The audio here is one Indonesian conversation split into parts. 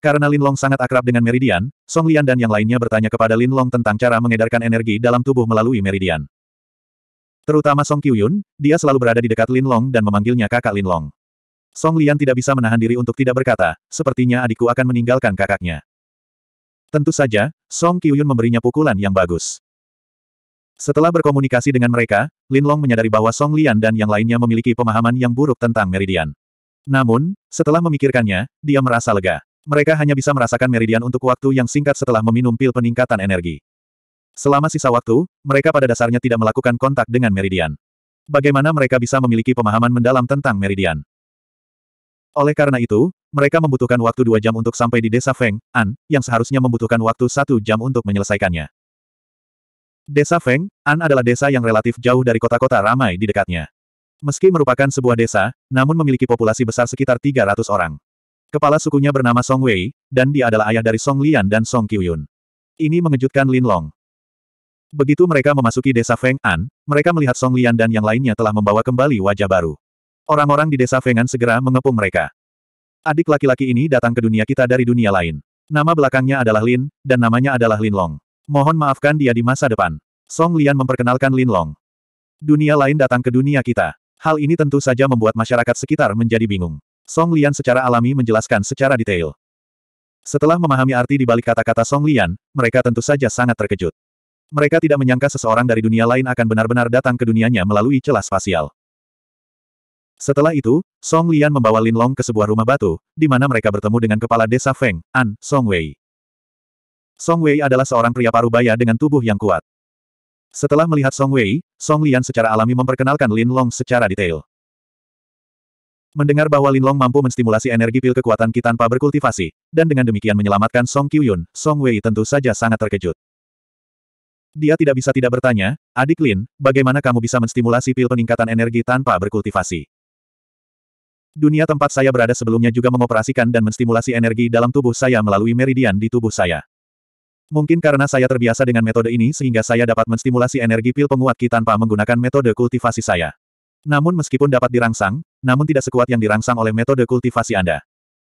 Karena Lin Long sangat akrab dengan meridian, Song Lian dan yang lainnya bertanya kepada Lin Long tentang cara mengedarkan energi dalam tubuh melalui meridian. Terutama Song Qiuyun, dia selalu berada di dekat Lin Long dan memanggilnya kakak Lin Long. Song Lian tidak bisa menahan diri untuk tidak berkata, sepertinya adikku akan meninggalkan kakaknya. Tentu saja, Song Qiuyun memberinya pukulan yang bagus. Setelah berkomunikasi dengan mereka, Lin Long menyadari bahwa Song Lian dan yang lainnya memiliki pemahaman yang buruk tentang Meridian. Namun, setelah memikirkannya, dia merasa lega. Mereka hanya bisa merasakan meridian untuk waktu yang singkat setelah meminum pil peningkatan energi. Selama sisa waktu, mereka pada dasarnya tidak melakukan kontak dengan meridian. Bagaimana mereka bisa memiliki pemahaman mendalam tentang meridian? Oleh karena itu, mereka membutuhkan waktu dua jam untuk sampai di desa Feng, An, yang seharusnya membutuhkan waktu satu jam untuk menyelesaikannya. Desa Feng, An adalah desa yang relatif jauh dari kota-kota ramai di dekatnya. Meski merupakan sebuah desa, namun memiliki populasi besar sekitar 300 orang. Kepala sukunya bernama Song Wei, dan dia adalah ayah dari Song Lian dan Song Qiuyun. Ini mengejutkan Lin Long. Begitu mereka memasuki desa Feng An, mereka melihat Song Lian dan yang lainnya telah membawa kembali wajah baru. Orang-orang di desa Feng An segera mengepung mereka. Adik laki-laki ini datang ke dunia kita dari dunia lain. Nama belakangnya adalah Lin, dan namanya adalah Lin Long. Mohon maafkan dia di masa depan. Song Lian memperkenalkan Lin Long. Dunia lain datang ke dunia kita. Hal ini tentu saja membuat masyarakat sekitar menjadi bingung. Song Lian secara alami menjelaskan secara detail. Setelah memahami arti di balik kata-kata Song Lian, mereka tentu saja sangat terkejut. Mereka tidak menyangka seseorang dari dunia lain akan benar-benar datang ke dunianya melalui celah spasial. Setelah itu, Song Lian membawa Lin Long ke sebuah rumah batu, di mana mereka bertemu dengan kepala desa Feng, An, Song Wei. Song Wei adalah seorang pria parubaya dengan tubuh yang kuat. Setelah melihat Song Wei, Song Lian secara alami memperkenalkan Lin Long secara detail. Mendengar bahwa Lin Long mampu menstimulasi energi pil kekuatan Ki tanpa berkultivasi, dan dengan demikian menyelamatkan Song Yun, Song Wei tentu saja sangat terkejut. Dia tidak bisa tidak bertanya, adik Lin, bagaimana kamu bisa menstimulasi pil peningkatan energi tanpa berkultivasi? Dunia tempat saya berada sebelumnya juga mengoperasikan dan menstimulasi energi dalam tubuh saya melalui meridian di tubuh saya. Mungkin karena saya terbiasa dengan metode ini sehingga saya dapat menstimulasi energi pil penguat Ki tanpa menggunakan metode kultivasi saya. Namun meskipun dapat dirangsang, namun tidak sekuat yang dirangsang oleh metode kultivasi Anda.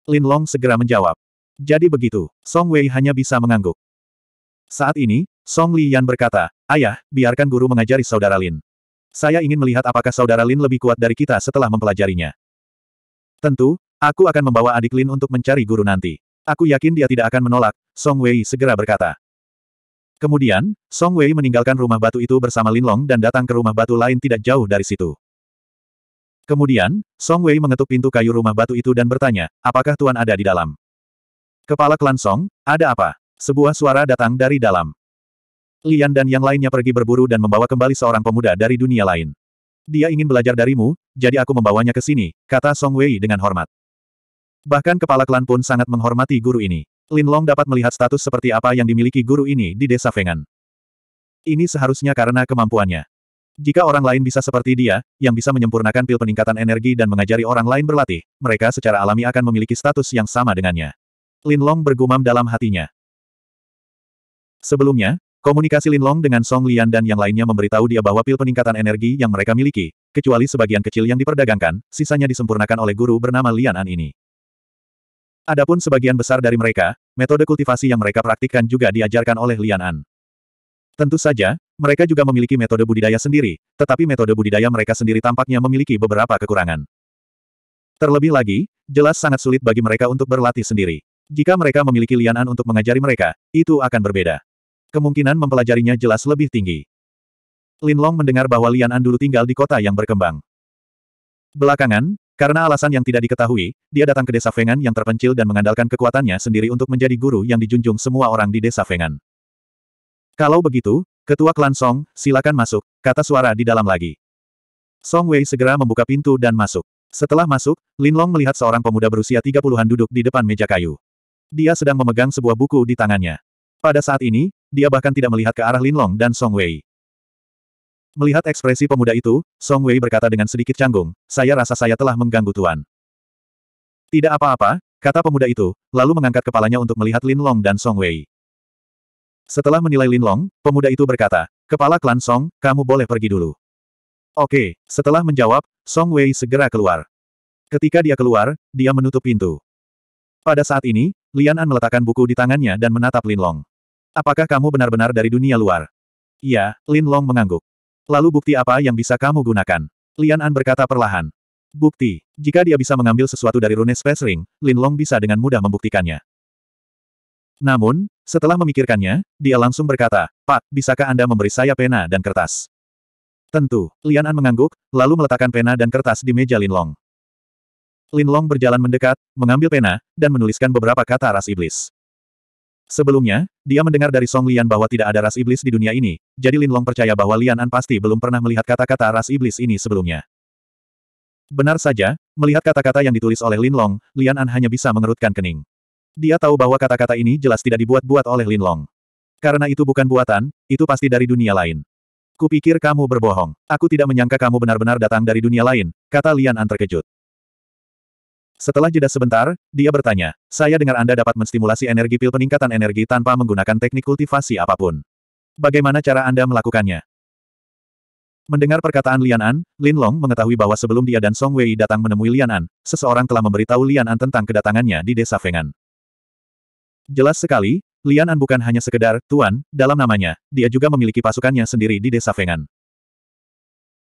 Lin Long segera menjawab. Jadi begitu, Song Wei hanya bisa mengangguk. Saat ini, Song Li Yan berkata, Ayah, biarkan guru mengajari saudara Lin. Saya ingin melihat apakah saudara Lin lebih kuat dari kita setelah mempelajarinya. Tentu, aku akan membawa adik Lin untuk mencari guru nanti. Aku yakin dia tidak akan menolak, Song Wei segera berkata. Kemudian, Song Wei meninggalkan rumah batu itu bersama Lin Long dan datang ke rumah batu lain tidak jauh dari situ. Kemudian, Song Wei mengetuk pintu kayu rumah batu itu dan bertanya, apakah Tuan ada di dalam? Kepala klan Song, ada apa? Sebuah suara datang dari dalam. Lian dan yang lainnya pergi berburu dan membawa kembali seorang pemuda dari dunia lain. Dia ingin belajar darimu, jadi aku membawanya ke sini, kata Song Wei dengan hormat. Bahkan kepala klan pun sangat menghormati guru ini. Lin Long dapat melihat status seperti apa yang dimiliki guru ini di desa Fengan. Ini seharusnya karena kemampuannya. Jika orang lain bisa seperti dia, yang bisa menyempurnakan pil peningkatan energi dan mengajari orang lain berlatih, mereka secara alami akan memiliki status yang sama dengannya. Lin Long bergumam dalam hatinya. Sebelumnya, komunikasi Lin Long dengan Song Lian dan yang lainnya memberitahu dia bahwa pil peningkatan energi yang mereka miliki, kecuali sebagian kecil yang diperdagangkan, sisanya disempurnakan oleh guru bernama Lian An ini. Adapun sebagian besar dari mereka, metode kultivasi yang mereka praktikkan juga diajarkan oleh Lian An. Tentu saja, mereka juga memiliki metode budidaya sendiri, tetapi metode budidaya mereka sendiri tampaknya memiliki beberapa kekurangan. Terlebih lagi, jelas sangat sulit bagi mereka untuk berlatih sendiri. Jika mereka memiliki lianan untuk mengajari mereka, itu akan berbeda. Kemungkinan mempelajarinya jelas lebih tinggi. Lin Long mendengar bahwa lianan dulu tinggal di kota yang berkembang. Belakangan, karena alasan yang tidak diketahui, dia datang ke desa Fengan yang terpencil dan mengandalkan kekuatannya sendiri untuk menjadi guru yang dijunjung semua orang di desa Fengan. Kalau begitu, Ketua klan Song, silakan masuk, kata suara di dalam lagi. Song Wei segera membuka pintu dan masuk. Setelah masuk, Lin Long melihat seorang pemuda berusia 30-an duduk di depan meja kayu. Dia sedang memegang sebuah buku di tangannya. Pada saat ini, dia bahkan tidak melihat ke arah Lin Long dan Song Wei. Melihat ekspresi pemuda itu, Song Wei berkata dengan sedikit canggung, saya rasa saya telah mengganggu Tuan. Tidak apa-apa, kata pemuda itu, lalu mengangkat kepalanya untuk melihat Lin Long dan Song Wei. Setelah menilai Lin Long, pemuda itu berkata, Kepala klan Song, kamu boleh pergi dulu. Oke, setelah menjawab, Song Wei segera keluar. Ketika dia keluar, dia menutup pintu. Pada saat ini, Lian An meletakkan buku di tangannya dan menatap Lin Long. Apakah kamu benar-benar dari dunia luar? Iya, Lin Long mengangguk. Lalu bukti apa yang bisa kamu gunakan? Lian An berkata perlahan. Bukti. Jika dia bisa mengambil sesuatu dari rune Space Ring, Long bisa dengan mudah membuktikannya. Namun, setelah memikirkannya, dia langsung berkata, Pak, bisakah Anda memberi saya pena dan kertas? Tentu, Lian An mengangguk, lalu meletakkan pena dan kertas di meja Lin Long. Lin Long berjalan mendekat, mengambil pena, dan menuliskan beberapa kata ras iblis. Sebelumnya, dia mendengar dari Song Lian bahwa tidak ada ras iblis di dunia ini, jadi Lin Long percaya bahwa Lian An pasti belum pernah melihat kata-kata ras iblis ini sebelumnya. Benar saja, melihat kata-kata yang ditulis oleh Lin Long, Lian An hanya bisa mengerutkan kening. Dia tahu bahwa kata-kata ini jelas tidak dibuat-buat oleh Lin Long. Karena itu bukan buatan, itu pasti dari dunia lain. Kupikir kamu berbohong. Aku tidak menyangka kamu benar-benar datang dari dunia lain, kata Lian An terkejut. Setelah jeda sebentar, dia bertanya, saya dengar Anda dapat menstimulasi energi pil peningkatan energi tanpa menggunakan teknik kultivasi apapun. Bagaimana cara Anda melakukannya? Mendengar perkataan Lian An, Lin Long mengetahui bahwa sebelum dia dan Song Wei datang menemui Lian An, seseorang telah memberitahu Lian An tentang kedatangannya di desa Fengan. Jelas sekali, Lian An bukan hanya sekedar tuan dalam namanya, dia juga memiliki pasukannya sendiri di desa Fengan.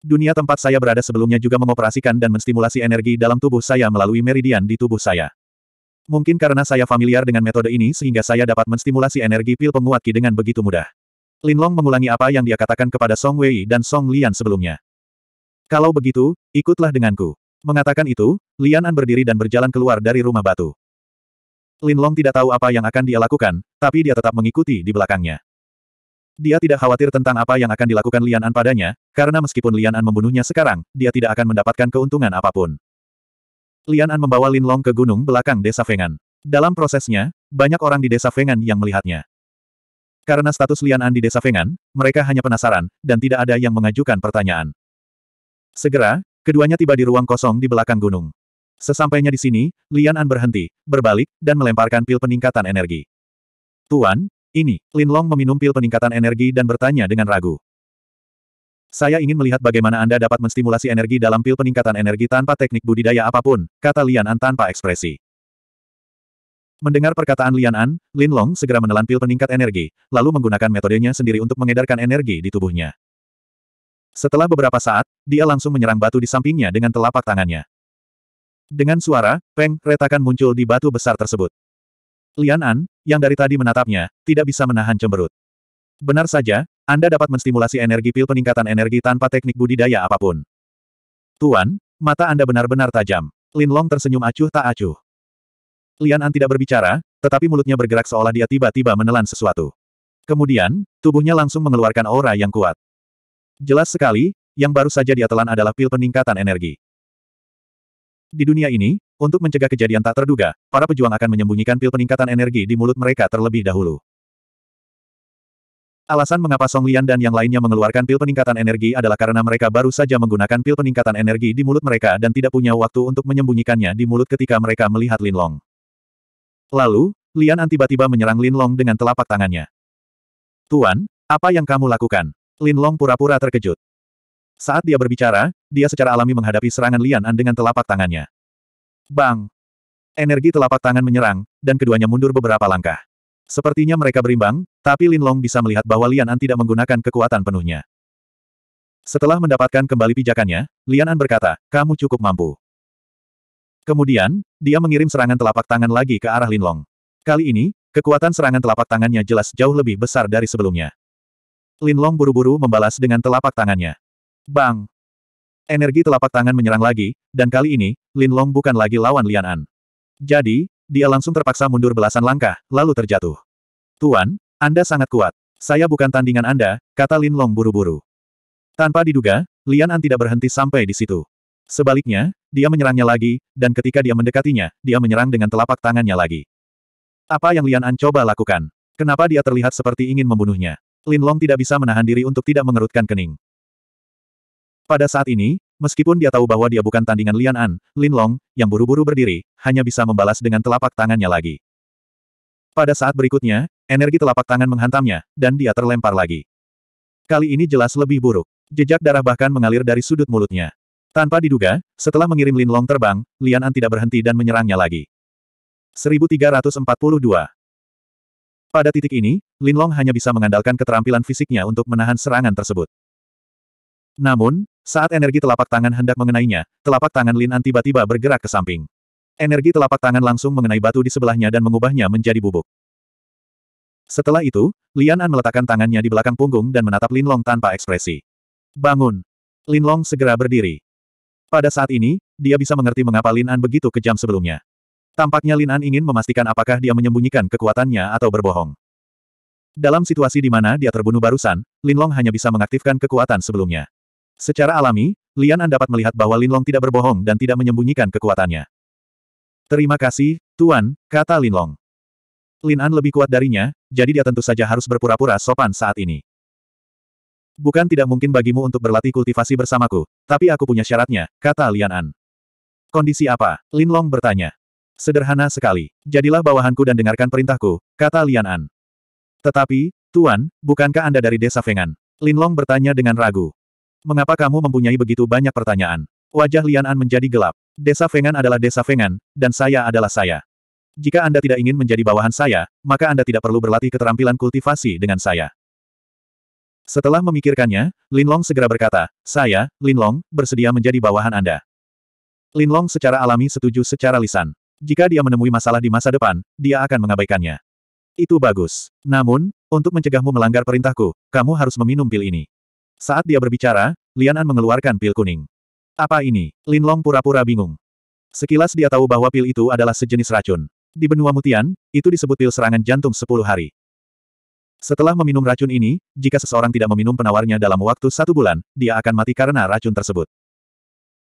Dunia tempat saya berada sebelumnya juga mengoperasikan dan menstimulasi energi dalam tubuh saya melalui meridian di tubuh saya. Mungkin karena saya familiar dengan metode ini sehingga saya dapat menstimulasi energi pil penguat ki dengan begitu mudah. Linlong mengulangi apa yang dia katakan kepada Song Wei dan Song Lian sebelumnya. Kalau begitu, ikutlah denganku. Mengatakan itu, Lian An berdiri dan berjalan keluar dari rumah batu. Lin Long tidak tahu apa yang akan dia lakukan, tapi dia tetap mengikuti di belakangnya. Dia tidak khawatir tentang apa yang akan dilakukan Lian An padanya, karena meskipun Lian An membunuhnya sekarang, dia tidak akan mendapatkan keuntungan apapun. Lian An membawa Lin Long ke gunung belakang desa Fengan. Dalam prosesnya, banyak orang di desa Fengan yang melihatnya. Karena status Lian An di desa Fengan, mereka hanya penasaran, dan tidak ada yang mengajukan pertanyaan. Segera, keduanya tiba di ruang kosong di belakang gunung. Sesampainya di sini, Lian An berhenti, berbalik, dan melemparkan pil peningkatan energi. Tuan, ini, Lin Long meminum pil peningkatan energi dan bertanya dengan ragu. Saya ingin melihat bagaimana Anda dapat menstimulasi energi dalam pil peningkatan energi tanpa teknik budidaya apapun, kata Lian An tanpa ekspresi. Mendengar perkataan Lian An, Lin Long segera menelan pil peningkat energi, lalu menggunakan metodenya sendiri untuk mengedarkan energi di tubuhnya. Setelah beberapa saat, dia langsung menyerang batu di sampingnya dengan telapak tangannya. Dengan suara, peng, retakan muncul di batu besar tersebut. Lian An, yang dari tadi menatapnya, tidak bisa menahan cemberut. Benar saja, Anda dapat menstimulasi energi pil peningkatan energi tanpa teknik budidaya apapun. Tuan, mata Anda benar-benar tajam. Lin Long tersenyum acuh tak acuh. Lian An tidak berbicara, tetapi mulutnya bergerak seolah dia tiba-tiba menelan sesuatu. Kemudian, tubuhnya langsung mengeluarkan aura yang kuat. Jelas sekali, yang baru saja dia telan adalah pil peningkatan energi. Di dunia ini, untuk mencegah kejadian tak terduga, para pejuang akan menyembunyikan pil peningkatan energi di mulut mereka terlebih dahulu. Alasan mengapa Song Lian dan yang lainnya mengeluarkan pil peningkatan energi adalah karena mereka baru saja menggunakan pil peningkatan energi di mulut mereka dan tidak punya waktu untuk menyembunyikannya di mulut ketika mereka melihat Lin Long. Lalu, Lian An tiba-tiba menyerang Lin Long dengan telapak tangannya. Tuan, apa yang kamu lakukan? Lin Long pura-pura terkejut. Saat dia berbicara, dia secara alami menghadapi serangan Lian An dengan telapak tangannya. Bang! Energi telapak tangan menyerang, dan keduanya mundur beberapa langkah. Sepertinya mereka berimbang, tapi Lin Long bisa melihat bahwa Lian An tidak menggunakan kekuatan penuhnya. Setelah mendapatkan kembali pijakannya, Lian An berkata, kamu cukup mampu. Kemudian, dia mengirim serangan telapak tangan lagi ke arah Lin Long. Kali ini, kekuatan serangan telapak tangannya jelas jauh lebih besar dari sebelumnya. Lin Long buru-buru membalas dengan telapak tangannya. Bang! Energi telapak tangan menyerang lagi, dan kali ini, Lin Long bukan lagi lawan Lian An. Jadi, dia langsung terpaksa mundur belasan langkah, lalu terjatuh. Tuan, Anda sangat kuat. Saya bukan tandingan Anda, kata Lin Long buru-buru. Tanpa diduga, Lian An tidak berhenti sampai di situ. Sebaliknya, dia menyerangnya lagi, dan ketika dia mendekatinya, dia menyerang dengan telapak tangannya lagi. Apa yang Lian An coba lakukan? Kenapa dia terlihat seperti ingin membunuhnya? Lin Long tidak bisa menahan diri untuk tidak mengerutkan kening. Pada saat ini, meskipun dia tahu bahwa dia bukan tandingan Lian An, Lin Long, yang buru-buru berdiri, hanya bisa membalas dengan telapak tangannya lagi. Pada saat berikutnya, energi telapak tangan menghantamnya, dan dia terlempar lagi. Kali ini jelas lebih buruk. Jejak darah bahkan mengalir dari sudut mulutnya. Tanpa diduga, setelah mengirim Lin Long terbang, Lian An tidak berhenti dan menyerangnya lagi. 1342 Pada titik ini, Lin Long hanya bisa mengandalkan keterampilan fisiknya untuk menahan serangan tersebut. Namun, saat energi telapak tangan hendak mengenainya, telapak tangan Lin antiba tiba-tiba bergerak ke samping. Energi telapak tangan langsung mengenai batu di sebelahnya dan mengubahnya menjadi bubuk. Setelah itu, Lian An meletakkan tangannya di belakang punggung dan menatap Lin Long tanpa ekspresi. Bangun! Lin Long segera berdiri. Pada saat ini, dia bisa mengerti mengapa Lin An begitu kejam sebelumnya. Tampaknya Lin An ingin memastikan apakah dia menyembunyikan kekuatannya atau berbohong. Dalam situasi di mana dia terbunuh barusan, Lin Long hanya bisa mengaktifkan kekuatan sebelumnya. Secara alami, Lian An dapat melihat bahwa Linlong tidak berbohong dan tidak menyembunyikan kekuatannya. Terima kasih, Tuan, kata Linlong. Lin An lebih kuat darinya, jadi dia tentu saja harus berpura-pura sopan saat ini. Bukan tidak mungkin bagimu untuk berlatih kultivasi bersamaku, tapi aku punya syaratnya, kata Lian An. Kondisi apa? Lin Long bertanya. Sederhana sekali. Jadilah bawahanku dan dengarkan perintahku, kata Lian An. Tetapi, Tuan, bukankah Anda dari desa Fengan? Lin Long bertanya dengan ragu. Mengapa kamu mempunyai begitu banyak pertanyaan? Wajah Lian An menjadi gelap. Desa Fengan adalah desa Fengan, dan saya adalah saya. Jika Anda tidak ingin menjadi bawahan saya, maka Anda tidak perlu berlatih keterampilan kultivasi dengan saya. Setelah memikirkannya, Lin Long segera berkata, Saya, Lin Long, bersedia menjadi bawahan Anda. Lin Long secara alami setuju secara lisan. Jika dia menemui masalah di masa depan, dia akan mengabaikannya. Itu bagus. Namun, untuk mencegahmu melanggar perintahku, kamu harus meminum pil ini. Saat dia berbicara, Lian An mengeluarkan pil kuning. Apa ini? Lin Long pura-pura bingung. Sekilas dia tahu bahwa pil itu adalah sejenis racun. Di benua mutian, itu disebut pil serangan jantung 10 hari. Setelah meminum racun ini, jika seseorang tidak meminum penawarnya dalam waktu satu bulan, dia akan mati karena racun tersebut.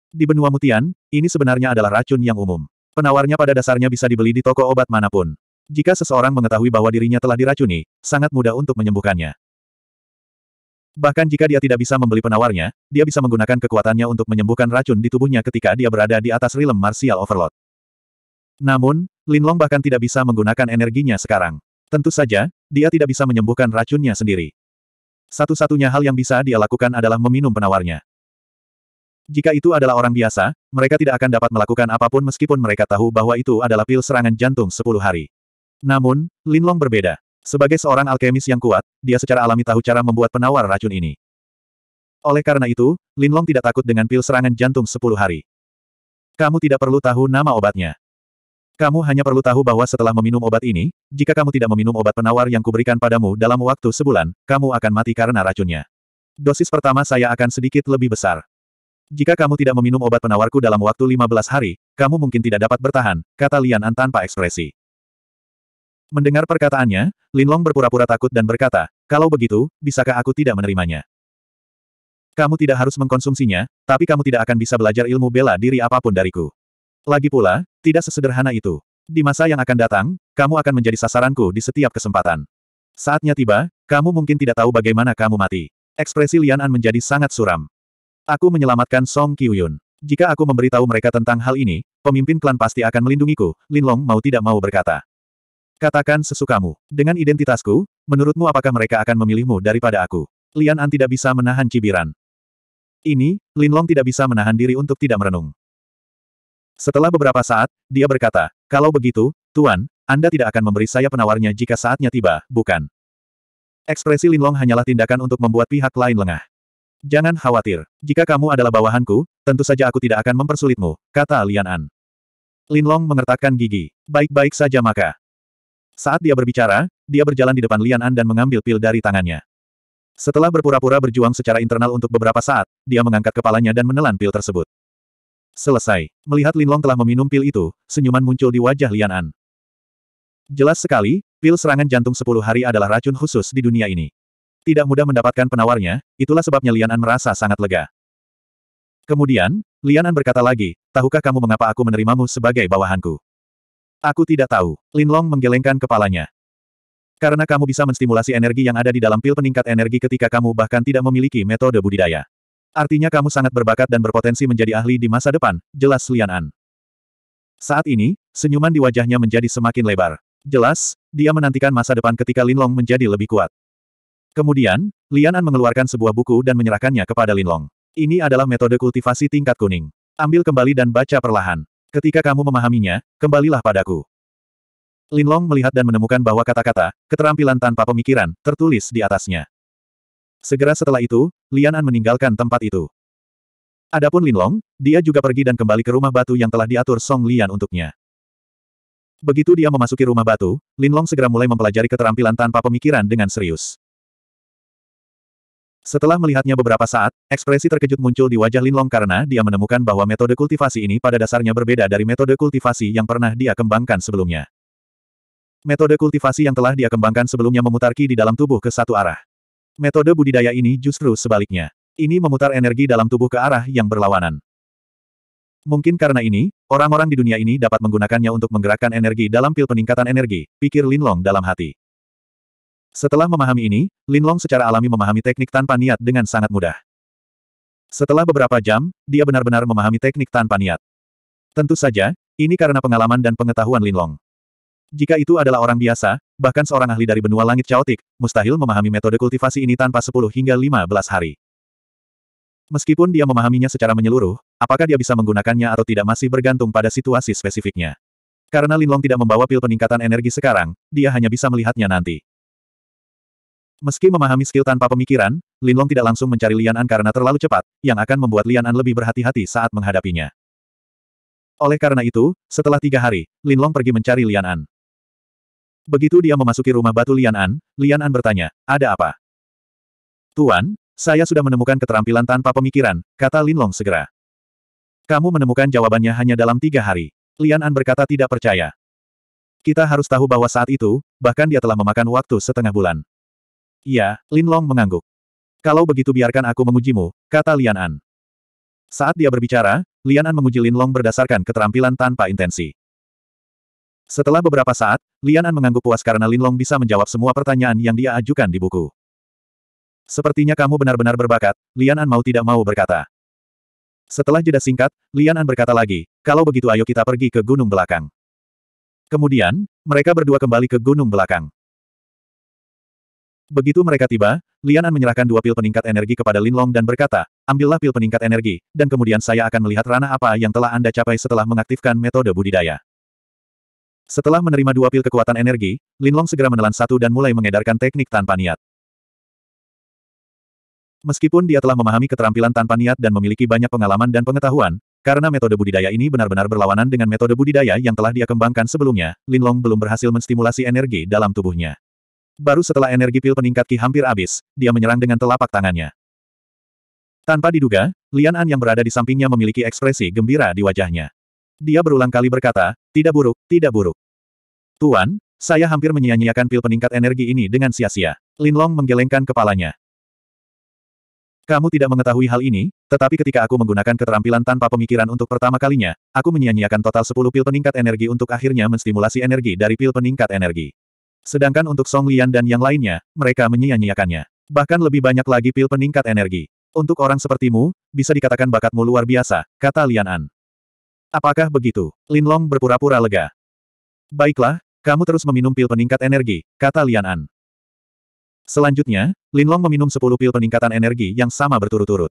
Di benua mutian, ini sebenarnya adalah racun yang umum. Penawarnya pada dasarnya bisa dibeli di toko obat manapun. Jika seseorang mengetahui bahwa dirinya telah diracuni, sangat mudah untuk menyembuhkannya. Bahkan jika dia tidak bisa membeli penawarnya, dia bisa menggunakan kekuatannya untuk menyembuhkan racun di tubuhnya ketika dia berada di atas rilem martial overload. Namun, Lin Long bahkan tidak bisa menggunakan energinya sekarang. Tentu saja, dia tidak bisa menyembuhkan racunnya sendiri. Satu-satunya hal yang bisa dia lakukan adalah meminum penawarnya. Jika itu adalah orang biasa, mereka tidak akan dapat melakukan apapun meskipun mereka tahu bahwa itu adalah pil serangan jantung 10 hari. Namun, Lin Long berbeda. Sebagai seorang alkemis yang kuat, dia secara alami tahu cara membuat penawar racun ini. Oleh karena itu, Linlong tidak takut dengan pil serangan jantung sepuluh hari. Kamu tidak perlu tahu nama obatnya. Kamu hanya perlu tahu bahwa setelah meminum obat ini, jika kamu tidak meminum obat penawar yang kuberikan padamu dalam waktu sebulan, kamu akan mati karena racunnya. Dosis pertama saya akan sedikit lebih besar. Jika kamu tidak meminum obat penawarku dalam waktu 15 hari, kamu mungkin tidak dapat bertahan, kata Lian An tanpa ekspresi. Mendengar perkataannya, Linlong berpura-pura takut dan berkata, kalau begitu, bisakah aku tidak menerimanya? Kamu tidak harus mengkonsumsinya, tapi kamu tidak akan bisa belajar ilmu bela diri apapun dariku. Lagi pula, tidak sesederhana itu. Di masa yang akan datang, kamu akan menjadi sasaranku di setiap kesempatan. Saatnya tiba, kamu mungkin tidak tahu bagaimana kamu mati. Ekspresi Lian An menjadi sangat suram. Aku menyelamatkan Song Kiyun. Jika aku memberitahu mereka tentang hal ini, pemimpin klan pasti akan melindungiku, Linlong mau tidak mau berkata. Katakan sesukamu. Dengan identitasku, menurutmu apakah mereka akan memilihmu daripada aku? Lian An tidak bisa menahan cibiran. Ini, Lin Long tidak bisa menahan diri untuk tidak merenung. Setelah beberapa saat, dia berkata, kalau begitu, Tuan, Anda tidak akan memberi saya penawarnya jika saatnya tiba, bukan? Ekspresi Lin Long hanyalah tindakan untuk membuat pihak lain lengah. Jangan khawatir, jika kamu adalah bawahanku, tentu saja aku tidak akan mempersulitmu, kata Lian An. Lin Long mengertakkan gigi. Baik-baik saja maka. Saat dia berbicara, dia berjalan di depan Lian An dan mengambil pil dari tangannya. Setelah berpura-pura berjuang secara internal untuk beberapa saat, dia mengangkat kepalanya dan menelan pil tersebut. Selesai. Melihat Linlong telah meminum pil itu, senyuman muncul di wajah Lian An. Jelas sekali, pil serangan jantung 10 hari adalah racun khusus di dunia ini. Tidak mudah mendapatkan penawarnya, itulah sebabnya Lian An merasa sangat lega. Kemudian, Lian An berkata lagi, tahukah kamu mengapa aku menerimamu sebagai bawahanku? Aku tidak tahu. Linlong menggelengkan kepalanya. Karena kamu bisa menstimulasi energi yang ada di dalam pil peningkat energi ketika kamu bahkan tidak memiliki metode budidaya. Artinya kamu sangat berbakat dan berpotensi menjadi ahli di masa depan, jelas Lian An. Saat ini, senyuman di wajahnya menjadi semakin lebar. Jelas, dia menantikan masa depan ketika Linlong menjadi lebih kuat. Kemudian, Lian An mengeluarkan sebuah buku dan menyerahkannya kepada Linlong. Ini adalah metode kultivasi tingkat kuning. Ambil kembali dan baca perlahan. Ketika kamu memahaminya, kembalilah padaku. Linlong melihat dan menemukan bahwa kata-kata, keterampilan tanpa pemikiran, tertulis di atasnya. Segera setelah itu, Lian An meninggalkan tempat itu. Adapun Linlong, dia juga pergi dan kembali ke rumah batu yang telah diatur Song Lian untuknya. Begitu dia memasuki rumah batu, Linlong segera mulai mempelajari keterampilan tanpa pemikiran dengan serius. Setelah melihatnya beberapa saat, ekspresi terkejut muncul di wajah Linlong karena dia menemukan bahwa metode kultivasi ini pada dasarnya berbeda dari metode kultivasi yang pernah dia kembangkan sebelumnya. Metode kultivasi yang telah dia kembangkan sebelumnya memutar ki di dalam tubuh ke satu arah. Metode budidaya ini justru sebaliknya. Ini memutar energi dalam tubuh ke arah yang berlawanan. Mungkin karena ini, orang-orang di dunia ini dapat menggunakannya untuk menggerakkan energi dalam pil peningkatan energi, pikir Linlong dalam hati. Setelah memahami ini, Linlong secara alami memahami teknik tanpa niat dengan sangat mudah. Setelah beberapa jam, dia benar-benar memahami teknik tanpa niat. Tentu saja, ini karena pengalaman dan pengetahuan Linlong. Jika itu adalah orang biasa, bahkan seorang ahli dari benua langit caotik, mustahil memahami metode kultivasi ini tanpa 10 hingga 15 hari. Meskipun dia memahaminya secara menyeluruh, apakah dia bisa menggunakannya atau tidak masih bergantung pada situasi spesifiknya. Karena Linlong tidak membawa pil peningkatan energi sekarang, dia hanya bisa melihatnya nanti. Meski memahami skill tanpa pemikiran, Linlong tidak langsung mencari Lian An karena terlalu cepat, yang akan membuat Lian An lebih berhati-hati saat menghadapinya. Oleh karena itu, setelah tiga hari, Linlong pergi mencari Lian An. Begitu dia memasuki rumah batu Lian An, Lian An bertanya, ada apa? Tuan, saya sudah menemukan keterampilan tanpa pemikiran, kata Linlong segera. Kamu menemukan jawabannya hanya dalam tiga hari. Lian An berkata tidak percaya. Kita harus tahu bahwa saat itu, bahkan dia telah memakan waktu setengah bulan. Iya, Lin Long mengangguk. Kalau begitu biarkan aku mengujimu, kata Lian An. Saat dia berbicara, Lian An menguji Lin Long berdasarkan keterampilan tanpa intensi. Setelah beberapa saat, Lian An mengangguk puas karena Lin Long bisa menjawab semua pertanyaan yang dia ajukan di buku. Sepertinya kamu benar-benar berbakat, Lian An mau tidak mau berkata. Setelah jeda singkat, Lian An berkata lagi, kalau begitu ayo kita pergi ke gunung belakang. Kemudian, mereka berdua kembali ke gunung belakang. Begitu mereka tiba, Lianan menyerahkan dua pil peningkat energi kepada Linlong dan berkata, ambillah pil peningkat energi, dan kemudian saya akan melihat ranah apa yang telah Anda capai setelah mengaktifkan metode budidaya. Setelah menerima dua pil kekuatan energi, Linlong segera menelan satu dan mulai mengedarkan teknik tanpa niat. Meskipun dia telah memahami keterampilan tanpa niat dan memiliki banyak pengalaman dan pengetahuan, karena metode budidaya ini benar-benar berlawanan dengan metode budidaya yang telah dia kembangkan sebelumnya, Linlong belum berhasil menstimulasi energi dalam tubuhnya. Baru setelah energi pil peningkat Ki hampir habis, dia menyerang dengan telapak tangannya. Tanpa diduga, Lian An yang berada di sampingnya memiliki ekspresi gembira di wajahnya. Dia berulang kali berkata, tidak buruk, tidak buruk. Tuan, saya hampir menyia-nyiakan pil peningkat energi ini dengan sia-sia. Lin Long menggelengkan kepalanya. Kamu tidak mengetahui hal ini, tetapi ketika aku menggunakan keterampilan tanpa pemikiran untuk pertama kalinya, aku menyia-nyiakan total 10 pil peningkat energi untuk akhirnya menstimulasi energi dari pil peningkat energi. Sedangkan untuk Song Lian dan yang lainnya, mereka menyia-nyiakannya. Bahkan lebih banyak lagi pil peningkat energi. Untuk orang sepertimu, bisa dikatakan bakatmu luar biasa, kata Lian An. Apakah begitu? Lin Long berpura-pura lega. Baiklah, kamu terus meminum pil peningkat energi, kata Lian An. Selanjutnya, Lin Long meminum 10 pil peningkatan energi yang sama berturut-turut.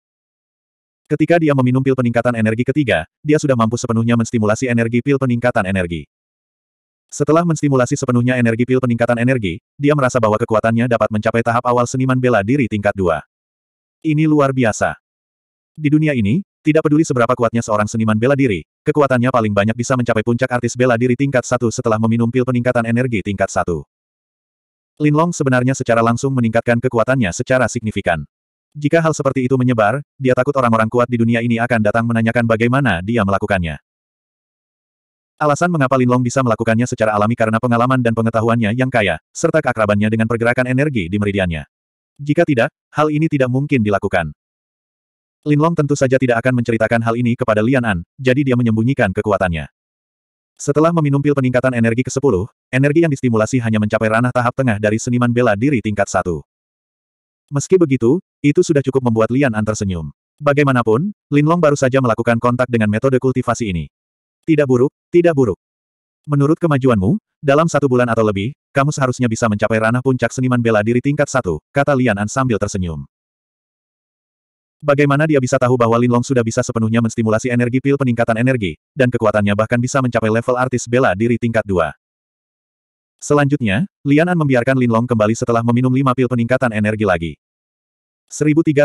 Ketika dia meminum pil peningkatan energi ketiga, dia sudah mampu sepenuhnya menstimulasi energi pil peningkatan energi. Setelah menstimulasi sepenuhnya energi pil peningkatan energi, dia merasa bahwa kekuatannya dapat mencapai tahap awal seniman bela diri tingkat 2. Ini luar biasa. Di dunia ini, tidak peduli seberapa kuatnya seorang seniman bela diri, kekuatannya paling banyak bisa mencapai puncak artis bela diri tingkat 1 setelah meminum pil peningkatan energi tingkat 1. Linlong sebenarnya secara langsung meningkatkan kekuatannya secara signifikan. Jika hal seperti itu menyebar, dia takut orang-orang kuat di dunia ini akan datang menanyakan bagaimana dia melakukannya. Alasan mengapa Linlong bisa melakukannya secara alami karena pengalaman dan pengetahuannya yang kaya, serta keakrabannya dengan pergerakan energi di meridiannya. Jika tidak, hal ini tidak mungkin dilakukan. Linlong tentu saja tidak akan menceritakan hal ini kepada Lian An, jadi dia menyembunyikan kekuatannya. Setelah meminum pil peningkatan energi ke-10, energi yang distimulasi hanya mencapai ranah tahap tengah dari seniman bela diri tingkat 1. Meski begitu, itu sudah cukup membuat Lian An tersenyum. Bagaimanapun, Linlong baru saja melakukan kontak dengan metode kultivasi ini. Tidak buruk, tidak buruk. Menurut kemajuanmu, dalam satu bulan atau lebih, kamu seharusnya bisa mencapai ranah puncak seniman bela diri tingkat satu, kata Lianan sambil tersenyum. Bagaimana dia bisa tahu bahwa Linlong sudah bisa sepenuhnya menstimulasi energi pil peningkatan energi, dan kekuatannya bahkan bisa mencapai level artis bela diri tingkat dua. Selanjutnya, Lianan An membiarkan Linlong kembali setelah meminum lima pil peningkatan energi lagi. 1343.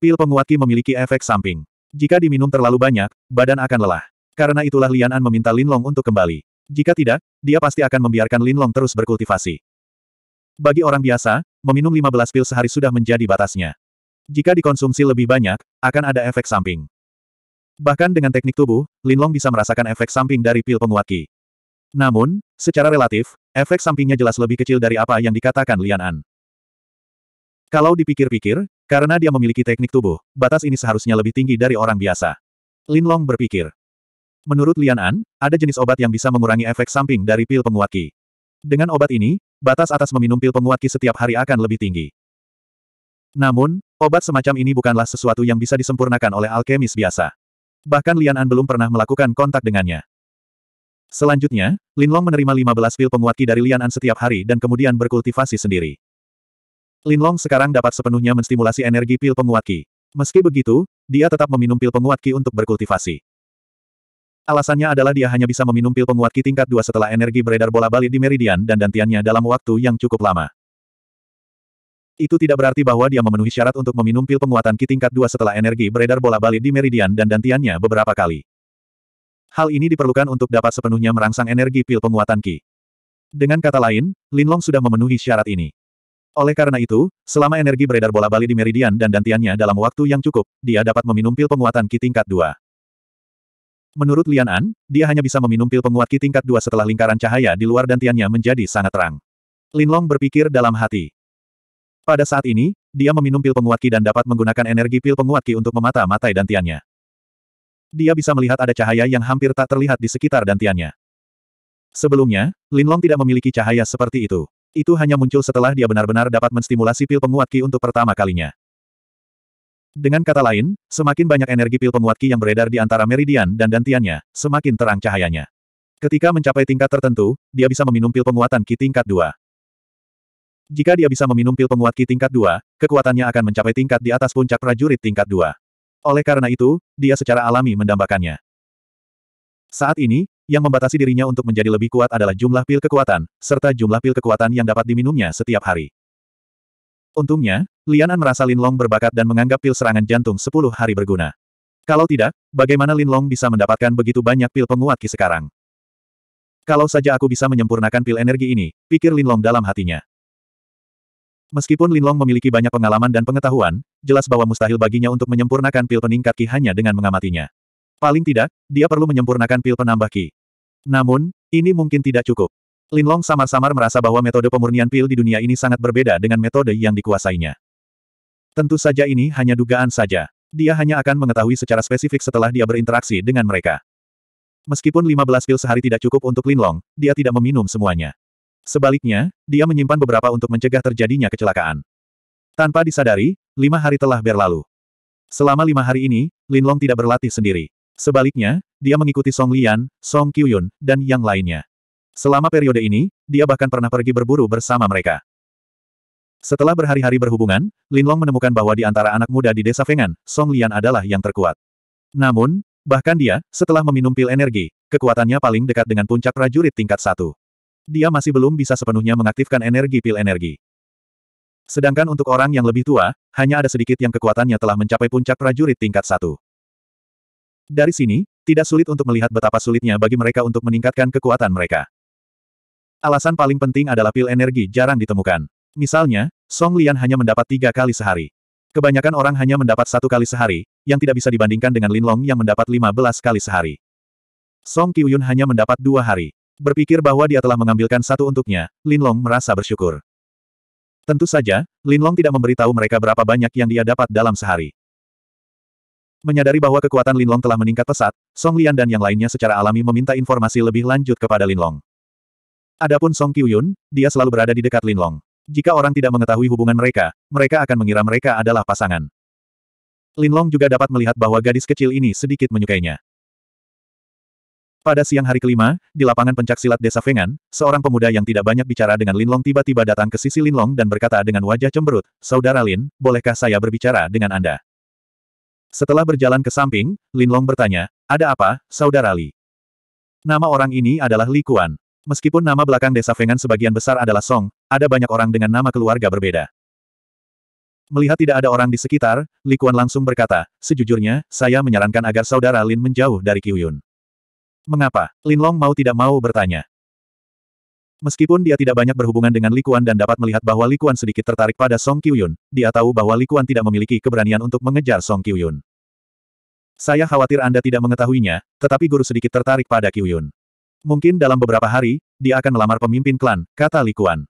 Pil penguat Qi memiliki efek samping. Jika diminum terlalu banyak, badan akan lelah. Karena itulah Lian An meminta Lin Long untuk kembali. Jika tidak, dia pasti akan membiarkan Lin Long terus berkultivasi. Bagi orang biasa, meminum 15 pil sehari sudah menjadi batasnya. Jika dikonsumsi lebih banyak, akan ada efek samping. Bahkan dengan teknik tubuh, Lin Long bisa merasakan efek samping dari pil penguat Qi. Namun, secara relatif, efek sampingnya jelas lebih kecil dari apa yang dikatakan Lian An. Kalau dipikir-pikir, karena dia memiliki teknik tubuh, batas ini seharusnya lebih tinggi dari orang biasa. Lin Long berpikir. Menurut Lian An, ada jenis obat yang bisa mengurangi efek samping dari pil penguat Qi. Dengan obat ini, batas atas meminum pil penguat Qi setiap hari akan lebih tinggi. Namun, obat semacam ini bukanlah sesuatu yang bisa disempurnakan oleh alkemis biasa. Bahkan Lian An belum pernah melakukan kontak dengannya. Selanjutnya, Linlong menerima 15 pil penguat Qi dari Lian An setiap hari dan kemudian berkultivasi sendiri. Linlong sekarang dapat sepenuhnya menstimulasi energi pil penguat Ki. Meski begitu, dia tetap meminum pil penguat Ki untuk berkultivasi. Alasannya adalah dia hanya bisa meminum pil penguat Ki tingkat 2 setelah energi beredar bola balik di meridian dan dantiannya dalam waktu yang cukup lama. Itu tidak berarti bahwa dia memenuhi syarat untuk meminum pil penguatan Ki tingkat 2 setelah energi beredar bola balik di meridian dan dantiannya beberapa kali. Hal ini diperlukan untuk dapat sepenuhnya merangsang energi pil penguatan Ki. Dengan kata lain, Linlong sudah memenuhi syarat ini. Oleh karena itu, selama energi beredar bola bali di meridian dan dantiannya dalam waktu yang cukup, dia dapat meminum pil penguatan Ki tingkat 2. Menurut Lian An, dia hanya bisa meminum pil penguat Ki tingkat 2 setelah lingkaran cahaya di luar dantiannya menjadi sangat terang. Linlong berpikir dalam hati. Pada saat ini, dia meminum pil penguat Ki dan dapat menggunakan energi pil penguat Ki untuk memata-matai dantiannya. Dia bisa melihat ada cahaya yang hampir tak terlihat di sekitar dantiannya. Sebelumnya, Linlong tidak memiliki cahaya seperti itu. Itu hanya muncul setelah dia benar-benar dapat menstimulasi pil penguat Ki untuk pertama kalinya. Dengan kata lain, semakin banyak energi pil penguat Ki yang beredar di antara meridian dan dantiannya, semakin terang cahayanya. Ketika mencapai tingkat tertentu, dia bisa meminum pil penguatan Ki tingkat 2. Jika dia bisa meminum pil penguat Ki tingkat 2, kekuatannya akan mencapai tingkat di atas puncak prajurit tingkat 2. Oleh karena itu, dia secara alami mendambakannya. Saat ini, yang membatasi dirinya untuk menjadi lebih kuat adalah jumlah pil kekuatan, serta jumlah pil kekuatan yang dapat diminumnya setiap hari. Untungnya, Lianan merasa Linlong berbakat dan menganggap pil serangan jantung 10 hari berguna. Kalau tidak, bagaimana Linlong bisa mendapatkan begitu banyak pil penguat Ki sekarang? Kalau saja aku bisa menyempurnakan pil energi ini, pikir Linlong dalam hatinya. Meskipun Linlong memiliki banyak pengalaman dan pengetahuan, jelas bahwa mustahil baginya untuk menyempurnakan pil peningkat Ki hanya dengan mengamatinya. Paling tidak, dia perlu menyempurnakan pil penambah Ki. Namun, ini mungkin tidak cukup. Linlong samar-samar merasa bahwa metode pemurnian pil di dunia ini sangat berbeda dengan metode yang dikuasainya. Tentu saja ini hanya dugaan saja. Dia hanya akan mengetahui secara spesifik setelah dia berinteraksi dengan mereka. Meskipun 15 pil sehari tidak cukup untuk Linlong, dia tidak meminum semuanya. Sebaliknya, dia menyimpan beberapa untuk mencegah terjadinya kecelakaan. Tanpa disadari, lima hari telah berlalu. Selama lima hari ini, Linlong tidak berlatih sendiri. Sebaliknya, dia mengikuti Song Lian, Song Qiuyun, dan yang lainnya. Selama periode ini, dia bahkan pernah pergi berburu bersama mereka. Setelah berhari-hari berhubungan, Lin Long menemukan bahwa di antara anak muda di desa Fengan, Song Lian adalah yang terkuat. Namun, bahkan dia, setelah meminum pil energi, kekuatannya paling dekat dengan puncak prajurit tingkat satu. Dia masih belum bisa sepenuhnya mengaktifkan energi pil energi. Sedangkan untuk orang yang lebih tua, hanya ada sedikit yang kekuatannya telah mencapai puncak prajurit tingkat satu. Dari sini, tidak sulit untuk melihat betapa sulitnya bagi mereka untuk meningkatkan kekuatan mereka. Alasan paling penting adalah pil energi jarang ditemukan. Misalnya, Song Lian hanya mendapat tiga kali sehari. Kebanyakan orang hanya mendapat satu kali sehari, yang tidak bisa dibandingkan dengan Lin Long yang mendapat lima belas kali sehari. Song Qiuyun hanya mendapat dua hari. Berpikir bahwa dia telah mengambilkan satu untuknya, Lin Long merasa bersyukur. Tentu saja, Lin Long tidak memberitahu mereka berapa banyak yang dia dapat dalam sehari. Menyadari bahwa kekuatan Linlong telah meningkat pesat, Song Lian dan yang lainnya secara alami meminta informasi lebih lanjut kepada Linlong. Adapun Song Qiuyun, dia selalu berada di dekat Linlong. Jika orang tidak mengetahui hubungan mereka, mereka akan mengira mereka adalah pasangan. Linlong juga dapat melihat bahwa gadis kecil ini sedikit menyukainya. Pada siang hari kelima, di lapangan pencak silat desa Fengan, seorang pemuda yang tidak banyak bicara dengan Linlong tiba-tiba datang ke sisi Linlong dan berkata dengan wajah cemberut, Saudara Lin, bolehkah saya berbicara dengan Anda? Setelah berjalan ke samping, Linlong bertanya, ada apa, Saudara Li? Nama orang ini adalah Li Kuan. Meskipun nama belakang desa Fengan sebagian besar adalah Song, ada banyak orang dengan nama keluarga berbeda. Melihat tidak ada orang di sekitar, Li Kuan langsung berkata, sejujurnya, saya menyarankan agar saudara Lin menjauh dari Qiyun. Mengapa? Lin Long mau tidak mau bertanya. Meskipun dia tidak banyak berhubungan dengan Likuan dan dapat melihat bahwa Likuan sedikit tertarik pada Song Qiuyun, dia tahu bahwa Likuan tidak memiliki keberanian untuk mengejar Song Qiuyun. Saya khawatir Anda tidak mengetahuinya, tetapi guru sedikit tertarik pada Qiuyun. Mungkin dalam beberapa hari, dia akan melamar pemimpin klan, kata Likuan.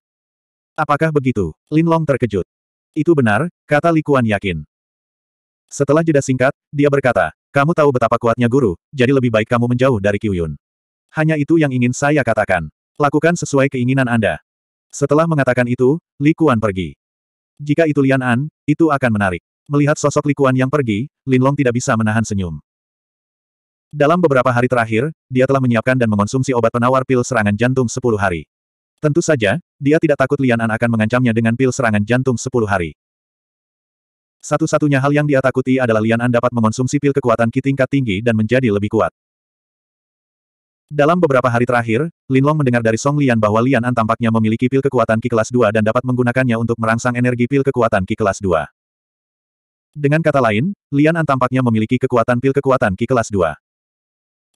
Apakah begitu? Lin Long terkejut. Itu benar, kata Likuan yakin. Setelah jeda singkat, dia berkata, kamu tahu betapa kuatnya guru, jadi lebih baik kamu menjauh dari Qiuyun. Hanya itu yang ingin saya katakan. Lakukan sesuai keinginan Anda. Setelah mengatakan itu, Li Kuan pergi. Jika itu Lian An, itu akan menarik. Melihat sosok Li Kuan yang pergi, Lin Long tidak bisa menahan senyum. Dalam beberapa hari terakhir, dia telah menyiapkan dan mengonsumsi obat penawar pil serangan jantung 10 hari. Tentu saja, dia tidak takut Lian An akan mengancamnya dengan pil serangan jantung 10 hari. Satu-satunya hal yang dia takuti adalah Lian An dapat mengonsumsi pil kekuatan Ki tingkat tinggi dan menjadi lebih kuat. Dalam beberapa hari terakhir, Linlong mendengar dari Song Lian bahwa Lian An tampaknya memiliki pil kekuatan Ki kelas 2 dan dapat menggunakannya untuk merangsang energi pil kekuatan Ki kelas 2. Dengan kata lain, Lian An tampaknya memiliki kekuatan pil kekuatan Ki kelas 2.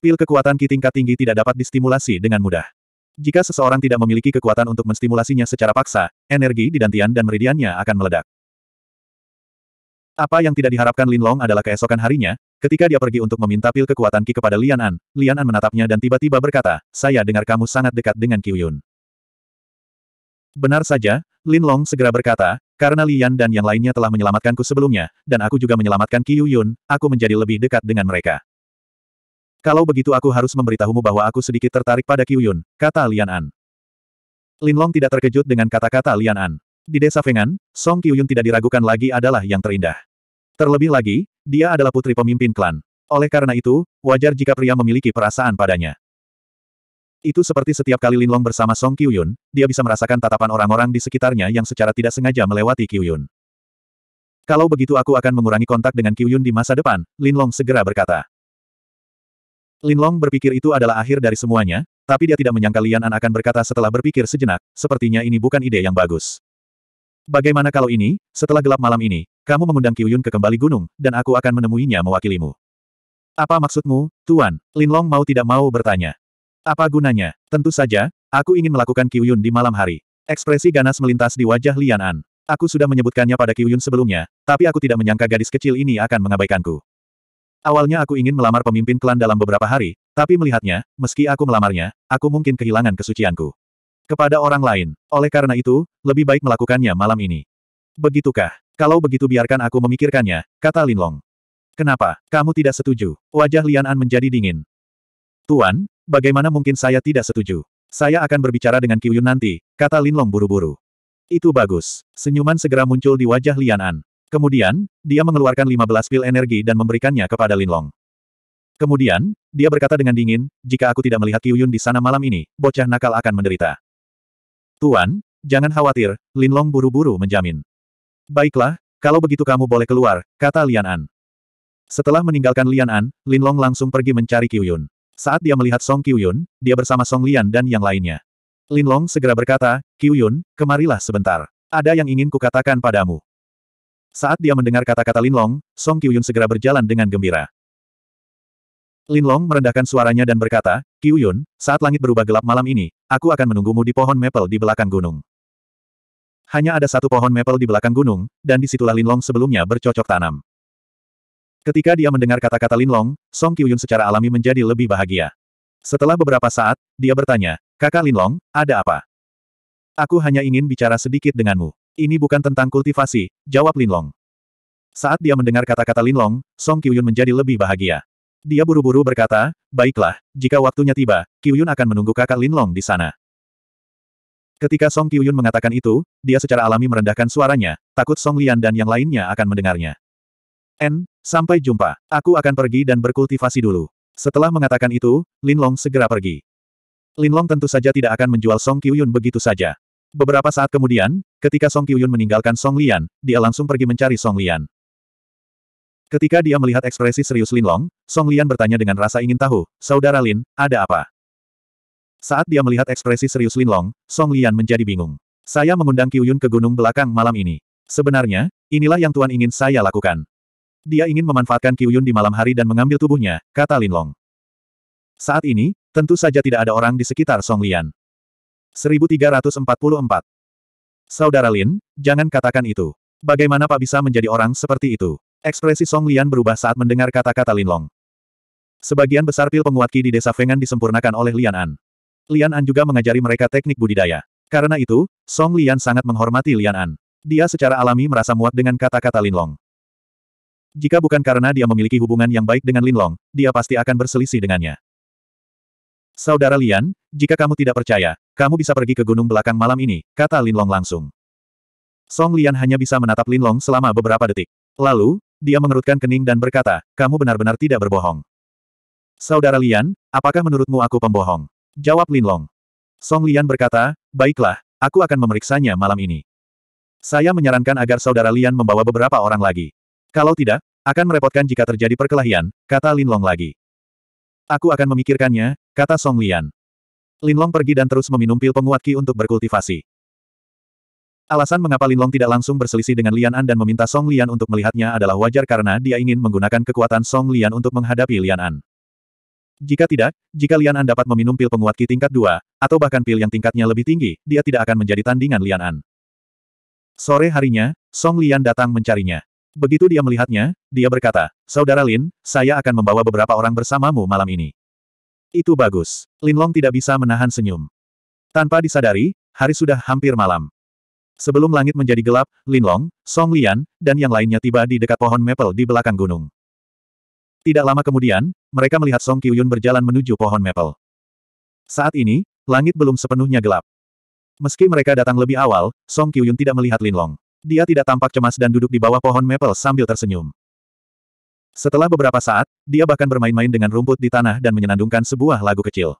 Pil kekuatan Ki tingkat tinggi tidak dapat distimulasi dengan mudah. Jika seseorang tidak memiliki kekuatan untuk menstimulasinya secara paksa, energi di dantian dan meridiannya akan meledak. Apa yang tidak diharapkan Lin Long adalah keesokan harinya, ketika dia pergi untuk meminta pil kekuatan Qi kepada Lian An, Lian An menatapnya dan tiba-tiba berkata, saya dengar kamu sangat dekat dengan Qi Yun. Benar saja, Lin Long segera berkata, karena Lian dan yang lainnya telah menyelamatkanku sebelumnya, dan aku juga menyelamatkan Qi Yun, aku menjadi lebih dekat dengan mereka. Kalau begitu aku harus memberitahumu bahwa aku sedikit tertarik pada Qi Yun, kata Lian An. Lin Long tidak terkejut dengan kata-kata Lian An. Di desa Fengan, Song Qiuyun tidak diragukan lagi adalah yang terindah. Terlebih lagi, dia adalah putri pemimpin klan. Oleh karena itu, wajar jika pria memiliki perasaan padanya. Itu seperti setiap kali Linlong bersama Song Qiuyun, dia bisa merasakan tatapan orang-orang di sekitarnya yang secara tidak sengaja melewati Qiuyun. Kalau begitu aku akan mengurangi kontak dengan Qiuyun di masa depan, Linlong segera berkata. Linlong berpikir itu adalah akhir dari semuanya, tapi dia tidak menyangka Lian An akan berkata setelah berpikir sejenak, sepertinya ini bukan ide yang bagus. Bagaimana kalau ini, setelah gelap malam ini, kamu mengundang Qiuyun ke kembali gunung, dan aku akan menemuinya mewakilimu. Apa maksudmu, Tuan? Linlong mau tidak mau bertanya. Apa gunanya? Tentu saja, aku ingin melakukan Qiuyun di malam hari. Ekspresi ganas melintas di wajah Lian An. Aku sudah menyebutkannya pada Qiuyun sebelumnya, tapi aku tidak menyangka gadis kecil ini akan mengabaikanku. Awalnya aku ingin melamar pemimpin klan dalam beberapa hari, tapi melihatnya, meski aku melamarnya, aku mungkin kehilangan kesucianku kepada orang lain. Oleh karena itu, lebih baik melakukannya malam ini. Begitukah? Kalau begitu biarkan aku memikirkannya, kata Linlong. Kenapa? Kamu tidak setuju? Wajah Lian An menjadi dingin. Tuan, bagaimana mungkin saya tidak setuju? Saya akan berbicara dengan Qiu Yun nanti, kata Linlong buru-buru. Itu bagus. Senyuman segera muncul di wajah Lian An. Kemudian, dia mengeluarkan 15 pil energi dan memberikannya kepada Linlong. Kemudian, dia berkata dengan dingin, jika aku tidak melihat Qiu Yun di sana malam ini, bocah nakal akan menderita. Tuan, jangan khawatir, Linlong buru-buru menjamin. Baiklah, kalau begitu kamu boleh keluar, kata Lian An. Setelah meninggalkan Lian An, Linlong langsung pergi mencari Yun. Saat dia melihat Song Yun, dia bersama Song Lian dan yang lainnya. Linlong segera berkata, Yun, kemarilah sebentar. Ada yang ingin kukatakan padamu. Saat dia mendengar kata-kata Linlong, Song Yun segera berjalan dengan gembira. Linlong merendahkan suaranya dan berkata, Qiu saat langit berubah gelap malam ini, aku akan menunggumu di pohon maple di belakang gunung. Hanya ada satu pohon maple di belakang gunung, dan disitulah Linlong sebelumnya bercocok tanam. Ketika dia mendengar kata-kata Linlong, Song Qiu secara alami menjadi lebih bahagia. Setelah beberapa saat, dia bertanya, Kakak Linlong, ada apa? Aku hanya ingin bicara sedikit denganmu. Ini bukan tentang kultivasi, jawab Linlong. Saat dia mendengar kata-kata Linlong, Song Qiuyun menjadi lebih bahagia. Dia buru-buru berkata, baiklah, jika waktunya tiba, Qiyun akan menunggu kakak Linlong di sana. Ketika Song Qiyun mengatakan itu, dia secara alami merendahkan suaranya, takut Song Lian dan yang lainnya akan mendengarnya. N, sampai jumpa, aku akan pergi dan berkultivasi dulu. Setelah mengatakan itu, Linlong segera pergi. Linlong tentu saja tidak akan menjual Song Qiyun begitu saja. Beberapa saat kemudian, ketika Song Qiyun meninggalkan Song Lian, dia langsung pergi mencari Song Lian. Ketika dia melihat ekspresi serius Lin Long, Song Lian bertanya dengan rasa ingin tahu, Saudara Lin, ada apa? Saat dia melihat ekspresi serius Lin Long, Song Lian menjadi bingung. Saya mengundang Yun ke gunung belakang malam ini. Sebenarnya, inilah yang Tuan ingin saya lakukan. Dia ingin memanfaatkan Yun di malam hari dan mengambil tubuhnya, kata Lin Long. Saat ini, tentu saja tidak ada orang di sekitar Song Lian. 1344 Saudara Lin, jangan katakan itu. Bagaimana Pak bisa menjadi orang seperti itu? Ekspresi Song Lian berubah saat mendengar kata-kata Lin Long. Sebagian besar pil penguat Qi di desa Fengan disempurnakan oleh Lian An. Lian An juga mengajari mereka teknik budidaya. Karena itu, Song Lian sangat menghormati Lian An. Dia secara alami merasa muak dengan kata-kata Lin Long. Jika bukan karena dia memiliki hubungan yang baik dengan Lin Long, dia pasti akan berselisih dengannya. Saudara Lian, jika kamu tidak percaya, kamu bisa pergi ke gunung belakang malam ini, kata Lin Long langsung. Song Lian hanya bisa menatap Lin Long selama beberapa detik. Lalu, dia mengerutkan kening dan berkata, kamu benar-benar tidak berbohong. Saudara Lian, apakah menurutmu aku pembohong? Jawab Lin Long. Song Lian berkata, baiklah, aku akan memeriksanya malam ini. Saya menyarankan agar saudara Lian membawa beberapa orang lagi. Kalau tidak, akan merepotkan jika terjadi perkelahian, kata Lin Long lagi. Aku akan memikirkannya, kata Song Lian. Lin Long pergi dan terus meminum pil penguat ki untuk berkultivasi. Alasan mengapa Linlong tidak langsung berselisih dengan Lian An dan meminta Song Lian untuk melihatnya adalah wajar karena dia ingin menggunakan kekuatan Song Lian untuk menghadapi Lian An. Jika tidak, jika Lian An dapat meminum pil penguat Ki tingkat 2, atau bahkan pil yang tingkatnya lebih tinggi, dia tidak akan menjadi tandingan Lian An. Sore harinya, Song Lian datang mencarinya. Begitu dia melihatnya, dia berkata, Saudara Lin, saya akan membawa beberapa orang bersamamu malam ini. Itu bagus. Lin Long tidak bisa menahan senyum. Tanpa disadari, hari sudah hampir malam. Sebelum langit menjadi gelap, Linlong, Song Lian, dan yang lainnya tiba di dekat pohon maple di belakang gunung. Tidak lama kemudian, mereka melihat Song Qiuyun berjalan menuju pohon maple. Saat ini, langit belum sepenuhnya gelap. Meski mereka datang lebih awal, Song Qiuyun tidak melihat Linlong. Dia tidak tampak cemas dan duduk di bawah pohon maple sambil tersenyum. Setelah beberapa saat, dia bahkan bermain-main dengan rumput di tanah dan menyenandungkan sebuah lagu kecil.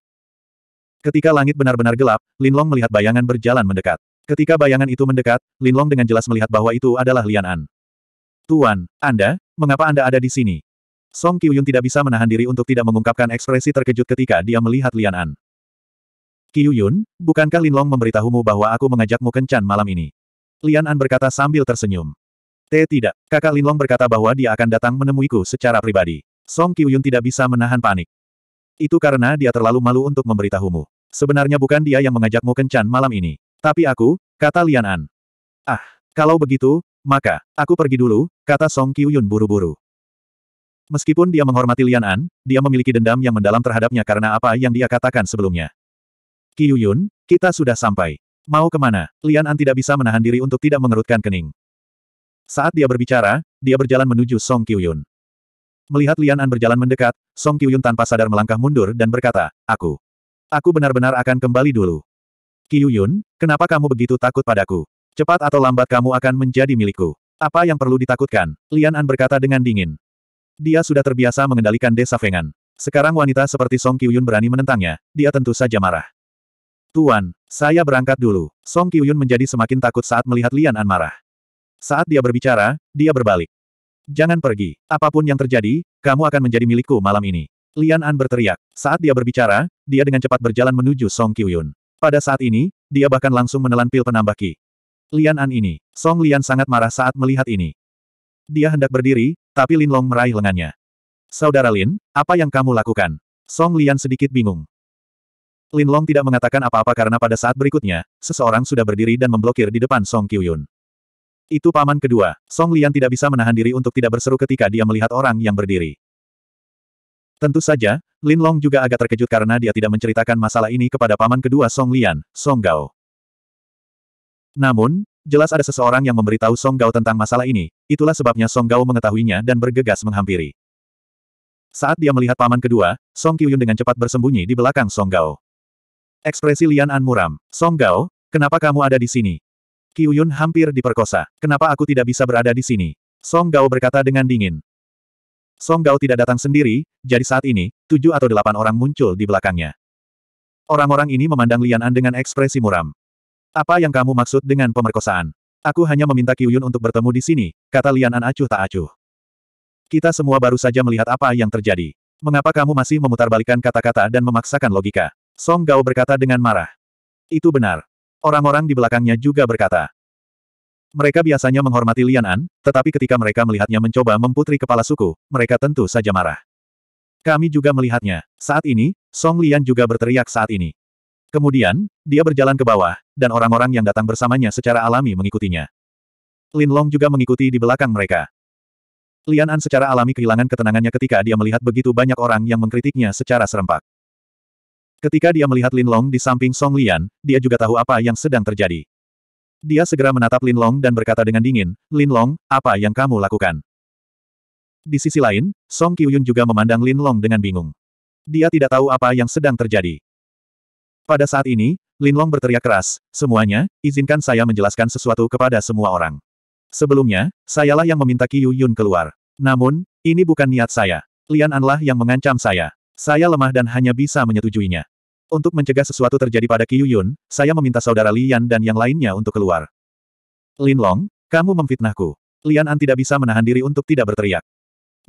Ketika langit benar-benar gelap, Linlong melihat bayangan berjalan mendekat. Ketika bayangan itu mendekat, Linlong dengan jelas melihat bahwa itu adalah Lian An. Tuan, Anda, mengapa Anda ada di sini? Song Qiuyun tidak bisa menahan diri untuk tidak mengungkapkan ekspresi terkejut ketika dia melihat Lian An. Qiuyun, bukankah Linlong memberitahumu bahwa aku mengajakmu kencan malam ini? Lian An berkata sambil tersenyum. T eh, tidak, kakak Linlong berkata bahwa dia akan datang menemuiku secara pribadi. Song Qiuyun tidak bisa menahan panik. Itu karena dia terlalu malu untuk memberitahumu. Sebenarnya bukan dia yang mengajakmu kencan malam ini. Tapi aku, kata Lian An. Ah, kalau begitu, maka, aku pergi dulu, kata Song Qiuyun buru-buru. Meskipun dia menghormati Lian An, dia memiliki dendam yang mendalam terhadapnya karena apa yang dia katakan sebelumnya. Qiuyun, kita sudah sampai. Mau kemana? Lian An tidak bisa menahan diri untuk tidak mengerutkan kening. Saat dia berbicara, dia berjalan menuju Song Qiuyun. Melihat Lian An berjalan mendekat, Song Qiuyun tanpa sadar melangkah mundur dan berkata, Aku. Aku benar-benar akan kembali dulu. Qiu Yun, kenapa kamu begitu takut padaku? Cepat atau lambat kamu akan menjadi milikku. Apa yang perlu ditakutkan? Lian An berkata dengan dingin. Dia sudah terbiasa mengendalikan desa Fengan. Sekarang wanita seperti Song Kiyun berani menentangnya, dia tentu saja marah. Tuan, saya berangkat dulu. Song Kiyun menjadi semakin takut saat melihat Lian An marah. Saat dia berbicara, dia berbalik. Jangan pergi. Apapun yang terjadi, kamu akan menjadi milikku malam ini. Lian An berteriak. Saat dia berbicara, dia dengan cepat berjalan menuju Song Kiyun. Pada saat ini, dia bahkan langsung menelan pil penambah ki. Lian An ini. Song Lian sangat marah saat melihat ini. Dia hendak berdiri, tapi Lin Long meraih lengannya. Saudara Lin, apa yang kamu lakukan? Song Lian sedikit bingung. Lin Long tidak mengatakan apa-apa karena pada saat berikutnya, seseorang sudah berdiri dan memblokir di depan Song Qiuyun. Itu paman kedua. Song Lian tidak bisa menahan diri untuk tidak berseru ketika dia melihat orang yang berdiri. Tentu saja, Lin Long juga agak terkejut karena dia tidak menceritakan masalah ini kepada paman kedua Song Lian, Song Gao. Namun, jelas ada seseorang yang memberitahu Song Gao tentang masalah ini, itulah sebabnya Song Gao mengetahuinya dan bergegas menghampiri. Saat dia melihat paman kedua, Song Qiuyun dengan cepat bersembunyi di belakang Song Gao. Ekspresi Lian An muram. Song Gao, kenapa kamu ada di sini? Qiuyun hampir diperkosa. Kenapa aku tidak bisa berada di sini? Song Gao berkata dengan dingin. Song Gao tidak datang sendiri, jadi saat ini, tujuh atau delapan orang muncul di belakangnya. Orang-orang ini memandang Lian An dengan ekspresi muram. Apa yang kamu maksud dengan pemerkosaan? Aku hanya meminta Qiu Yun untuk bertemu di sini, kata Lian An acuh tak acuh. Kita semua baru saja melihat apa yang terjadi. Mengapa kamu masih memutarbalikkan kata-kata dan memaksakan logika? Song Gao berkata dengan marah. Itu benar. Orang-orang di belakangnya juga berkata. Mereka biasanya menghormati Lian An, tetapi ketika mereka melihatnya mencoba memputri kepala suku, mereka tentu saja marah. Kami juga melihatnya. Saat ini, Song Lian juga berteriak saat ini. Kemudian, dia berjalan ke bawah, dan orang-orang yang datang bersamanya secara alami mengikutinya. Lin Long juga mengikuti di belakang mereka. Lian An secara alami kehilangan ketenangannya ketika dia melihat begitu banyak orang yang mengkritiknya secara serempak. Ketika dia melihat Lin Long di samping Song Lian, dia juga tahu apa yang sedang terjadi. Dia segera menatap Lin Long dan berkata dengan dingin, Lin Long, apa yang kamu lakukan? Di sisi lain, Song Qiuyun juga memandang Lin Long dengan bingung. Dia tidak tahu apa yang sedang terjadi. Pada saat ini, Lin Long berteriak keras, semuanya, izinkan saya menjelaskan sesuatu kepada semua orang. Sebelumnya, sayalah yang meminta Yun keluar. Namun, ini bukan niat saya. Lian Anlah yang mengancam saya. Saya lemah dan hanya bisa menyetujuinya. Untuk mencegah sesuatu terjadi pada Qiu Yun, saya meminta saudara Lian dan yang lainnya untuk keluar. Lin Long, kamu memfitnahku. Lian An tidak bisa menahan diri untuk tidak berteriak.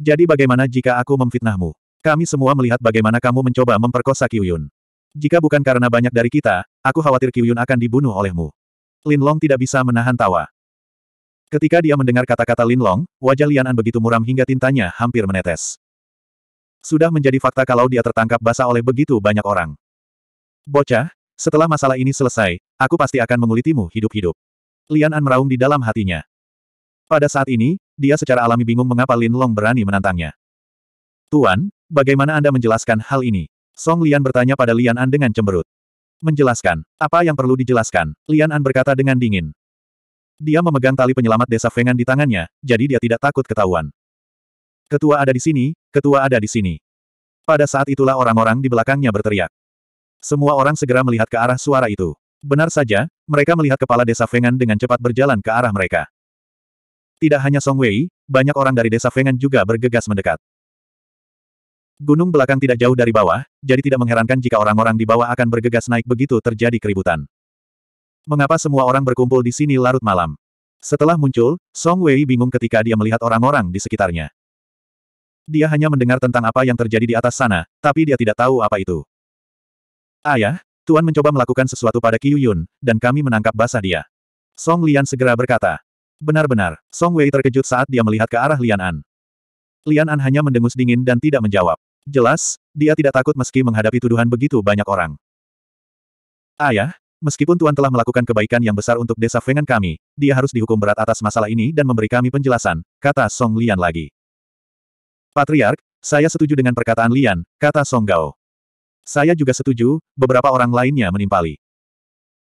Jadi bagaimana jika aku memfitnahmu? Kami semua melihat bagaimana kamu mencoba memperkosa Qiu Yun. Jika bukan karena banyak dari kita, aku khawatir Qiu Yun akan dibunuh olehmu. Lin Long tidak bisa menahan tawa. Ketika dia mendengar kata-kata Lin Long, wajah Lian An begitu muram hingga tintanya hampir menetes. Sudah menjadi fakta kalau dia tertangkap basah oleh begitu banyak orang. Bocah, setelah masalah ini selesai, aku pasti akan mengulitimu hidup-hidup. Lian An meraung di dalam hatinya. Pada saat ini, dia secara alami bingung mengapa Lin Long berani menantangnya. Tuan, bagaimana Anda menjelaskan hal ini? Song Lian bertanya pada Lian An dengan cemberut. Menjelaskan, apa yang perlu dijelaskan? Lian An berkata dengan dingin. Dia memegang tali penyelamat desa Fengan di tangannya, jadi dia tidak takut ketahuan. Ketua ada di sini, ketua ada di sini. Pada saat itulah orang-orang di belakangnya berteriak. Semua orang segera melihat ke arah suara itu. Benar saja, mereka melihat kepala desa Fengan dengan cepat berjalan ke arah mereka. Tidak hanya Song Wei, banyak orang dari desa Fengan juga bergegas mendekat. Gunung belakang tidak jauh dari bawah, jadi tidak mengherankan jika orang-orang di bawah akan bergegas naik begitu terjadi keributan. Mengapa semua orang berkumpul di sini larut malam? Setelah muncul, Song Wei bingung ketika dia melihat orang-orang di sekitarnya. Dia hanya mendengar tentang apa yang terjadi di atas sana, tapi dia tidak tahu apa itu. Ayah, Tuan mencoba melakukan sesuatu pada Qiu Yun, dan kami menangkap basah dia. Song Lian segera berkata. Benar-benar, Song Wei terkejut saat dia melihat ke arah Lian An. Lian An hanya mendengus dingin dan tidak menjawab. Jelas, dia tidak takut meski menghadapi tuduhan begitu banyak orang. Ayah, meskipun Tuan telah melakukan kebaikan yang besar untuk desa Fengan kami, dia harus dihukum berat atas masalah ini dan memberi kami penjelasan, kata Song Lian lagi. Patriark, saya setuju dengan perkataan Lian, kata Song Gao. Saya juga setuju, beberapa orang lainnya menimpali.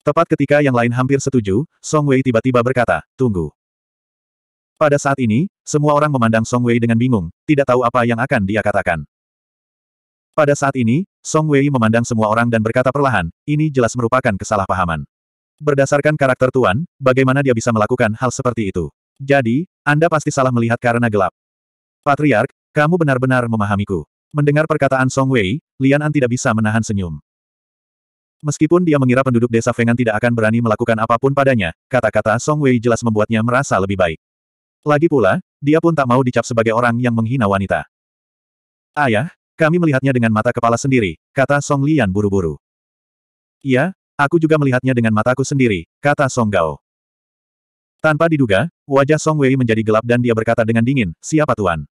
Tepat ketika yang lain hampir setuju, Song Wei tiba-tiba berkata, tunggu. Pada saat ini, semua orang memandang Song Wei dengan bingung, tidak tahu apa yang akan dia katakan. Pada saat ini, Song Wei memandang semua orang dan berkata perlahan, ini jelas merupakan kesalahpahaman. Berdasarkan karakter Tuan, bagaimana dia bisa melakukan hal seperti itu? Jadi, Anda pasti salah melihat karena gelap. Patriark, kamu benar-benar memahamiku. Mendengar perkataan Song Wei, Lian An tidak bisa menahan senyum. Meskipun dia mengira penduduk desa Fengan tidak akan berani melakukan apapun padanya, kata-kata Song Wei jelas membuatnya merasa lebih baik. Lagi pula, dia pun tak mau dicap sebagai orang yang menghina wanita. Ayah, kami melihatnya dengan mata kepala sendiri, kata Song Lian buru-buru. Iya, aku juga melihatnya dengan mataku sendiri, kata Song Gao. Tanpa diduga, wajah Song Wei menjadi gelap dan dia berkata dengan dingin, siapa Tuan?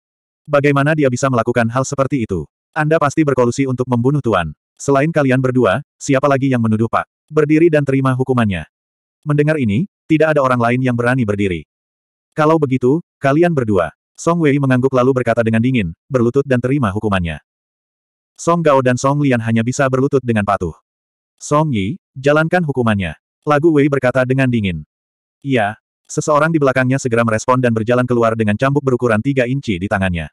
Bagaimana dia bisa melakukan hal seperti itu? Anda pasti berkolusi untuk membunuh Tuan. Selain kalian berdua, siapa lagi yang menuduh Pak? Berdiri dan terima hukumannya. Mendengar ini, tidak ada orang lain yang berani berdiri. Kalau begitu, kalian berdua. Song Wei mengangguk lalu berkata dengan dingin, berlutut dan terima hukumannya. Song Gao dan Song Lian hanya bisa berlutut dengan patuh. Song Yi, jalankan hukumannya. Lagu Wei berkata dengan dingin. Iya, Seseorang di belakangnya segera merespon dan berjalan keluar dengan cambuk berukuran tiga inci di tangannya.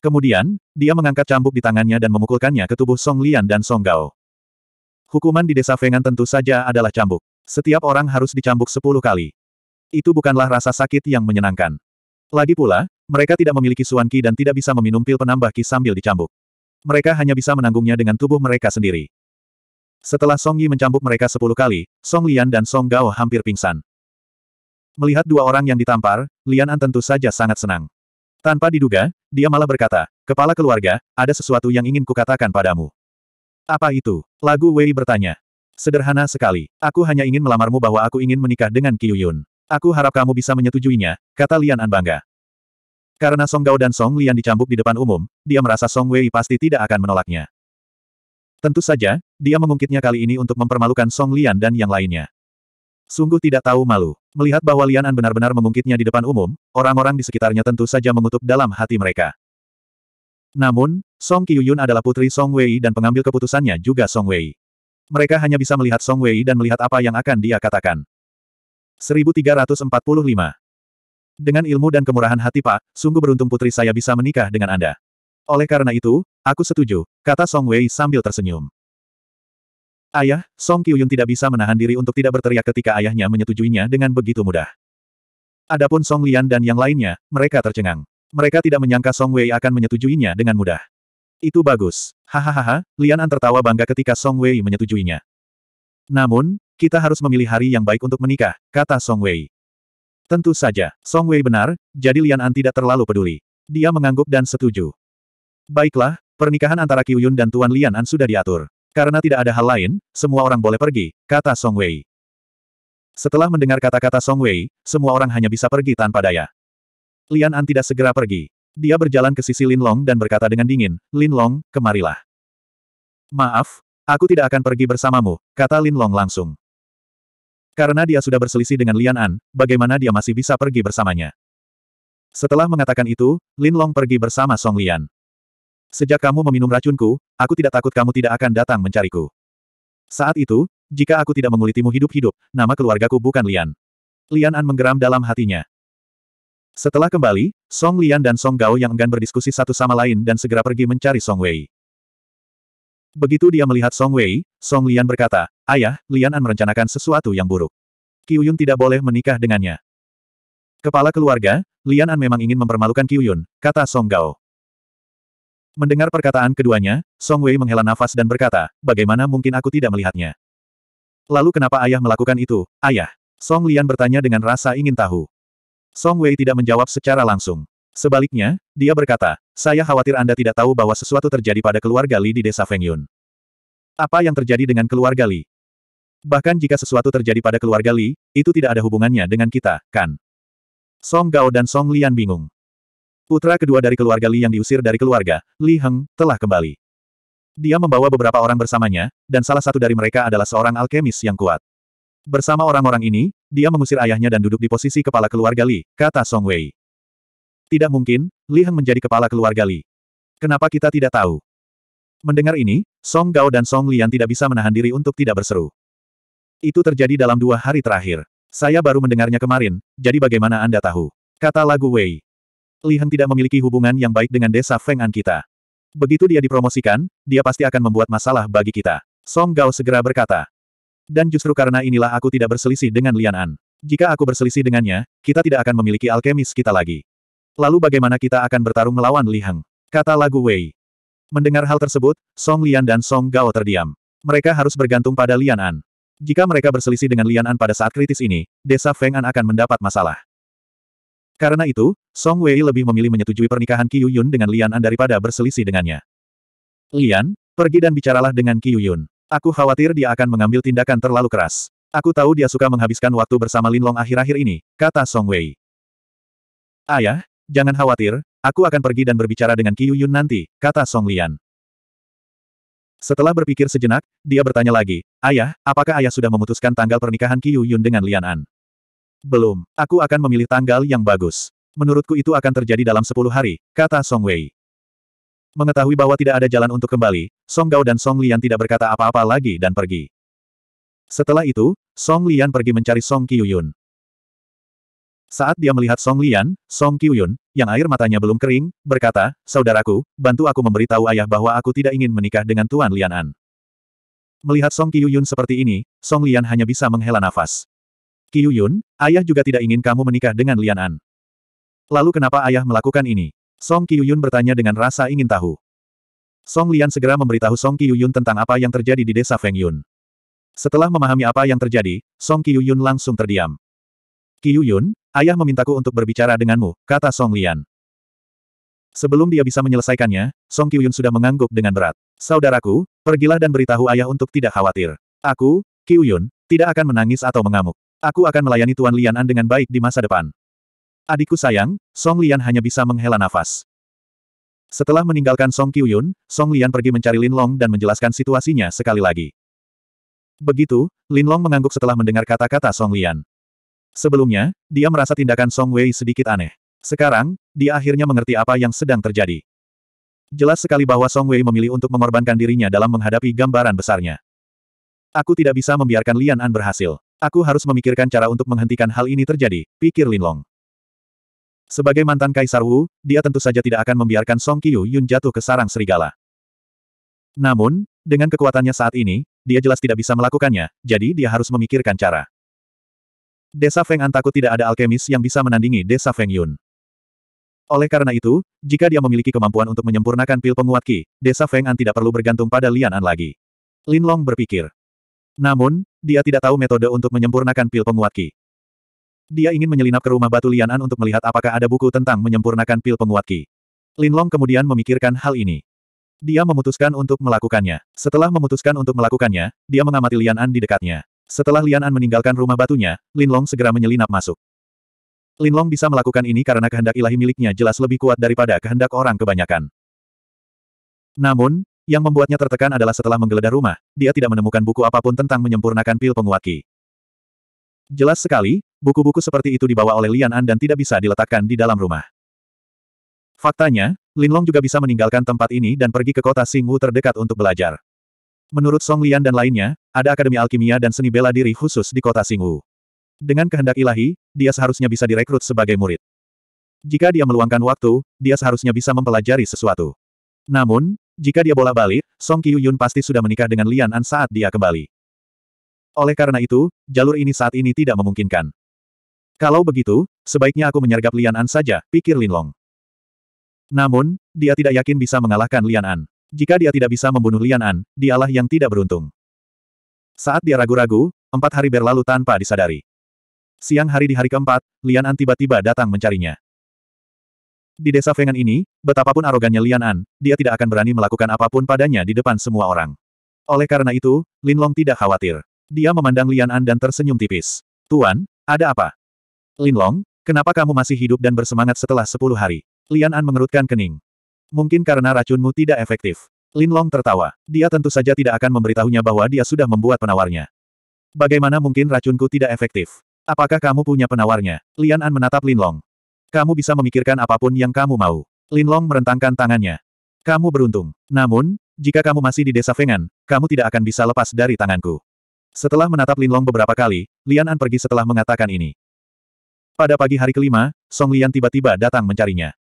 Kemudian, dia mengangkat cambuk di tangannya dan memukulkannya ke tubuh Song Lian dan Song Gao. Hukuman di desa Fengan tentu saja adalah cambuk. Setiap orang harus dicambuk sepuluh kali. Itu bukanlah rasa sakit yang menyenangkan. Lagi pula, mereka tidak memiliki Suan suanki dan tidak bisa meminum pil penambah ki sambil dicambuk. Mereka hanya bisa menanggungnya dengan tubuh mereka sendiri. Setelah Song Yi mencambuk mereka sepuluh kali, Song Lian dan Song Gao hampir pingsan. Melihat dua orang yang ditampar, Lian An tentu saja sangat senang. Tanpa diduga, dia malah berkata, Kepala keluarga, ada sesuatu yang ingin kukatakan padamu. Apa itu? Lagu Wei bertanya. Sederhana sekali. Aku hanya ingin melamarmu bahwa aku ingin menikah dengan Qiu Yun. Aku harap kamu bisa menyetujuinya, kata Lian An bangga. Karena Song Gao dan Song Lian dicambuk di depan umum, dia merasa Song Wei pasti tidak akan menolaknya. Tentu saja, dia mengungkitnya kali ini untuk mempermalukan Song Lian dan yang lainnya. Sungguh tidak tahu malu. Melihat bahwa Lianan benar-benar mengungkitnya di depan umum, orang-orang di sekitarnya tentu saja mengutuk dalam hati mereka. Namun, Song Qiyun adalah putri Song Wei dan pengambil keputusannya juga Song Wei. Mereka hanya bisa melihat Song Wei dan melihat apa yang akan dia katakan. 1345 Dengan ilmu dan kemurahan hati Pak, sungguh beruntung putri saya bisa menikah dengan Anda. Oleh karena itu, aku setuju, kata Song Wei sambil tersenyum. Ayah, Song Qiuyun tidak bisa menahan diri untuk tidak berteriak ketika ayahnya menyetujuinya dengan begitu mudah. Adapun Song Lian dan yang lainnya, mereka tercengang. Mereka tidak menyangka Song Wei akan menyetujuinya dengan mudah. Itu bagus. Hahaha, Lian An tertawa bangga ketika Song Wei menyetujuinya. Namun, kita harus memilih hari yang baik untuk menikah, kata Song Wei. Tentu saja, Song Wei benar, jadi Lian An tidak terlalu peduli. Dia mengangguk dan setuju. Baiklah, pernikahan antara Qiuyun dan Tuan Lian An sudah diatur. Karena tidak ada hal lain, semua orang boleh pergi, kata Song Wei. Setelah mendengar kata-kata Song Wei, semua orang hanya bisa pergi tanpa daya. Lian An tidak segera pergi. Dia berjalan ke sisi Lin Long dan berkata dengan dingin, Lin Long, kemarilah. Maaf, aku tidak akan pergi bersamamu, kata Lin Long langsung. Karena dia sudah berselisih dengan Lian An, bagaimana dia masih bisa pergi bersamanya? Setelah mengatakan itu, Lin Long pergi bersama Song Lian. Sejak kamu meminum racunku, aku tidak takut kamu tidak akan datang mencariku. Saat itu, jika aku tidak mengulitimu hidup-hidup, nama keluargaku bukan Lian. Lian An menggeram dalam hatinya. Setelah kembali, Song Lian dan Song Gao yang enggan berdiskusi satu sama lain dan segera pergi mencari Song Wei. Begitu dia melihat Song Wei, Song Lian berkata, Ayah, Lian An merencanakan sesuatu yang buruk. Yun tidak boleh menikah dengannya. Kepala keluarga, Lian An memang ingin mempermalukan Yun, kata Song Gao. Mendengar perkataan keduanya, Song Wei menghela nafas dan berkata, bagaimana mungkin aku tidak melihatnya? Lalu kenapa ayah melakukan itu, ayah? Song Lian bertanya dengan rasa ingin tahu. Song Wei tidak menjawab secara langsung. Sebaliknya, dia berkata, saya khawatir Anda tidak tahu bahwa sesuatu terjadi pada keluarga Li di desa Fengyun. Apa yang terjadi dengan keluarga Li? Bahkan jika sesuatu terjadi pada keluarga Li, itu tidak ada hubungannya dengan kita, kan? Song Gao dan Song Lian bingung. Putra kedua dari keluarga Li yang diusir dari keluarga, Li Heng, telah kembali. Dia membawa beberapa orang bersamanya, dan salah satu dari mereka adalah seorang alkemis yang kuat. Bersama orang-orang ini, dia mengusir ayahnya dan duduk di posisi kepala keluarga Li, kata Song Wei. Tidak mungkin, Li Heng menjadi kepala keluarga Li. Kenapa kita tidak tahu? Mendengar ini, Song Gao dan Song Lian tidak bisa menahan diri untuk tidak berseru. Itu terjadi dalam dua hari terakhir. Saya baru mendengarnya kemarin, jadi bagaimana Anda tahu? Kata lagu Wei. Li Heng tidak memiliki hubungan yang baik dengan desa Feng An kita. Begitu dia dipromosikan, dia pasti akan membuat masalah bagi kita. Song Gao segera berkata. Dan justru karena inilah aku tidak berselisih dengan Lian An. Jika aku berselisih dengannya, kita tidak akan memiliki alkemis kita lagi. Lalu bagaimana kita akan bertarung melawan Li Heng? Kata lagu Wei. Mendengar hal tersebut, Song Lian dan Song Gao terdiam. Mereka harus bergantung pada Lian An. Jika mereka berselisih dengan Lian An pada saat kritis ini, desa Feng An akan mendapat masalah. Karena itu, Song Wei lebih memilih menyetujui pernikahan Qiu Yun dengan Lian An daripada berselisih dengannya. Lian, pergi dan bicaralah dengan Qiu Yun. Aku khawatir dia akan mengambil tindakan terlalu keras. Aku tahu dia suka menghabiskan waktu bersama Linlong akhir-akhir ini, kata Song Wei. Ayah, jangan khawatir, aku akan pergi dan berbicara dengan Qiu Yun nanti, kata Song Lian. Setelah berpikir sejenak, dia bertanya lagi, Ayah, apakah ayah sudah memutuskan tanggal pernikahan Qiu Yun dengan Lian An? Belum, aku akan memilih tanggal yang bagus. Menurutku itu akan terjadi dalam sepuluh hari, kata Song Wei. Mengetahui bahwa tidak ada jalan untuk kembali, Song Gao dan Song Lian tidak berkata apa-apa lagi dan pergi. Setelah itu, Song Lian pergi mencari Song Qiyun. Saat dia melihat Song Lian, Song Qiyun, yang air matanya belum kering, berkata, Saudaraku, bantu aku memberitahu ayah bahwa aku tidak ingin menikah dengan Tuan Lian An. Melihat Song Qiyun seperti ini, Song Lian hanya bisa menghela nafas. Qiu Yun, ayah juga tidak ingin kamu menikah dengan Lian An. Lalu kenapa ayah melakukan ini? Song Qiu Yun bertanya dengan rasa ingin tahu. Song Lian segera memberitahu Song Qiu Yun tentang apa yang terjadi di desa Feng Yun. Setelah memahami apa yang terjadi, Song Qiu Yun langsung terdiam. Qiu Yun, ayah memintaku untuk berbicara denganmu, kata Song Lian. Sebelum dia bisa menyelesaikannya, Song Qiuyun sudah mengangguk dengan berat. Saudaraku, pergilah dan beritahu ayah untuk tidak khawatir. Aku, Qiuyun, tidak akan menangis atau mengamuk. Aku akan melayani Tuan Lianan dengan baik di masa depan. Adikku sayang, Song Lian hanya bisa menghela nafas. Setelah meninggalkan Song Qiuyun, Song Lian pergi mencari Lin Long dan menjelaskan situasinya sekali lagi. Begitu, Lin Long mengangguk setelah mendengar kata-kata Song Lian. Sebelumnya, dia merasa tindakan Song Wei sedikit aneh. Sekarang, dia akhirnya mengerti apa yang sedang terjadi. Jelas sekali bahwa Song Wei memilih untuk mengorbankan dirinya dalam menghadapi gambaran besarnya. Aku tidak bisa membiarkan Lian An berhasil. Aku harus memikirkan cara untuk menghentikan hal ini terjadi, pikir Linlong. Sebagai mantan Kaisar Wu, dia tentu saja tidak akan membiarkan Song Qiu Yun jatuh ke sarang serigala. Namun, dengan kekuatannya saat ini, dia jelas tidak bisa melakukannya, jadi dia harus memikirkan cara. Desa Feng An takut tidak ada alkemis yang bisa menandingi Desa Feng Yun. Oleh karena itu, jika dia memiliki kemampuan untuk menyempurnakan pil penguat Qi, Desa Feng An tidak perlu bergantung pada Lian An lagi. Long berpikir, namun, dia tidak tahu metode untuk menyempurnakan pil penguat Ki. Dia ingin menyelinap ke rumah batu Lianan untuk melihat apakah ada buku tentang menyempurnakan pil penguat Ki. Linlong kemudian memikirkan hal ini. Dia memutuskan untuk melakukannya. Setelah memutuskan untuk melakukannya, dia mengamati Lianan di dekatnya. Setelah Lianan meninggalkan rumah batunya, Linlong segera menyelinap masuk. Linlong bisa melakukan ini karena kehendak ilahi miliknya jelas lebih kuat daripada kehendak orang kebanyakan. Namun, yang membuatnya tertekan adalah setelah menggeledah rumah, dia tidak menemukan buku apapun tentang menyempurnakan pil penguat Qi. Jelas sekali, buku-buku seperti itu dibawa oleh Lian An dan tidak bisa diletakkan di dalam rumah. Faktanya, Lin Long juga bisa meninggalkan tempat ini dan pergi ke kota Singwu terdekat untuk belajar. Menurut Song Lian dan lainnya, ada Akademi Alkimia dan seni bela diri khusus di kota Singwu. Dengan kehendak ilahi, dia seharusnya bisa direkrut sebagai murid. Jika dia meluangkan waktu, dia seharusnya bisa mempelajari sesuatu. Namun, jika dia bola balik, Song qiu pasti sudah menikah dengan Lian An saat dia kembali. Oleh karena itu, jalur ini saat ini tidak memungkinkan. Kalau begitu, sebaiknya aku menyergap Lian An saja, pikir Lin Long. Namun, dia tidak yakin bisa mengalahkan Lian An. Jika dia tidak bisa membunuh Lian An, dialah yang tidak beruntung. Saat dia ragu-ragu, empat hari berlalu tanpa disadari. Siang hari di hari keempat, Lian An tiba-tiba datang mencarinya. Di desa Fengan ini, betapapun arogannya Lian An, dia tidak akan berani melakukan apapun padanya di depan semua orang. Oleh karena itu, Lin Long tidak khawatir. Dia memandang Lian An dan tersenyum tipis. Tuan, ada apa? Lin Long, kenapa kamu masih hidup dan bersemangat setelah sepuluh hari? Lian An mengerutkan kening. Mungkin karena racunmu tidak efektif. Lin Long tertawa. Dia tentu saja tidak akan memberitahunya bahwa dia sudah membuat penawarnya. Bagaimana mungkin racunku tidak efektif? Apakah kamu punya penawarnya? Lian An menatap Lin Long. Kamu bisa memikirkan apapun yang kamu mau. Linlong merentangkan tangannya. Kamu beruntung. Namun, jika kamu masih di desa Fengan, kamu tidak akan bisa lepas dari tanganku. Setelah menatap Linlong beberapa kali, Lian An pergi setelah mengatakan ini. Pada pagi hari kelima, Song Lian tiba-tiba datang mencarinya.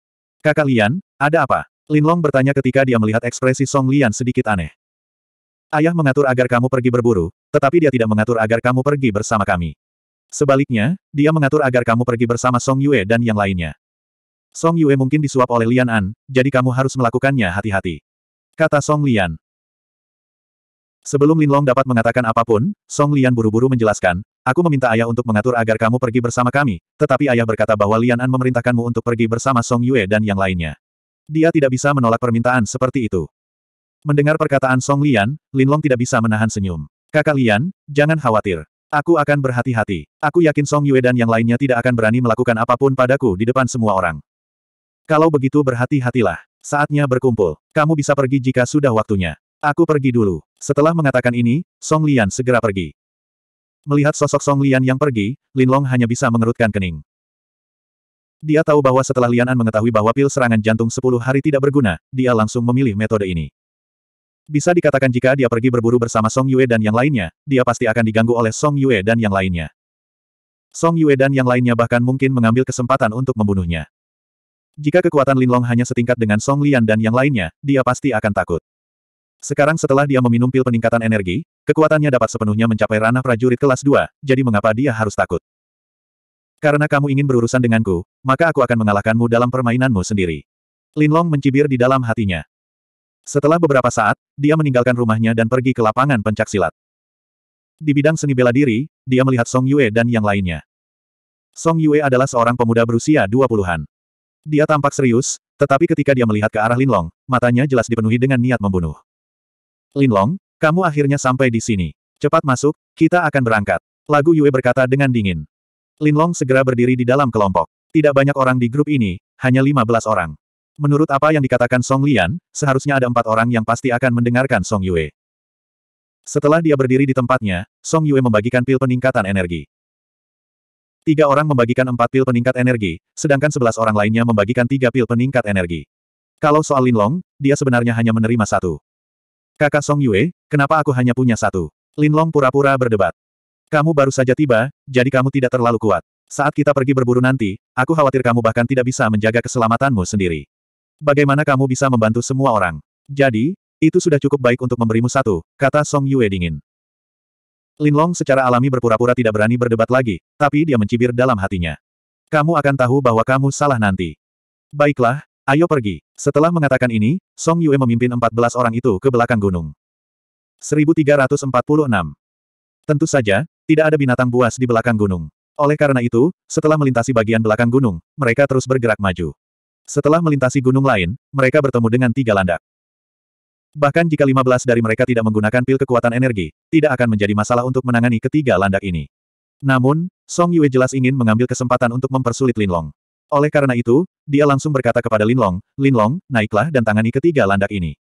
Kakak Lian, ada apa? Linlong bertanya ketika dia melihat ekspresi Song Lian sedikit aneh. Ayah mengatur agar kamu pergi berburu, tetapi dia tidak mengatur agar kamu pergi bersama kami. Sebaliknya, dia mengatur agar kamu pergi bersama Song Yue dan yang lainnya. Song Yue mungkin disuap oleh Lian An, jadi kamu harus melakukannya hati-hati. Kata Song Lian. Sebelum Lin Long dapat mengatakan apapun, Song Lian buru-buru menjelaskan, aku meminta ayah untuk mengatur agar kamu pergi bersama kami, tetapi ayah berkata bahwa Lian An memerintahkanmu untuk pergi bersama Song Yue dan yang lainnya. Dia tidak bisa menolak permintaan seperti itu. Mendengar perkataan Song Lian, Lin Long tidak bisa menahan senyum. Kakak Lian, jangan khawatir. Aku akan berhati-hati. Aku yakin Song Yue dan yang lainnya tidak akan berani melakukan apapun padaku di depan semua orang. Kalau begitu berhati-hatilah. Saatnya berkumpul. Kamu bisa pergi jika sudah waktunya. Aku pergi dulu. Setelah mengatakan ini, Song Lian segera pergi. Melihat sosok Song Lian yang pergi, Lin Long hanya bisa mengerutkan kening. Dia tahu bahwa setelah Lian An mengetahui bahwa pil serangan jantung 10 hari tidak berguna, dia langsung memilih metode ini. Bisa dikatakan jika dia pergi berburu bersama Song Yue dan yang lainnya, dia pasti akan diganggu oleh Song Yue dan yang lainnya. Song Yue dan yang lainnya bahkan mungkin mengambil kesempatan untuk membunuhnya. Jika kekuatan Lin Long hanya setingkat dengan Song Lian dan yang lainnya, dia pasti akan takut. Sekarang setelah dia meminum pil peningkatan energi, kekuatannya dapat sepenuhnya mencapai ranah prajurit kelas 2, jadi mengapa dia harus takut? Karena kamu ingin berurusan denganku, maka aku akan mengalahkanmu dalam permainanmu sendiri. Lin Long mencibir di dalam hatinya. Setelah beberapa saat, dia meninggalkan rumahnya dan pergi ke lapangan pencaksilat. Di bidang seni bela diri, dia melihat Song Yue dan yang lainnya. Song Yue adalah seorang pemuda berusia 20-an. Dia tampak serius, tetapi ketika dia melihat ke arah Linlong, matanya jelas dipenuhi dengan niat membunuh. Linlong, kamu akhirnya sampai di sini. Cepat masuk, kita akan berangkat. Lagu Yue berkata dengan dingin. Linlong segera berdiri di dalam kelompok. Tidak banyak orang di grup ini, hanya 15 orang. Menurut apa yang dikatakan Song Lian, seharusnya ada empat orang yang pasti akan mendengarkan Song Yue. Setelah dia berdiri di tempatnya, Song Yue membagikan pil peningkatan energi. Tiga orang membagikan empat pil peningkat energi, sedangkan sebelas orang lainnya membagikan tiga pil peningkat energi. Kalau soal Lin Long, dia sebenarnya hanya menerima satu. Kakak Song Yue, kenapa aku hanya punya satu? Lin Long pura-pura berdebat. Kamu baru saja tiba, jadi kamu tidak terlalu kuat. Saat kita pergi berburu nanti, aku khawatir kamu bahkan tidak bisa menjaga keselamatanmu sendiri. Bagaimana kamu bisa membantu semua orang? Jadi, itu sudah cukup baik untuk memberimu satu, kata Song Yue dingin. Linlong secara alami berpura-pura tidak berani berdebat lagi, tapi dia mencibir dalam hatinya. Kamu akan tahu bahwa kamu salah nanti. Baiklah, ayo pergi. Setelah mengatakan ini, Song Yue memimpin 14 orang itu ke belakang gunung. 1346 Tentu saja, tidak ada binatang buas di belakang gunung. Oleh karena itu, setelah melintasi bagian belakang gunung, mereka terus bergerak maju. Setelah melintasi gunung lain, mereka bertemu dengan tiga landak. Bahkan jika 15 dari mereka tidak menggunakan pil kekuatan energi, tidak akan menjadi masalah untuk menangani ketiga landak ini. Namun, Song Yue jelas ingin mengambil kesempatan untuk mempersulit Linlong. Oleh karena itu, dia langsung berkata kepada Linlong, Linlong, naiklah dan tangani ketiga landak ini.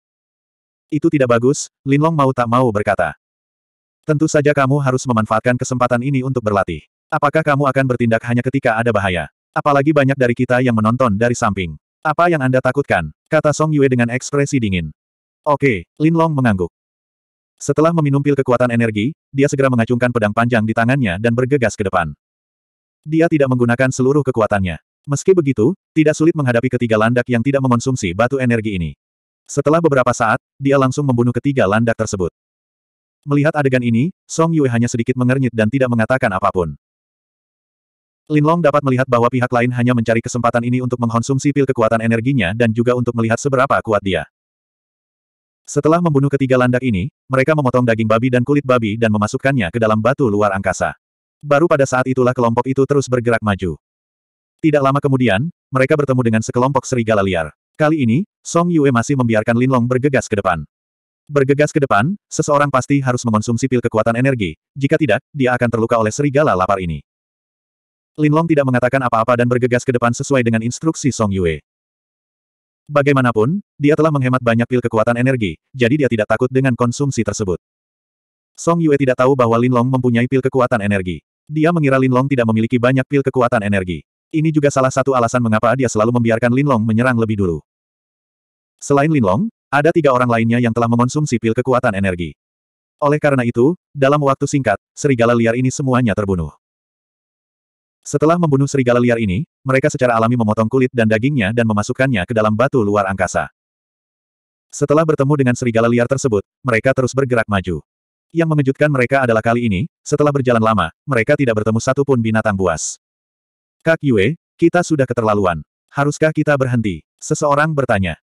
Itu tidak bagus, Linlong mau tak mau berkata. Tentu saja kamu harus memanfaatkan kesempatan ini untuk berlatih. Apakah kamu akan bertindak hanya ketika ada bahaya? Apalagi banyak dari kita yang menonton dari samping. Apa yang Anda takutkan? Kata Song Yue dengan ekspresi dingin. Oke, Lin Long mengangguk. Setelah meminum pil kekuatan energi, dia segera mengacungkan pedang panjang di tangannya dan bergegas ke depan. Dia tidak menggunakan seluruh kekuatannya. Meski begitu, tidak sulit menghadapi ketiga landak yang tidak mengonsumsi batu energi ini. Setelah beberapa saat, dia langsung membunuh ketiga landak tersebut. Melihat adegan ini, Song Yue hanya sedikit mengernyit dan tidak mengatakan apapun. Linlong dapat melihat bahwa pihak lain hanya mencari kesempatan ini untuk mengkonsumsi pil kekuatan energinya dan juga untuk melihat seberapa kuat dia. Setelah membunuh ketiga landak ini, mereka memotong daging babi dan kulit babi dan memasukkannya ke dalam batu luar angkasa. Baru pada saat itulah kelompok itu terus bergerak maju. Tidak lama kemudian, mereka bertemu dengan sekelompok serigala liar. Kali ini, Song Yue masih membiarkan Linlong bergegas ke depan. Bergegas ke depan, seseorang pasti harus mengonsumsi pil kekuatan energi, jika tidak, dia akan terluka oleh serigala lapar ini. Linlong tidak mengatakan apa-apa dan bergegas ke depan sesuai dengan instruksi Song Yue. Bagaimanapun, dia telah menghemat banyak pil kekuatan energi, jadi dia tidak takut dengan konsumsi tersebut. Song Yue tidak tahu bahwa Linlong mempunyai pil kekuatan energi. Dia mengira Linlong tidak memiliki banyak pil kekuatan energi. Ini juga salah satu alasan mengapa dia selalu membiarkan Linlong menyerang lebih dulu. Selain Linlong, ada tiga orang lainnya yang telah mengonsumsi pil kekuatan energi. Oleh karena itu, dalam waktu singkat, serigala liar ini semuanya terbunuh. Setelah membunuh serigala liar ini, mereka secara alami memotong kulit dan dagingnya dan memasukkannya ke dalam batu luar angkasa. Setelah bertemu dengan serigala liar tersebut, mereka terus bergerak maju. Yang mengejutkan mereka adalah kali ini, setelah berjalan lama, mereka tidak bertemu satupun binatang buas. Kak Yue, kita sudah keterlaluan. Haruskah kita berhenti? Seseorang bertanya.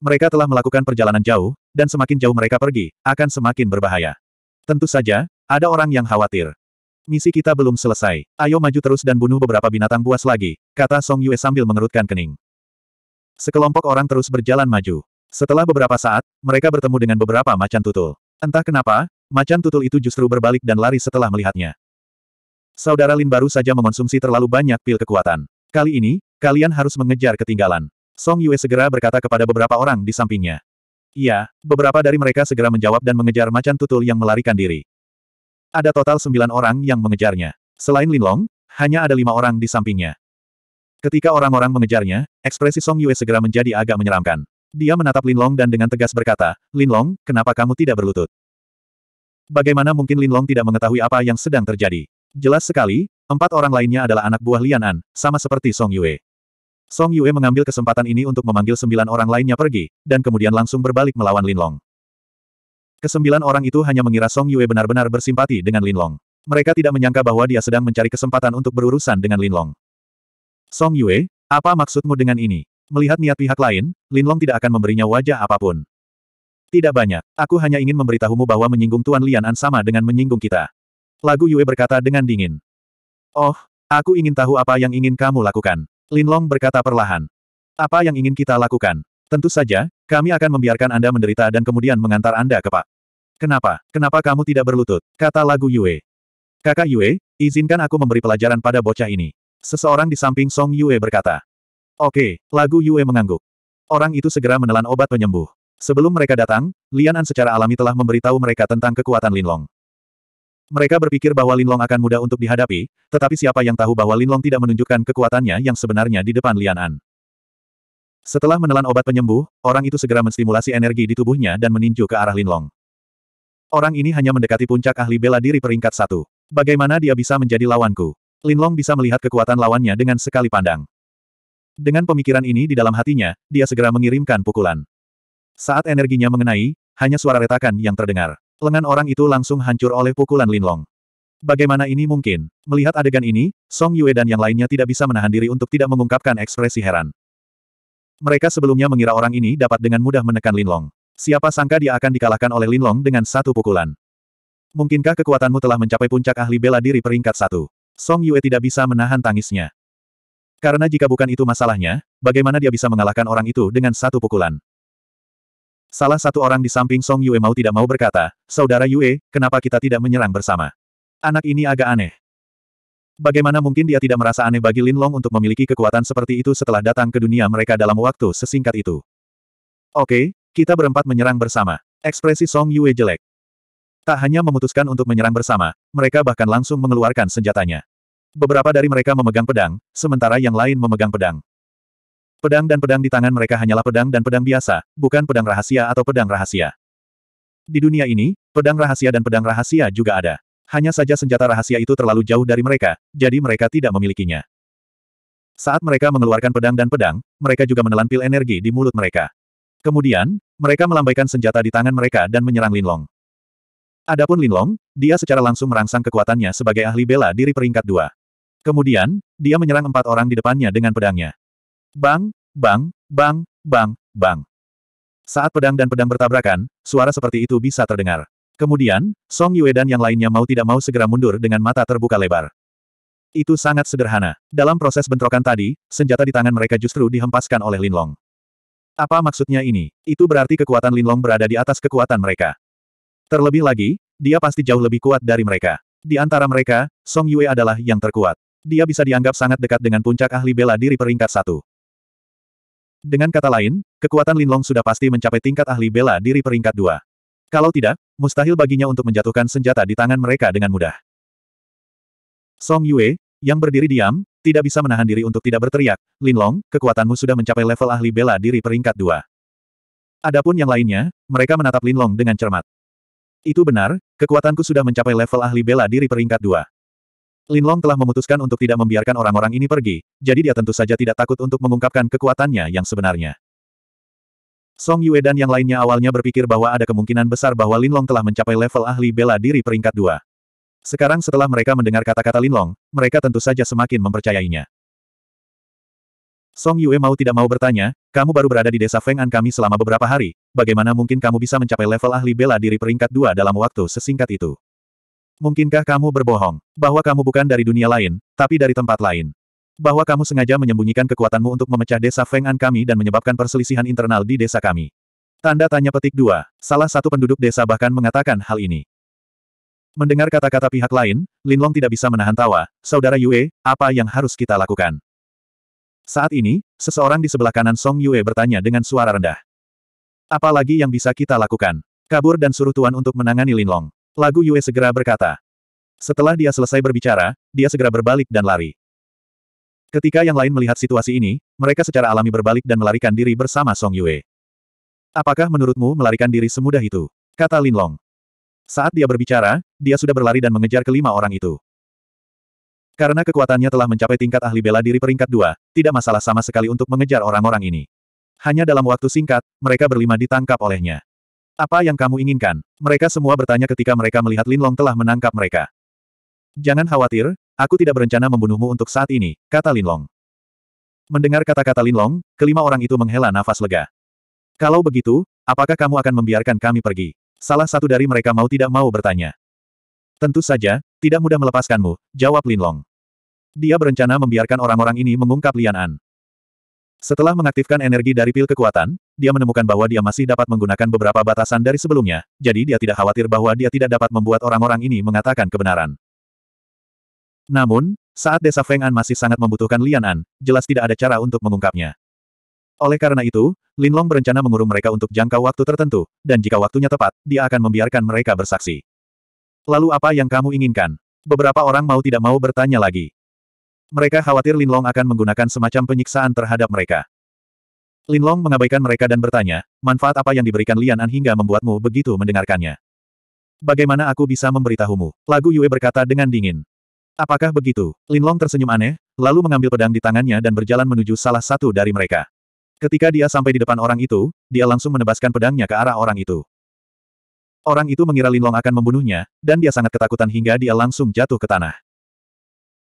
Mereka telah melakukan perjalanan jauh, dan semakin jauh mereka pergi, akan semakin berbahaya. Tentu saja, ada orang yang khawatir. Misi kita belum selesai. Ayo maju terus dan bunuh beberapa binatang buas lagi, kata Song Yue sambil mengerutkan kening. Sekelompok orang terus berjalan maju. Setelah beberapa saat, mereka bertemu dengan beberapa macan tutul. Entah kenapa, macan tutul itu justru berbalik dan lari setelah melihatnya. Saudara Lin baru saja mengonsumsi terlalu banyak pil kekuatan. Kali ini, kalian harus mengejar ketinggalan. Song Yue segera berkata kepada beberapa orang di sampingnya. Iya, beberapa dari mereka segera menjawab dan mengejar macan tutul yang melarikan diri. Ada total sembilan orang yang mengejarnya. Selain Linlong, hanya ada lima orang di sampingnya. Ketika orang-orang mengejarnya, ekspresi Song Yue segera menjadi agak menyeramkan. Dia menatap Linlong dan dengan tegas berkata, Linlong, kenapa kamu tidak berlutut? Bagaimana mungkin Linlong tidak mengetahui apa yang sedang terjadi? Jelas sekali, empat orang lainnya adalah anak buah Lian An, sama seperti Song Yue. Song Yue mengambil kesempatan ini untuk memanggil sembilan orang lainnya pergi, dan kemudian langsung berbalik melawan Linlong. Kesembilan orang itu hanya mengira Song Yue benar-benar bersimpati dengan Lin Long. Mereka tidak menyangka bahwa dia sedang mencari kesempatan untuk berurusan dengan Lin Long. Song Yue, apa maksudmu dengan ini? Melihat niat pihak lain, Lin Long tidak akan memberinya wajah apapun. Tidak banyak, aku hanya ingin memberitahumu bahwa menyinggung Tuan Lianan sama dengan menyinggung kita. Lagu Yue berkata dengan dingin. Oh, aku ingin tahu apa yang ingin kamu lakukan. Lin Long berkata perlahan. Apa yang ingin kita lakukan? Tentu saja, kami akan membiarkan Anda menderita dan kemudian mengantar Anda ke Pak. Kenapa? Kenapa kamu tidak berlutut? Kata lagu Yue. Kakak Yue, izinkan aku memberi pelajaran pada bocah ini. Seseorang di samping Song Yue berkata. Oke, lagu Yue mengangguk. Orang itu segera menelan obat penyembuh. Sebelum mereka datang, Lian secara alami telah memberitahu mereka tentang kekuatan Linlong. Mereka berpikir bahwa Linlong akan mudah untuk dihadapi, tetapi siapa yang tahu bahwa Linlong tidak menunjukkan kekuatannya yang sebenarnya di depan Lian Setelah menelan obat penyembuh, orang itu segera menstimulasi energi di tubuhnya dan meninju ke arah Linlong. Orang ini hanya mendekati puncak ahli bela diri peringkat satu. Bagaimana dia bisa menjadi lawanku? Linlong bisa melihat kekuatan lawannya dengan sekali pandang. Dengan pemikiran ini di dalam hatinya, dia segera mengirimkan pukulan. Saat energinya mengenai, hanya suara retakan yang terdengar. Lengan orang itu langsung hancur oleh pukulan Linlong. Bagaimana ini mungkin? Melihat adegan ini, Song Yue dan yang lainnya tidak bisa menahan diri untuk tidak mengungkapkan ekspresi heran. Mereka sebelumnya mengira orang ini dapat dengan mudah menekan Linlong. Siapa sangka dia akan dikalahkan oleh Linlong dengan satu pukulan. Mungkinkah kekuatanmu telah mencapai puncak ahli bela diri peringkat satu? Song Yue tidak bisa menahan tangisnya. Karena jika bukan itu masalahnya, bagaimana dia bisa mengalahkan orang itu dengan satu pukulan? Salah satu orang di samping Song Yue mau tidak mau berkata, Saudara Yue, kenapa kita tidak menyerang bersama? Anak ini agak aneh. Bagaimana mungkin dia tidak merasa aneh bagi Lin Long untuk memiliki kekuatan seperti itu setelah datang ke dunia mereka dalam waktu sesingkat itu? Oke, kita berempat menyerang bersama. Ekspresi Song Yue jelek. Tak hanya memutuskan untuk menyerang bersama, mereka bahkan langsung mengeluarkan senjatanya. Beberapa dari mereka memegang pedang, sementara yang lain memegang pedang. Pedang dan pedang di tangan mereka hanyalah pedang dan pedang biasa, bukan pedang rahasia atau pedang rahasia. Di dunia ini, pedang rahasia dan pedang rahasia juga ada. Hanya saja senjata rahasia itu terlalu jauh dari mereka, jadi mereka tidak memilikinya. Saat mereka mengeluarkan pedang dan pedang, mereka juga menelan pil energi di mulut mereka. Kemudian, mereka melambaikan senjata di tangan mereka dan menyerang Linlong. Adapun Linlong, dia secara langsung merangsang kekuatannya sebagai ahli bela diri peringkat dua. Kemudian, dia menyerang empat orang di depannya dengan pedangnya. Bang, bang, bang, bang, bang. Saat pedang dan pedang bertabrakan, suara seperti itu bisa terdengar. Kemudian, Song Yue dan yang lainnya mau tidak mau segera mundur dengan mata terbuka lebar. Itu sangat sederhana. Dalam proses bentrokan tadi, senjata di tangan mereka justru dihempaskan oleh Linlong. Apa maksudnya ini? Itu berarti kekuatan Linlong berada di atas kekuatan mereka. Terlebih lagi, dia pasti jauh lebih kuat dari mereka. Di antara mereka, Song Yue adalah yang terkuat. Dia bisa dianggap sangat dekat dengan puncak ahli bela diri peringkat satu. Dengan kata lain, kekuatan Linlong sudah pasti mencapai tingkat ahli bela diri peringkat dua. Kalau tidak, mustahil baginya untuk menjatuhkan senjata di tangan mereka dengan mudah. Song Yue, yang berdiri diam, tidak bisa menahan diri untuk tidak berteriak, Linlong, kekuatanmu sudah mencapai level ahli bela diri peringkat dua. Adapun yang lainnya, mereka menatap Linlong dengan cermat. Itu benar, kekuatanku sudah mencapai level ahli bela diri peringkat dua. Linlong telah memutuskan untuk tidak membiarkan orang-orang ini pergi, jadi dia tentu saja tidak takut untuk mengungkapkan kekuatannya yang sebenarnya. Song Yue dan yang lainnya awalnya berpikir bahwa ada kemungkinan besar bahwa Linlong telah mencapai level ahli bela diri peringkat dua. Sekarang setelah mereka mendengar kata-kata Linlong, mereka tentu saja semakin mempercayainya. Song Yue mau tidak mau bertanya, kamu baru berada di desa Feng An kami selama beberapa hari, bagaimana mungkin kamu bisa mencapai level ahli bela diri peringkat dua dalam waktu sesingkat itu? Mungkinkah kamu berbohong, bahwa kamu bukan dari dunia lain, tapi dari tempat lain? Bahwa kamu sengaja menyembunyikan kekuatanmu untuk memecah desa Feng An kami dan menyebabkan perselisihan internal di desa kami? Tanda tanya petik dua. Salah satu penduduk desa bahkan mengatakan hal ini. Mendengar kata-kata pihak lain, Linlong tidak bisa menahan tawa. Saudara Yue, apa yang harus kita lakukan? Saat ini, seseorang di sebelah kanan Song Yue bertanya dengan suara rendah. Apa lagi yang bisa kita lakukan? Kabur dan suruh Tuan untuk menangani Linlong. Lagu Yue segera berkata. Setelah dia selesai berbicara, dia segera berbalik dan lari. Ketika yang lain melihat situasi ini, mereka secara alami berbalik dan melarikan diri bersama Song Yue. Apakah menurutmu melarikan diri semudah itu? Kata Linlong. Saat dia berbicara, dia sudah berlari dan mengejar kelima orang itu. Karena kekuatannya telah mencapai tingkat ahli bela diri peringkat dua, tidak masalah sama sekali untuk mengejar orang-orang ini. Hanya dalam waktu singkat, mereka berlima ditangkap olehnya. Apa yang kamu inginkan? Mereka semua bertanya ketika mereka melihat Lin Long telah menangkap mereka. Jangan khawatir, aku tidak berencana membunuhmu untuk saat ini, kata Lin Long. Mendengar kata-kata Lin Long, kelima orang itu menghela nafas lega. Kalau begitu, apakah kamu akan membiarkan kami pergi? Salah satu dari mereka mau tidak mau bertanya. Tentu saja, tidak mudah melepaskanmu, jawab Lin Long. Dia berencana membiarkan orang-orang ini mengungkap Lian An. Setelah mengaktifkan energi dari pil kekuatan, dia menemukan bahwa dia masih dapat menggunakan beberapa batasan dari sebelumnya, jadi dia tidak khawatir bahwa dia tidak dapat membuat orang-orang ini mengatakan kebenaran. Namun, saat desa Feng An masih sangat membutuhkan Lian An, jelas tidak ada cara untuk mengungkapnya. Oleh karena itu, Linlong berencana mengurung mereka untuk jangka waktu tertentu, dan jika waktunya tepat, dia akan membiarkan mereka bersaksi. Lalu apa yang kamu inginkan? Beberapa orang mau tidak mau bertanya lagi. Mereka khawatir Linlong akan menggunakan semacam penyiksaan terhadap mereka. Linlong mengabaikan mereka dan bertanya, manfaat apa yang diberikan Lianan hingga membuatmu begitu mendengarkannya? Bagaimana aku bisa memberitahumu? Lagu Yue berkata dengan dingin. Apakah begitu? Linlong tersenyum aneh, lalu mengambil pedang di tangannya dan berjalan menuju salah satu dari mereka. Ketika dia sampai di depan orang itu, dia langsung menebaskan pedangnya ke arah orang itu. Orang itu mengira Linlong akan membunuhnya, dan dia sangat ketakutan hingga dia langsung jatuh ke tanah.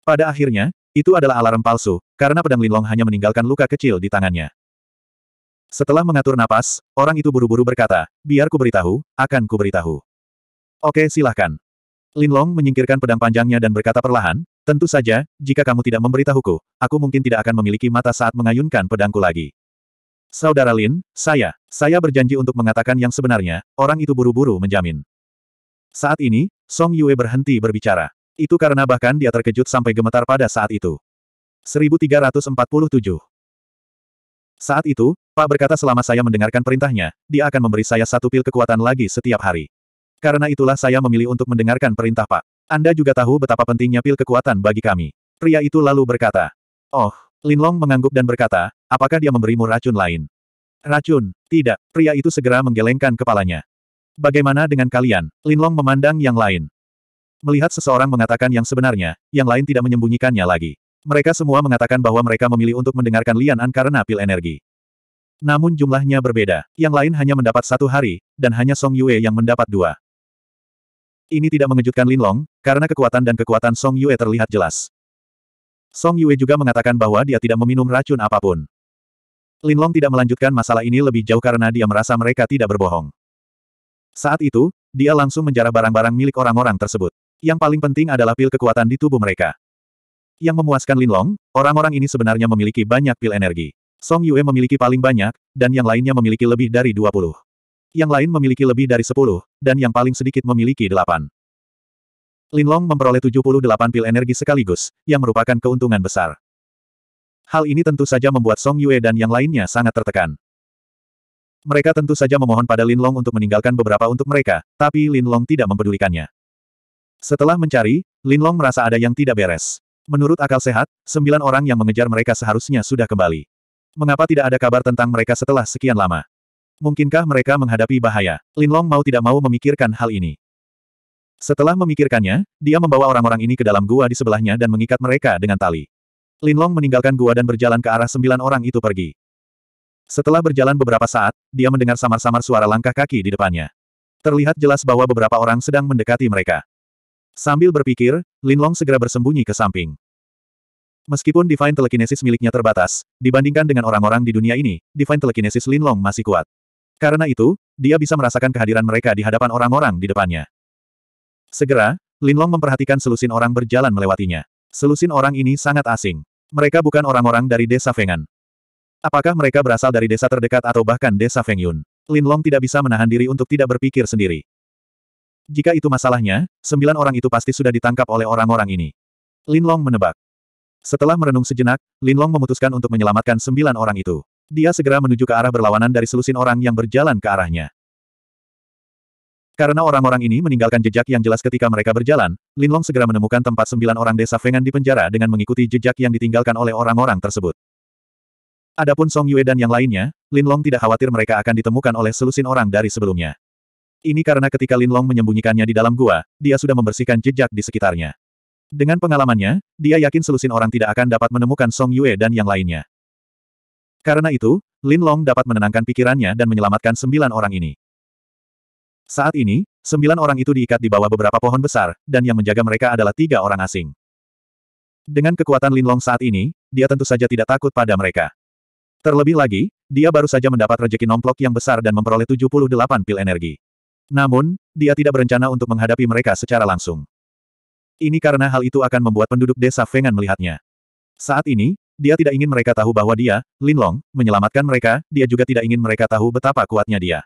Pada akhirnya, itu adalah alarm palsu, karena pedang Linlong hanya meninggalkan luka kecil di tangannya. Setelah mengatur napas, orang itu buru-buru berkata, biar ku beritahu, akan ku beritahu. Oke silahkan. Linlong menyingkirkan pedang panjangnya dan berkata perlahan, tentu saja, jika kamu tidak memberitahuku, aku mungkin tidak akan memiliki mata saat mengayunkan pedangku lagi. Saudara Lin, saya, saya berjanji untuk mengatakan yang sebenarnya, orang itu buru-buru menjamin. Saat ini, Song Yue berhenti berbicara. Itu karena bahkan dia terkejut sampai gemetar pada saat itu. 1347 Saat itu, Pak berkata selama saya mendengarkan perintahnya, dia akan memberi saya satu pil kekuatan lagi setiap hari. Karena itulah saya memilih untuk mendengarkan perintah Pak. Anda juga tahu betapa pentingnya pil kekuatan bagi kami. Pria itu lalu berkata. Oh, Lin Long mengangguk dan berkata, Apakah dia memberimu racun lain? Racun, tidak. Pria itu segera menggelengkan kepalanya. Bagaimana dengan kalian? Linlong memandang yang lain. Melihat seseorang mengatakan yang sebenarnya, yang lain tidak menyembunyikannya lagi. Mereka semua mengatakan bahwa mereka memilih untuk mendengarkan Lian An karena pil energi. Namun jumlahnya berbeda. Yang lain hanya mendapat satu hari, dan hanya Song Yue yang mendapat dua. Ini tidak mengejutkan Linlong, karena kekuatan dan kekuatan Song Yue terlihat jelas. Song Yue juga mengatakan bahwa dia tidak meminum racun apapun. Linlong tidak melanjutkan masalah ini lebih jauh karena dia merasa mereka tidak berbohong. Saat itu, dia langsung menjarah barang-barang milik orang-orang tersebut. Yang paling penting adalah pil kekuatan di tubuh mereka. Yang memuaskan Linlong, orang-orang ini sebenarnya memiliki banyak pil energi. Song Yue memiliki paling banyak, dan yang lainnya memiliki lebih dari 20. Yang lain memiliki lebih dari 10, dan yang paling sedikit memiliki 8. Linlong memperoleh 78 pil energi sekaligus, yang merupakan keuntungan besar. Hal ini tentu saja membuat Song Yue dan yang lainnya sangat tertekan. Mereka tentu saja memohon pada Lin Long untuk meninggalkan beberapa untuk mereka, tapi Lin Long tidak mempedulikannya. Setelah mencari, Lin Long merasa ada yang tidak beres. Menurut akal sehat, sembilan orang yang mengejar mereka seharusnya sudah kembali. Mengapa tidak ada kabar tentang mereka setelah sekian lama? Mungkinkah mereka menghadapi bahaya? Lin Long mau tidak mau memikirkan hal ini. Setelah memikirkannya, dia membawa orang-orang ini ke dalam gua di sebelahnya dan mengikat mereka dengan tali. Linlong meninggalkan gua dan berjalan ke arah sembilan orang itu pergi. Setelah berjalan beberapa saat, dia mendengar samar-samar suara langkah kaki di depannya. Terlihat jelas bahwa beberapa orang sedang mendekati mereka. Sambil berpikir, Linlong segera bersembunyi ke samping. Meskipun Divine Telekinesis miliknya terbatas, dibandingkan dengan orang-orang di dunia ini, Divine Telekinesis Linlong masih kuat. Karena itu, dia bisa merasakan kehadiran mereka di hadapan orang-orang di depannya. Segera, Linlong memperhatikan selusin orang berjalan melewatinya. Selusin orang ini sangat asing. Mereka bukan orang-orang dari desa Fengan. Apakah mereka berasal dari desa terdekat atau bahkan desa Fengyun? Lin Long tidak bisa menahan diri untuk tidak berpikir sendiri. Jika itu masalahnya, sembilan orang itu pasti sudah ditangkap oleh orang-orang ini. Lin Long menebak. Setelah merenung sejenak, Lin Long memutuskan untuk menyelamatkan sembilan orang itu. Dia segera menuju ke arah berlawanan dari selusin orang yang berjalan ke arahnya. Karena orang-orang ini meninggalkan jejak yang jelas ketika mereka berjalan, Linlong segera menemukan tempat sembilan orang desa Fengan di penjara dengan mengikuti jejak yang ditinggalkan oleh orang-orang tersebut. Adapun Song Yue dan yang lainnya, Linlong tidak khawatir mereka akan ditemukan oleh selusin orang dari sebelumnya. Ini karena ketika Linlong menyembunyikannya di dalam gua, dia sudah membersihkan jejak di sekitarnya. Dengan pengalamannya, dia yakin selusin orang tidak akan dapat menemukan Song Yue dan yang lainnya. Karena itu, Linlong dapat menenangkan pikirannya dan menyelamatkan sembilan orang ini. Saat ini, sembilan orang itu diikat di bawah beberapa pohon besar, dan yang menjaga mereka adalah tiga orang asing. Dengan kekuatan Linlong saat ini, dia tentu saja tidak takut pada mereka. Terlebih lagi, dia baru saja mendapat rejeki nomplok yang besar dan memperoleh 78 pil energi. Namun, dia tidak berencana untuk menghadapi mereka secara langsung. Ini karena hal itu akan membuat penduduk desa Fengan melihatnya. Saat ini, dia tidak ingin mereka tahu bahwa dia, Linlong, menyelamatkan mereka, dia juga tidak ingin mereka tahu betapa kuatnya dia.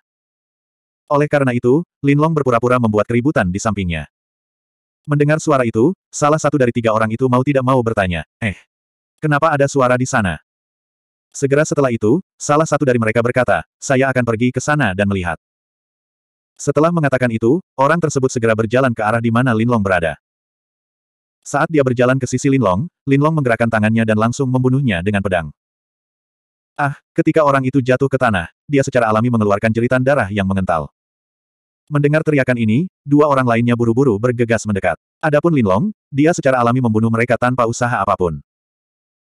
Oleh karena itu, Linlong berpura-pura membuat keributan di sampingnya. Mendengar suara itu, salah satu dari tiga orang itu mau tidak mau bertanya, eh, kenapa ada suara di sana? Segera setelah itu, salah satu dari mereka berkata, saya akan pergi ke sana dan melihat. Setelah mengatakan itu, orang tersebut segera berjalan ke arah di mana Linlong berada. Saat dia berjalan ke sisi Linlong, Linlong menggerakkan tangannya dan langsung membunuhnya dengan pedang. Ah, ketika orang itu jatuh ke tanah, dia secara alami mengeluarkan jeritan darah yang mengental. Mendengar teriakan ini, dua orang lainnya buru-buru bergegas mendekat. Adapun Linlong, dia secara alami membunuh mereka tanpa usaha apapun.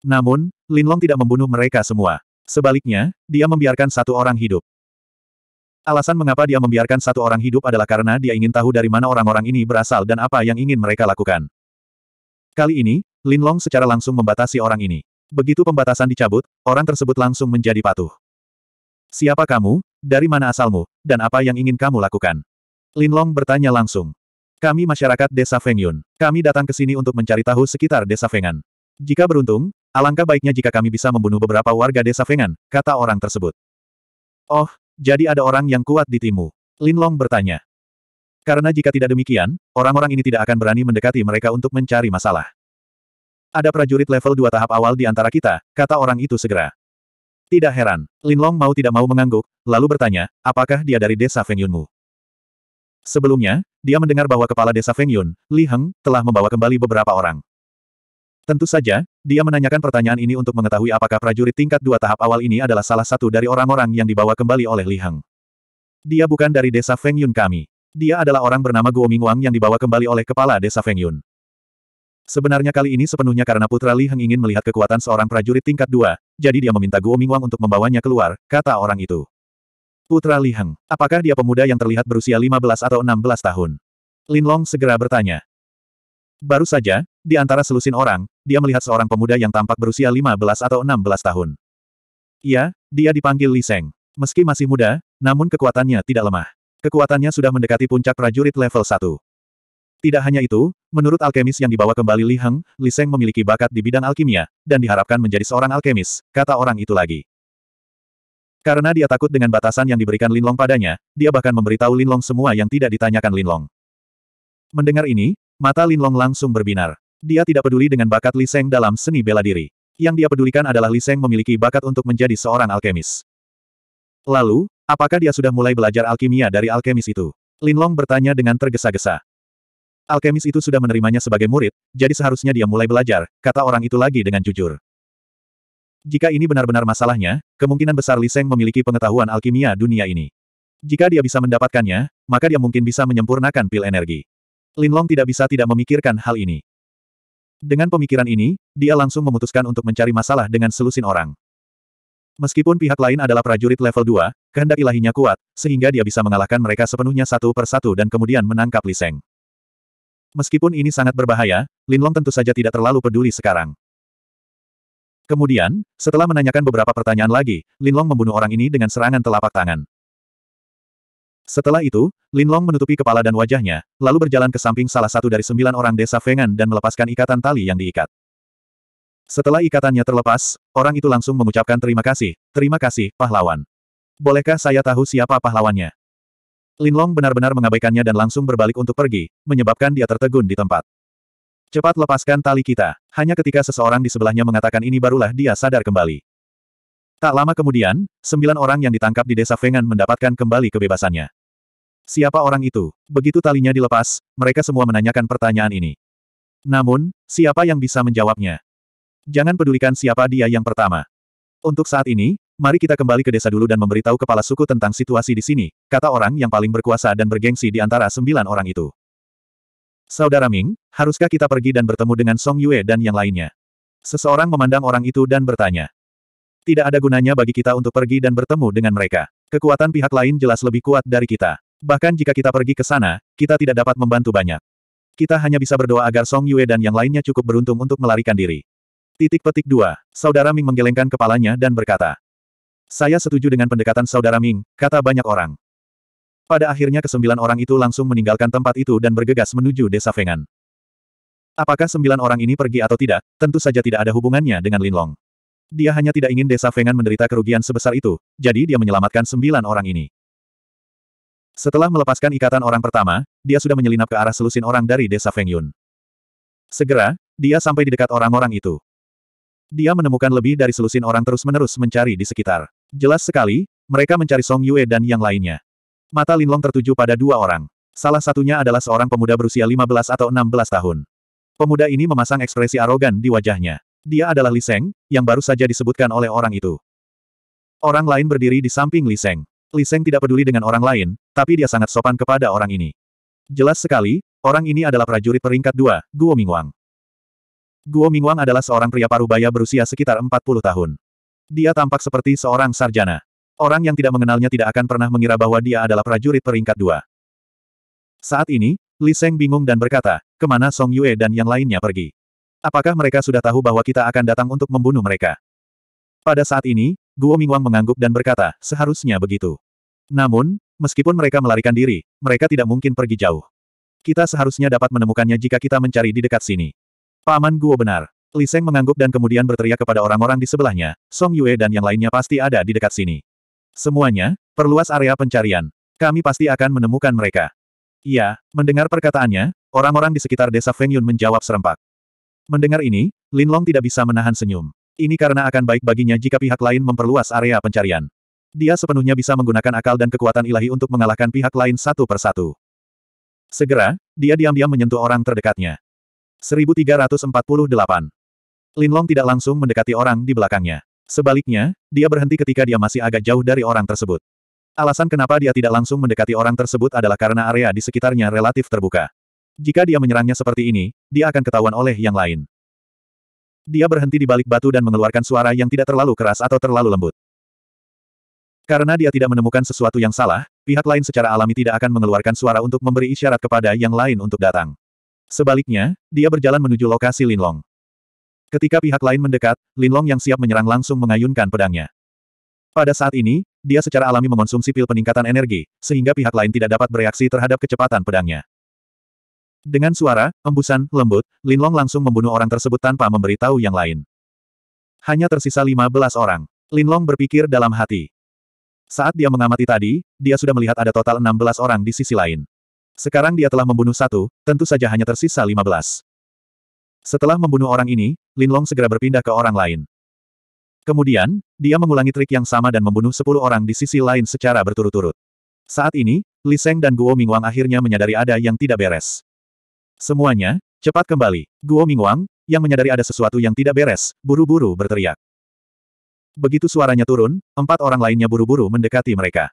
Namun, Linlong tidak membunuh mereka semua. Sebaliknya, dia membiarkan satu orang hidup. Alasan mengapa dia membiarkan satu orang hidup adalah karena dia ingin tahu dari mana orang-orang ini berasal dan apa yang ingin mereka lakukan. Kali ini, Lin Long secara langsung membatasi orang ini. Begitu pembatasan dicabut, orang tersebut langsung menjadi patuh. Siapa kamu, dari mana asalmu, dan apa yang ingin kamu lakukan? Linlong bertanya langsung. Kami masyarakat desa Fengyun. Kami datang ke sini untuk mencari tahu sekitar desa Fengan. Jika beruntung, alangkah baiknya jika kami bisa membunuh beberapa warga desa Fengan, kata orang tersebut. Oh, jadi ada orang yang kuat di timu. Linlong bertanya. Karena jika tidak demikian, orang-orang ini tidak akan berani mendekati mereka untuk mencari masalah. Ada prajurit level 2 tahap awal di antara kita, kata orang itu segera. Tidak heran, Linlong mau tidak mau mengangguk, lalu bertanya, apakah dia dari desa Fengyunmu? Sebelumnya, dia mendengar bahwa kepala desa Feng Yun, Li Heng, telah membawa kembali beberapa orang. Tentu saja, dia menanyakan pertanyaan ini untuk mengetahui apakah prajurit tingkat dua tahap awal ini adalah salah satu dari orang-orang yang dibawa kembali oleh Li Heng. Dia bukan dari desa Feng Yun kami. Dia adalah orang bernama Guo Mingwang yang dibawa kembali oleh kepala desa Feng Yun. Sebenarnya kali ini sepenuhnya karena putra Li Heng ingin melihat kekuatan seorang prajurit tingkat dua, jadi dia meminta Guo Mingwang untuk membawanya keluar, kata orang itu. Putra Li Heng, apakah dia pemuda yang terlihat berusia 15 atau 16 tahun? Lin Long segera bertanya. Baru saja, di antara selusin orang, dia melihat seorang pemuda yang tampak berusia 15 atau 16 tahun. Iya, dia dipanggil Li Seng. Meski masih muda, namun kekuatannya tidak lemah. Kekuatannya sudah mendekati puncak prajurit level 1. Tidak hanya itu, menurut alkemis yang dibawa kembali Li Heng, Li Seng memiliki bakat di bidang alkimia, dan diharapkan menjadi seorang alkemis, kata orang itu lagi. Karena dia takut dengan batasan yang diberikan Linlong padanya, dia bahkan memberitahu Linlong semua yang tidak ditanyakan Linlong. Mendengar ini, mata Linlong langsung berbinar. Dia tidak peduli dengan bakat Li Seng dalam seni bela diri. Yang dia pedulikan adalah Li Seng memiliki bakat untuk menjadi seorang alkemis. Lalu, apakah dia sudah mulai belajar alkimia dari alkemis itu? Linlong bertanya dengan tergesa-gesa. Alkemis itu sudah menerimanya sebagai murid, jadi seharusnya dia mulai belajar, kata orang itu lagi dengan jujur. Jika ini benar-benar masalahnya, kemungkinan besar Li Seng memiliki pengetahuan alkimia dunia ini. Jika dia bisa mendapatkannya, maka dia mungkin bisa menyempurnakan pil energi. Lin Long tidak bisa tidak memikirkan hal ini. Dengan pemikiran ini, dia langsung memutuskan untuk mencari masalah dengan selusin orang. Meskipun pihak lain adalah prajurit level 2, kehendak ilahinya kuat, sehingga dia bisa mengalahkan mereka sepenuhnya satu persatu dan kemudian menangkap Li Seng. Meskipun ini sangat berbahaya, Lin Long tentu saja tidak terlalu peduli sekarang. Kemudian, setelah menanyakan beberapa pertanyaan lagi, Linlong membunuh orang ini dengan serangan telapak tangan. Setelah itu, Linlong menutupi kepala dan wajahnya, lalu berjalan ke samping salah satu dari sembilan orang desa Fengan dan melepaskan ikatan tali yang diikat. Setelah ikatannya terlepas, orang itu langsung mengucapkan terima kasih, terima kasih, pahlawan. Bolehkah saya tahu siapa pahlawannya? Linlong benar-benar mengabaikannya dan langsung berbalik untuk pergi, menyebabkan dia tertegun di tempat. Cepat lepaskan tali kita. Hanya ketika seseorang di sebelahnya mengatakan ini barulah dia sadar kembali. Tak lama kemudian, sembilan orang yang ditangkap di desa Fengan mendapatkan kembali kebebasannya. Siapa orang itu? Begitu talinya dilepas, mereka semua menanyakan pertanyaan ini. Namun, siapa yang bisa menjawabnya? Jangan pedulikan siapa dia yang pertama. Untuk saat ini, mari kita kembali ke desa dulu dan memberitahu kepala suku tentang situasi di sini, kata orang yang paling berkuasa dan bergengsi di antara sembilan orang itu. Saudara Ming, haruskah kita pergi dan bertemu dengan Song Yue dan yang lainnya? Seseorang memandang orang itu dan bertanya. Tidak ada gunanya bagi kita untuk pergi dan bertemu dengan mereka. Kekuatan pihak lain jelas lebih kuat dari kita. Bahkan jika kita pergi ke sana, kita tidak dapat membantu banyak. Kita hanya bisa berdoa agar Song Yue dan yang lainnya cukup beruntung untuk melarikan diri. Titik petik 2. Saudara Ming menggelengkan kepalanya dan berkata. Saya setuju dengan pendekatan Saudara Ming, kata banyak orang. Pada akhirnya kesembilan orang itu langsung meninggalkan tempat itu dan bergegas menuju desa Fengan. Apakah sembilan orang ini pergi atau tidak, tentu saja tidak ada hubungannya dengan Linlong. Dia hanya tidak ingin desa Fengan menderita kerugian sebesar itu, jadi dia menyelamatkan sembilan orang ini. Setelah melepaskan ikatan orang pertama, dia sudah menyelinap ke arah selusin orang dari desa Fengyun. Segera, dia sampai di dekat orang-orang itu. Dia menemukan lebih dari selusin orang terus-menerus mencari di sekitar. Jelas sekali, mereka mencari Song Yue dan yang lainnya. Mata Linlong tertuju pada dua orang. Salah satunya adalah seorang pemuda berusia 15 atau 16 tahun. Pemuda ini memasang ekspresi arogan di wajahnya. Dia adalah Li Seng, yang baru saja disebutkan oleh orang itu. Orang lain berdiri di samping Li Seng. Li Seng tidak peduli dengan orang lain, tapi dia sangat sopan kepada orang ini. Jelas sekali, orang ini adalah prajurit peringkat dua, Guo Mingwang. Guo Mingwang adalah seorang pria parubaya berusia sekitar 40 tahun. Dia tampak seperti seorang sarjana. Orang yang tidak mengenalnya tidak akan pernah mengira bahwa dia adalah prajurit peringkat dua. Saat ini, Li Seng bingung dan berkata, kemana Song Yue dan yang lainnya pergi? Apakah mereka sudah tahu bahwa kita akan datang untuk membunuh mereka? Pada saat ini, Guo Mingwang mengangguk dan berkata, seharusnya begitu. Namun, meskipun mereka melarikan diri, mereka tidak mungkin pergi jauh. Kita seharusnya dapat menemukannya jika kita mencari di dekat sini. Paman Guo benar. Li Seng mengangguk dan kemudian berteriak kepada orang-orang di sebelahnya, Song Yue dan yang lainnya pasti ada di dekat sini. Semuanya, perluas area pencarian. Kami pasti akan menemukan mereka. Iya, mendengar perkataannya, orang-orang di sekitar desa Feng Yun menjawab serempak. Mendengar ini, Lin Long tidak bisa menahan senyum. Ini karena akan baik baginya jika pihak lain memperluas area pencarian. Dia sepenuhnya bisa menggunakan akal dan kekuatan ilahi untuk mengalahkan pihak lain satu persatu. Segera, dia diam-diam menyentuh orang terdekatnya. 1348. Long tidak langsung mendekati orang di belakangnya. Sebaliknya, dia berhenti ketika dia masih agak jauh dari orang tersebut. Alasan kenapa dia tidak langsung mendekati orang tersebut adalah karena area di sekitarnya relatif terbuka. Jika dia menyerangnya seperti ini, dia akan ketahuan oleh yang lain. Dia berhenti di balik batu dan mengeluarkan suara yang tidak terlalu keras atau terlalu lembut. Karena dia tidak menemukan sesuatu yang salah, pihak lain secara alami tidak akan mengeluarkan suara untuk memberi isyarat kepada yang lain untuk datang. Sebaliknya, dia berjalan menuju lokasi Linlong. Ketika pihak lain mendekat, Linlong yang siap menyerang langsung mengayunkan pedangnya. Pada saat ini, dia secara alami mengonsumsi pil peningkatan energi, sehingga pihak lain tidak dapat bereaksi terhadap kecepatan pedangnya. Dengan suara, embusan, lembut, Linlong langsung membunuh orang tersebut tanpa memberitahu yang lain. Hanya tersisa 15 orang. Linlong berpikir dalam hati. Saat dia mengamati tadi, dia sudah melihat ada total 16 orang di sisi lain. Sekarang dia telah membunuh satu, tentu saja hanya tersisa 15. Setelah membunuh orang ini, Linlong segera berpindah ke orang lain. Kemudian, dia mengulangi trik yang sama dan membunuh sepuluh orang di sisi lain secara berturut-turut. Saat ini, Li Seng dan Guo Mingwang akhirnya menyadari ada yang tidak beres. Semuanya, cepat kembali. Guo Mingwang, yang menyadari ada sesuatu yang tidak beres, buru-buru berteriak. Begitu suaranya turun, empat orang lainnya buru-buru mendekati mereka.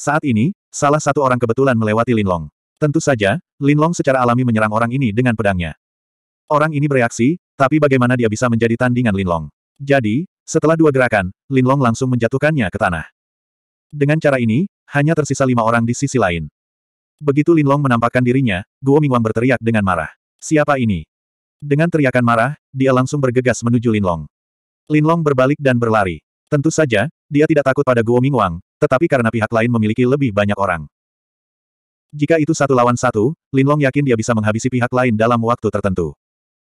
Saat ini, salah satu orang kebetulan melewati Linlong. Tentu saja, Linlong secara alami menyerang orang ini dengan pedangnya. Orang ini bereaksi, tapi bagaimana dia bisa menjadi tandingan Linlong? Jadi, setelah dua gerakan, Linlong langsung menjatuhkannya ke tanah. Dengan cara ini, hanya tersisa lima orang di sisi lain. Begitu Linlong menampakkan dirinya, Guo Mingwang berteriak dengan marah. Siapa ini? Dengan teriakan marah, dia langsung bergegas menuju Linlong. Linlong berbalik dan berlari. Tentu saja, dia tidak takut pada Guo Mingwang, tetapi karena pihak lain memiliki lebih banyak orang. Jika itu satu lawan satu, Linlong yakin dia bisa menghabisi pihak lain dalam waktu tertentu.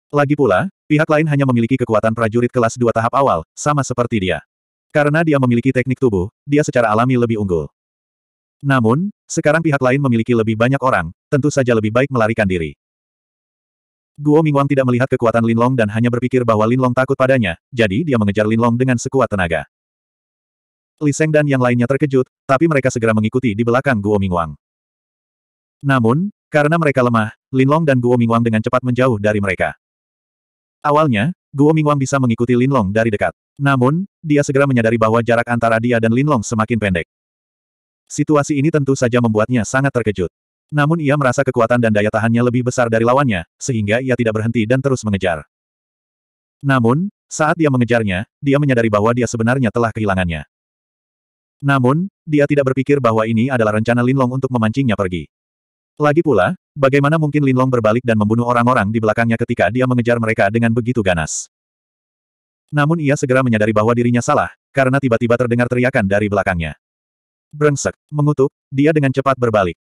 Lagi pula, pihak lain hanya memiliki kekuatan prajurit kelas dua tahap awal, sama seperti dia. Karena dia memiliki teknik tubuh, dia secara alami lebih unggul. Namun, sekarang pihak lain memiliki lebih banyak orang, tentu saja lebih baik melarikan diri. Guo Mingwang tidak melihat kekuatan Linlong dan hanya berpikir bahwa Linlong takut padanya, jadi dia mengejar Linlong dengan sekuat tenaga. Li Seng dan yang lainnya terkejut, tapi mereka segera mengikuti di belakang Guo Mingwang. Namun, karena mereka lemah, Linlong dan Guo Mingwang dengan cepat menjauh dari mereka. Awalnya, Guo Mingwang bisa mengikuti Linlong dari dekat. Namun, dia segera menyadari bahwa jarak antara dia dan Linlong semakin pendek. Situasi ini tentu saja membuatnya sangat terkejut. Namun ia merasa kekuatan dan daya tahannya lebih besar dari lawannya, sehingga ia tidak berhenti dan terus mengejar. Namun, saat dia mengejarnya, dia menyadari bahwa dia sebenarnya telah kehilangannya. Namun, dia tidak berpikir bahwa ini adalah rencana Linlong untuk memancingnya pergi. Lagi pula, Bagaimana mungkin Linlong berbalik dan membunuh orang-orang di belakangnya ketika dia mengejar mereka dengan begitu ganas? Namun ia segera menyadari bahwa dirinya salah, karena tiba-tiba terdengar teriakan dari belakangnya. Brengsek, mengutuk, dia dengan cepat berbalik.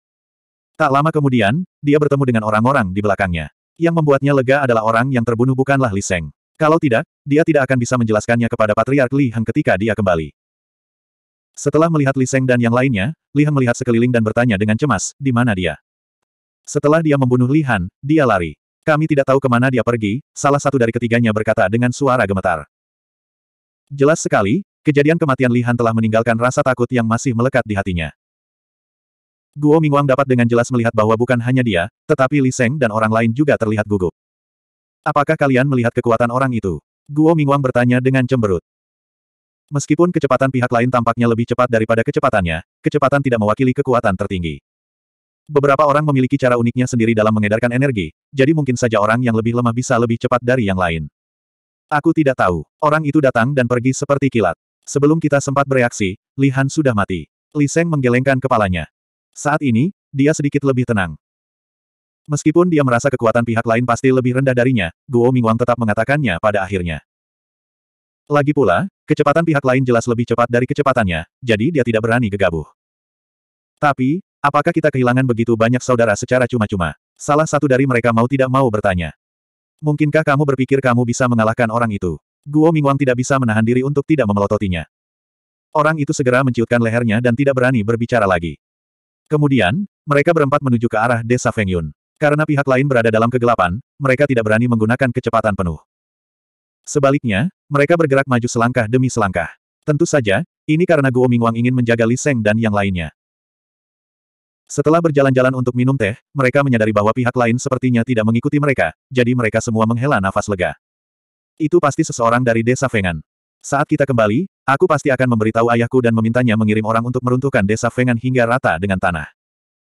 Tak lama kemudian, dia bertemu dengan orang-orang di belakangnya. Yang membuatnya lega adalah orang yang terbunuh bukanlah Li Seng. Kalau tidak, dia tidak akan bisa menjelaskannya kepada Patriark Li Heng ketika dia kembali. Setelah melihat Li Seng dan yang lainnya, Li Heng melihat sekeliling dan bertanya dengan cemas, di mana dia? Setelah dia membunuh Lihan, dia lari. Kami tidak tahu kemana dia pergi, salah satu dari ketiganya berkata dengan suara gemetar. Jelas sekali, kejadian kematian Lihan telah meninggalkan rasa takut yang masih melekat di hatinya. Guo Mingwang dapat dengan jelas melihat bahwa bukan hanya dia, tetapi Li Seng dan orang lain juga terlihat gugup. Apakah kalian melihat kekuatan orang itu? Guo Mingwang bertanya dengan cemberut. Meskipun kecepatan pihak lain tampaknya lebih cepat daripada kecepatannya, kecepatan tidak mewakili kekuatan tertinggi. Beberapa orang memiliki cara uniknya sendiri dalam mengedarkan energi, jadi mungkin saja orang yang lebih lemah bisa lebih cepat dari yang lain. Aku tidak tahu. Orang itu datang dan pergi seperti kilat. Sebelum kita sempat bereaksi, Li Han sudah mati. Li Seng menggelengkan kepalanya. Saat ini, dia sedikit lebih tenang. Meskipun dia merasa kekuatan pihak lain pasti lebih rendah darinya, Guo Mingwang tetap mengatakannya pada akhirnya. Lagi pula, kecepatan pihak lain jelas lebih cepat dari kecepatannya, jadi dia tidak berani gegabah. Tapi, Apakah kita kehilangan begitu banyak saudara secara cuma-cuma? Salah satu dari mereka mau tidak mau bertanya. Mungkinkah kamu berpikir kamu bisa mengalahkan orang itu? Guo Mingwang tidak bisa menahan diri untuk tidak memelototinya. Orang itu segera menciutkan lehernya dan tidak berani berbicara lagi. Kemudian, mereka berempat menuju ke arah desa Feng Yun. Karena pihak lain berada dalam kegelapan, mereka tidak berani menggunakan kecepatan penuh. Sebaliknya, mereka bergerak maju selangkah demi selangkah. Tentu saja, ini karena Guo Mingwang ingin menjaga Li Seng dan yang lainnya. Setelah berjalan-jalan untuk minum teh, mereka menyadari bahwa pihak lain sepertinya tidak mengikuti mereka, jadi mereka semua menghela nafas lega. Itu pasti seseorang dari desa Fengan. Saat kita kembali, aku pasti akan memberitahu ayahku dan memintanya mengirim orang untuk meruntuhkan desa Fengan hingga rata dengan tanah.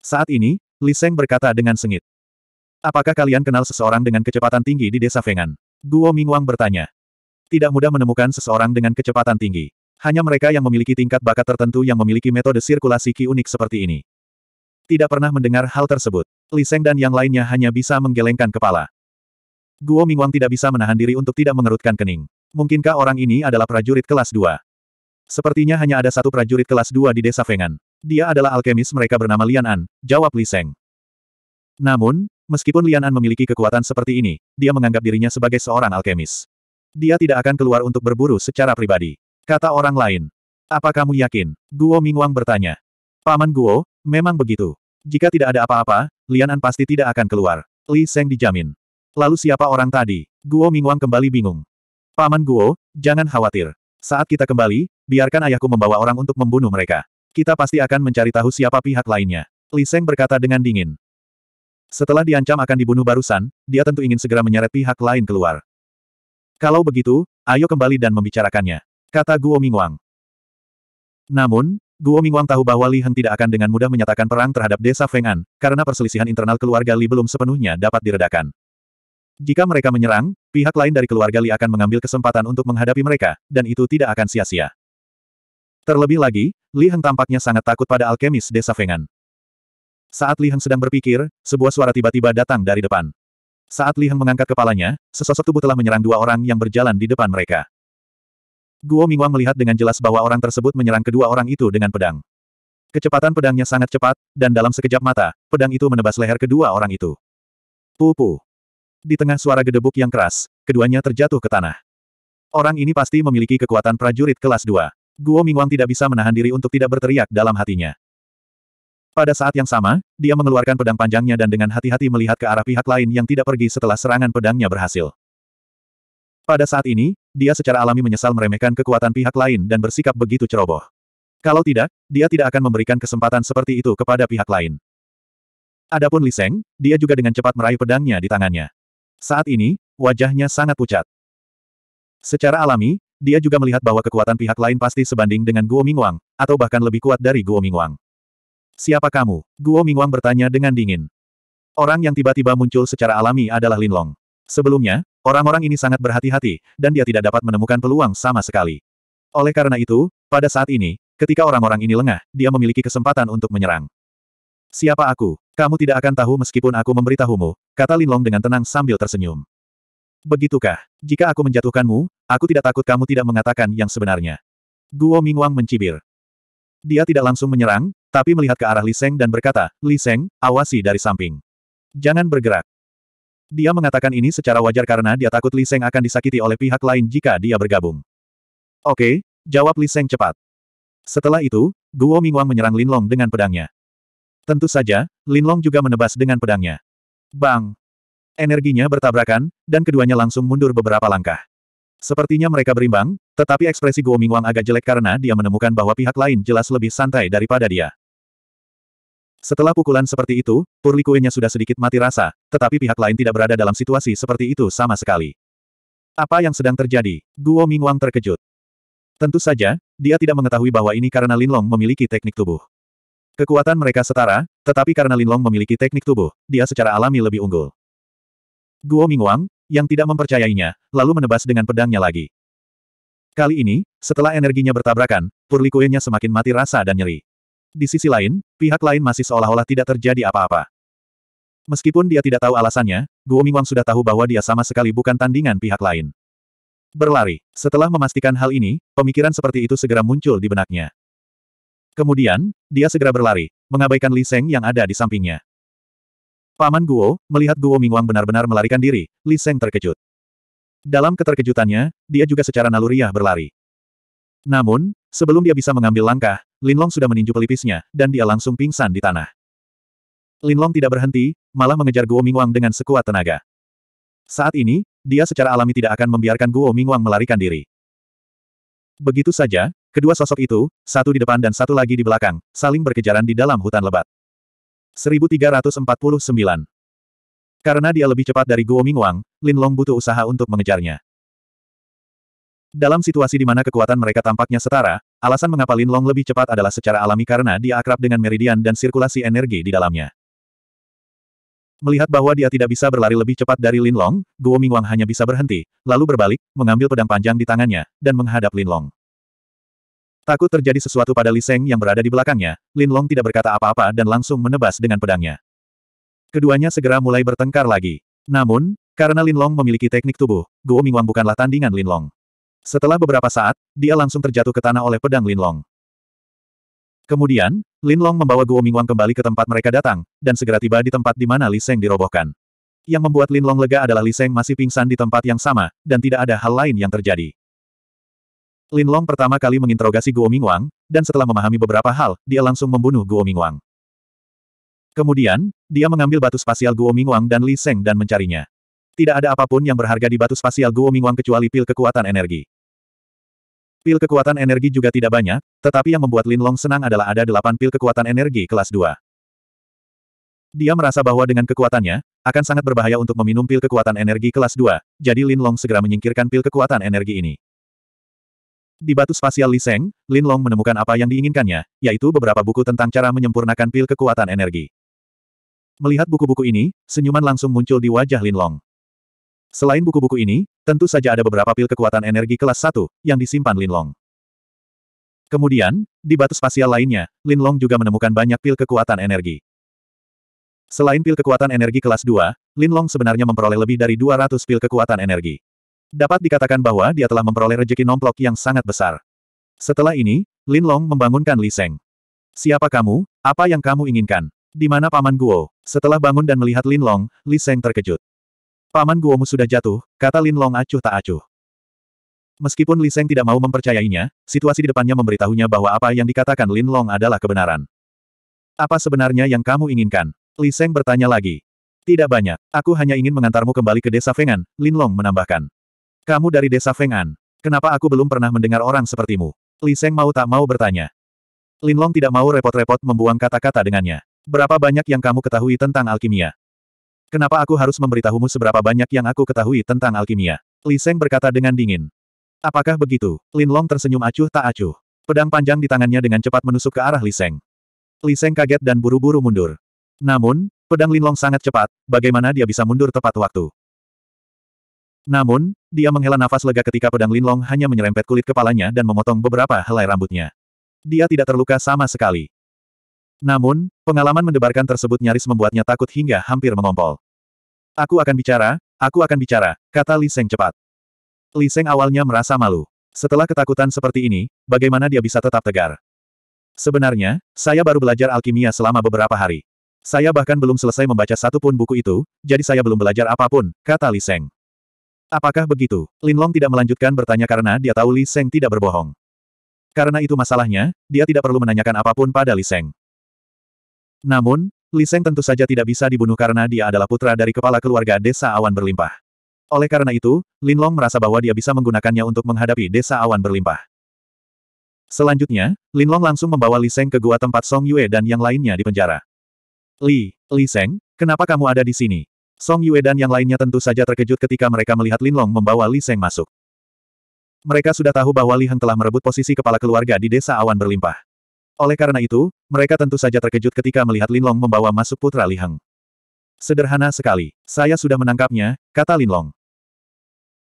Saat ini, Li Seng berkata dengan sengit. Apakah kalian kenal seseorang dengan kecepatan tinggi di desa Fengan? Guo Mingwang bertanya. Tidak mudah menemukan seseorang dengan kecepatan tinggi. Hanya mereka yang memiliki tingkat bakat tertentu yang memiliki metode sirkulasi Ki unik seperti ini tidak pernah mendengar hal tersebut. Li Seng dan yang lainnya hanya bisa menggelengkan kepala. Guo Mingwang tidak bisa menahan diri untuk tidak mengerutkan kening. Mungkinkah orang ini adalah prajurit kelas 2? Sepertinya hanya ada satu prajurit kelas 2 di desa Fengan. Dia adalah alkemis mereka bernama Lian An, jawab Li Seng. Namun, meskipun Lian An memiliki kekuatan seperti ini, dia menganggap dirinya sebagai seorang alkemis. Dia tidak akan keluar untuk berburu secara pribadi. Kata orang lain. Apa kamu yakin? Guo Mingwang bertanya. Paman Guo, Memang begitu. Jika tidak ada apa-apa, Lianan pasti tidak akan keluar. Li Seng dijamin. Lalu siapa orang tadi? Guo Mingwang kembali bingung. Paman Guo, jangan khawatir. Saat kita kembali, biarkan ayahku membawa orang untuk membunuh mereka. Kita pasti akan mencari tahu siapa pihak lainnya. Li Seng berkata dengan dingin. Setelah diancam akan dibunuh barusan, dia tentu ingin segera menyeret pihak lain keluar. Kalau begitu, ayo kembali dan membicarakannya. Kata Guo Mingwang. Namun, Guo Mingwang tahu bahwa Li Heng tidak akan dengan mudah menyatakan perang terhadap desa Feng'an, karena perselisihan internal keluarga Li belum sepenuhnya dapat diredakan. Jika mereka menyerang, pihak lain dari keluarga Li akan mengambil kesempatan untuk menghadapi mereka, dan itu tidak akan sia-sia. Terlebih lagi, Li Heng tampaknya sangat takut pada alkemis desa Fengan. Saat Li Heng sedang berpikir, sebuah suara tiba-tiba datang dari depan. Saat Li Heng mengangkat kepalanya, sesosok tubuh telah menyerang dua orang yang berjalan di depan mereka. Guo Mingwang melihat dengan jelas bahwa orang tersebut menyerang kedua orang itu dengan pedang. Kecepatan pedangnya sangat cepat, dan dalam sekejap mata, pedang itu menebas leher kedua orang itu. Pupu. Di tengah suara gedebuk yang keras, keduanya terjatuh ke tanah. Orang ini pasti memiliki kekuatan prajurit kelas 2. Guo Mingwang tidak bisa menahan diri untuk tidak berteriak dalam hatinya. Pada saat yang sama, dia mengeluarkan pedang panjangnya dan dengan hati-hati melihat ke arah pihak lain yang tidak pergi setelah serangan pedangnya berhasil. Pada saat ini, dia secara alami menyesal meremehkan kekuatan pihak lain dan bersikap begitu ceroboh. Kalau tidak, dia tidak akan memberikan kesempatan seperti itu kepada pihak lain. Adapun Li Seng, dia juga dengan cepat meraih pedangnya di tangannya. Saat ini, wajahnya sangat pucat. Secara alami, dia juga melihat bahwa kekuatan pihak lain pasti sebanding dengan Guo Mingwang, atau bahkan lebih kuat dari Guo Mingwang. Siapa kamu? Guo Mingwang bertanya dengan dingin. Orang yang tiba-tiba muncul secara alami adalah Lin Long. Sebelumnya, Orang-orang ini sangat berhati-hati, dan dia tidak dapat menemukan peluang sama sekali. Oleh karena itu, pada saat ini, ketika orang-orang ini lengah, dia memiliki kesempatan untuk menyerang. Siapa aku? Kamu tidak akan tahu meskipun aku memberitahumu, kata Lin Long dengan tenang sambil tersenyum. Begitukah? Jika aku menjatuhkanmu, aku tidak takut kamu tidak mengatakan yang sebenarnya. Guo Mingwang mencibir. Dia tidak langsung menyerang, tapi melihat ke arah Li Seng dan berkata, Li Seng, awasi dari samping. Jangan bergerak. Dia mengatakan ini secara wajar karena dia takut Li Seng akan disakiti oleh pihak lain jika dia bergabung. Oke, jawab Li Seng cepat. Setelah itu, Guo Mingwang menyerang Linlong dengan pedangnya. Tentu saja, Linlong juga menebas dengan pedangnya. Bang! Energinya bertabrakan, dan keduanya langsung mundur beberapa langkah. Sepertinya mereka berimbang, tetapi ekspresi Guo Mingwang agak jelek karena dia menemukan bahwa pihak lain jelas lebih santai daripada dia. Setelah pukulan seperti itu, Purlikuenya sudah sedikit mati rasa, tetapi pihak lain tidak berada dalam situasi seperti itu sama sekali. Apa yang sedang terjadi? Guo Mingwang terkejut. Tentu saja, dia tidak mengetahui bahwa ini karena Linlong memiliki teknik tubuh. Kekuatan mereka setara, tetapi karena Linlong memiliki teknik tubuh, dia secara alami lebih unggul. Guo Mingwang, yang tidak mempercayainya, lalu menebas dengan pedangnya lagi. Kali ini, setelah energinya bertabrakan, Purlikuenya semakin mati rasa dan nyeri. Di sisi lain, pihak lain masih seolah-olah tidak terjadi apa-apa. Meskipun dia tidak tahu alasannya, Guo Mingwang sudah tahu bahwa dia sama sekali bukan tandingan pihak lain. Berlari. Setelah memastikan hal ini, pemikiran seperti itu segera muncul di benaknya. Kemudian, dia segera berlari, mengabaikan Li Seng yang ada di sampingnya. Paman Guo, melihat Guo Mingwang benar-benar melarikan diri, Li Seng terkejut. Dalam keterkejutannya, dia juga secara naluriah berlari. Namun, sebelum dia bisa mengambil langkah, Linlong sudah meninju pelipisnya, dan dia langsung pingsan di tanah. Linlong tidak berhenti, malah mengejar Guo Mingwang dengan sekuat tenaga. Saat ini, dia secara alami tidak akan membiarkan Guo Mingwang melarikan diri. Begitu saja, kedua sosok itu, satu di depan dan satu lagi di belakang, saling berkejaran di dalam hutan lebat. 1349 Karena dia lebih cepat dari Guo Mingwang, Linlong butuh usaha untuk mengejarnya. Dalam situasi di mana kekuatan mereka tampaknya setara, Alasan mengapa Lin Long lebih cepat adalah secara alami karena dia akrab dengan meridian dan sirkulasi energi di dalamnya. Melihat bahwa dia tidak bisa berlari lebih cepat dari Lin Long, Guo Mingwang hanya bisa berhenti, lalu berbalik, mengambil pedang panjang di tangannya, dan menghadap Lin Long. Takut terjadi sesuatu pada Li Seng yang berada di belakangnya, Lin Long tidak berkata apa-apa dan langsung menebas dengan pedangnya. Keduanya segera mulai bertengkar lagi. Namun, karena Lin Long memiliki teknik tubuh, Guo Mingwang bukanlah tandingan Lin Long. Setelah beberapa saat, dia langsung terjatuh ke tanah oleh pedang Linlong. Kemudian, Linlong membawa Guo Mingwang kembali ke tempat mereka datang, dan segera tiba di tempat di mana Li Seng dirobohkan. Yang membuat Linlong lega adalah Li Seng masih pingsan di tempat yang sama, dan tidak ada hal lain yang terjadi. Linlong pertama kali menginterogasi Guo Mingwang, dan setelah memahami beberapa hal, dia langsung membunuh Guo Mingwang. Kemudian, dia mengambil batu spasial Guo Mingwang dan Li Seng dan mencarinya. Tidak ada apapun yang berharga di batu spasial Guo Mingwang kecuali pil kekuatan energi. Pil kekuatan energi juga tidak banyak, tetapi yang membuat Lin Long senang adalah ada delapan pil kekuatan energi kelas 2. Dia merasa bahwa dengan kekuatannya, akan sangat berbahaya untuk meminum pil kekuatan energi kelas 2, jadi Lin Long segera menyingkirkan pil kekuatan energi ini. Di batu spasial Li Seng, Long menemukan apa yang diinginkannya, yaitu beberapa buku tentang cara menyempurnakan pil kekuatan energi. Melihat buku-buku ini, senyuman langsung muncul di wajah Lin Long. Selain buku-buku ini, tentu saja ada beberapa pil kekuatan energi kelas 1, yang disimpan Lin Long. Kemudian, di batu spasial lainnya, Lin Long juga menemukan banyak pil kekuatan energi. Selain pil kekuatan energi kelas 2, Long sebenarnya memperoleh lebih dari 200 pil kekuatan energi. Dapat dikatakan bahwa dia telah memperoleh rejeki nomplok yang sangat besar. Setelah ini, Lin Long membangunkan Li Seng. Siapa kamu? Apa yang kamu inginkan? Di mana Paman Guo? Setelah bangun dan melihat Lin Long, Li Seng terkejut. Paman Guomu sudah jatuh, kata Lin Long acuh tak acuh. Meskipun Li Seng tidak mau mempercayainya, situasi di depannya memberitahunya bahwa apa yang dikatakan Lin Long adalah kebenaran. Apa sebenarnya yang kamu inginkan? Li Seng bertanya lagi. Tidak banyak, aku hanya ingin mengantarmu kembali ke desa Fengan, Lin Long menambahkan. Kamu dari desa Fengan, kenapa aku belum pernah mendengar orang sepertimu? Li Seng mau tak mau bertanya. Lin Long tidak mau repot-repot membuang kata-kata dengannya. Berapa banyak yang kamu ketahui tentang alkimia? Kenapa aku harus memberitahumu seberapa banyak yang aku ketahui tentang alkimia? Li Seng berkata dengan dingin. Apakah begitu? Lin Long tersenyum acuh tak acuh. Pedang panjang di tangannya dengan cepat menusuk ke arah Li Seng. Li Seng kaget dan buru-buru mundur. Namun, pedang Lin Long sangat cepat, bagaimana dia bisa mundur tepat waktu? Namun, dia menghela nafas lega ketika pedang Lin Long hanya menyerempet kulit kepalanya dan memotong beberapa helai rambutnya. Dia tidak terluka sama sekali. Namun, pengalaman mendebarkan tersebut nyaris membuatnya takut hingga hampir mengompol. Aku akan bicara, aku akan bicara, kata Li Seng cepat. Li Seng awalnya merasa malu. Setelah ketakutan seperti ini, bagaimana dia bisa tetap tegar? Sebenarnya, saya baru belajar alkimia selama beberapa hari. Saya bahkan belum selesai membaca satu pun buku itu, jadi saya belum belajar apapun, kata Li Seng. Apakah begitu? Lin Long tidak melanjutkan bertanya karena dia tahu Li Seng tidak berbohong. Karena itu masalahnya, dia tidak perlu menanyakan apapun pada Li Seng. Namun, Li Liseng tentu saja tidak bisa dibunuh karena dia adalah putra dari kepala keluarga desa awan berlimpah. Oleh karena itu, Lin Long merasa bahwa dia bisa menggunakannya untuk menghadapi desa awan berlimpah. Selanjutnya, Lin Long langsung membawa Li Liseng ke gua tempat Song Yue dan yang lainnya di penjara. Li, Li Liseng, kenapa kamu ada di sini? Song Yue dan yang lainnya tentu saja terkejut ketika mereka melihat Lin Long membawa Li Liseng masuk. Mereka sudah tahu bahwa Li Heng telah merebut posisi kepala keluarga di desa awan berlimpah. Oleh karena itu, mereka tentu saja terkejut ketika melihat Linlong membawa masuk putra Li Heng. Sederhana sekali. Saya sudah menangkapnya, kata Linlong.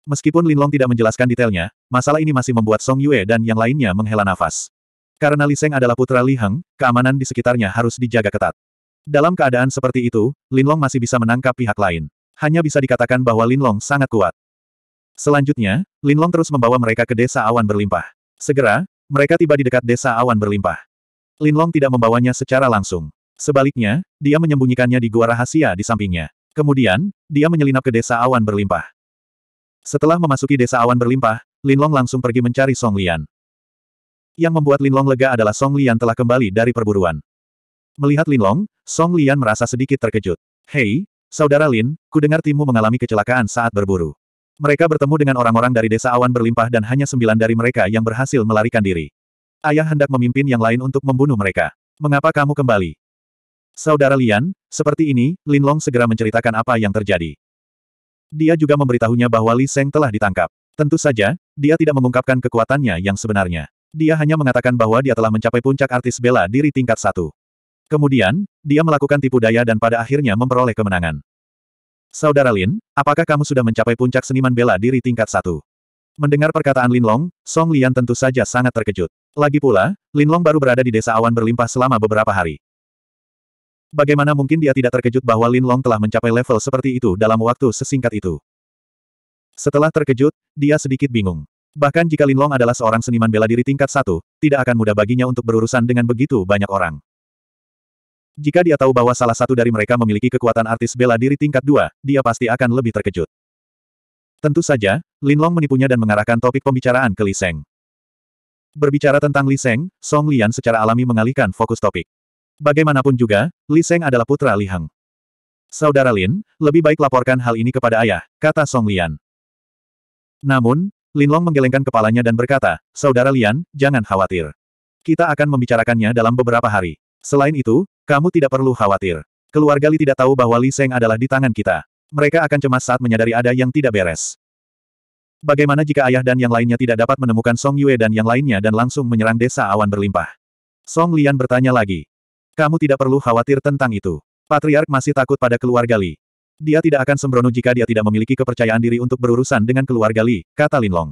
Meskipun Linlong tidak menjelaskan detailnya, masalah ini masih membuat Song Yue dan yang lainnya menghela nafas. Karena Li Seng adalah putra Li Heng, keamanan di sekitarnya harus dijaga ketat. Dalam keadaan seperti itu, Linlong masih bisa menangkap pihak lain. Hanya bisa dikatakan bahwa Linlong sangat kuat. Selanjutnya, Linlong terus membawa mereka ke desa awan berlimpah. Segera, mereka tiba di dekat desa awan berlimpah. Linlong tidak membawanya secara langsung. Sebaliknya, dia menyembunyikannya di gua rahasia di sampingnya. Kemudian, dia menyelinap ke desa awan berlimpah. Setelah memasuki desa awan berlimpah, Linlong langsung pergi mencari Song Lian. Yang membuat Linlong lega adalah Song Lian telah kembali dari perburuan. Melihat Linlong, Song Lian merasa sedikit terkejut. Hei, saudara Lin, ku dengar timmu mengalami kecelakaan saat berburu. Mereka bertemu dengan orang-orang dari desa awan berlimpah dan hanya sembilan dari mereka yang berhasil melarikan diri. Ayah hendak memimpin yang lain untuk membunuh mereka. Mengapa kamu kembali? Saudara Lian, seperti ini, Lin Long segera menceritakan apa yang terjadi. Dia juga memberitahunya bahwa Li Seng telah ditangkap. Tentu saja, dia tidak mengungkapkan kekuatannya yang sebenarnya. Dia hanya mengatakan bahwa dia telah mencapai puncak artis bela diri tingkat satu. Kemudian, dia melakukan tipu daya dan pada akhirnya memperoleh kemenangan. Saudara Lin, apakah kamu sudah mencapai puncak seniman bela diri tingkat satu? Mendengar perkataan Lin Long, Song Lian tentu saja sangat terkejut. Lagi pula, Linlong baru berada di desa awan berlimpah selama beberapa hari. Bagaimana mungkin dia tidak terkejut bahwa Linlong telah mencapai level seperti itu dalam waktu sesingkat itu? Setelah terkejut, dia sedikit bingung. Bahkan jika Linlong adalah seorang seniman bela diri tingkat satu, tidak akan mudah baginya untuk berurusan dengan begitu banyak orang. Jika dia tahu bahwa salah satu dari mereka memiliki kekuatan artis bela diri tingkat dua, dia pasti akan lebih terkejut. Tentu saja, Linlong menipunya dan mengarahkan topik pembicaraan ke Li Seng. Berbicara tentang Li Seng, Song Lian secara alami mengalihkan fokus topik. Bagaimanapun juga, Li Seng adalah putra Li Heng. Saudara Lin, lebih baik laporkan hal ini kepada ayah, kata Song Lian. Namun, Lin Long menggelengkan kepalanya dan berkata, Saudara Lian, jangan khawatir. Kita akan membicarakannya dalam beberapa hari. Selain itu, kamu tidak perlu khawatir. Keluarga Li tidak tahu bahwa Li Seng adalah di tangan kita. Mereka akan cemas saat menyadari ada yang tidak beres. Bagaimana jika ayah dan yang lainnya tidak dapat menemukan Song Yue dan yang lainnya dan langsung menyerang desa awan berlimpah? Song Lian bertanya lagi. Kamu tidak perlu khawatir tentang itu. Patriark masih takut pada keluarga Li. Dia tidak akan sembrono jika dia tidak memiliki kepercayaan diri untuk berurusan dengan keluarga Li, kata Lin Long.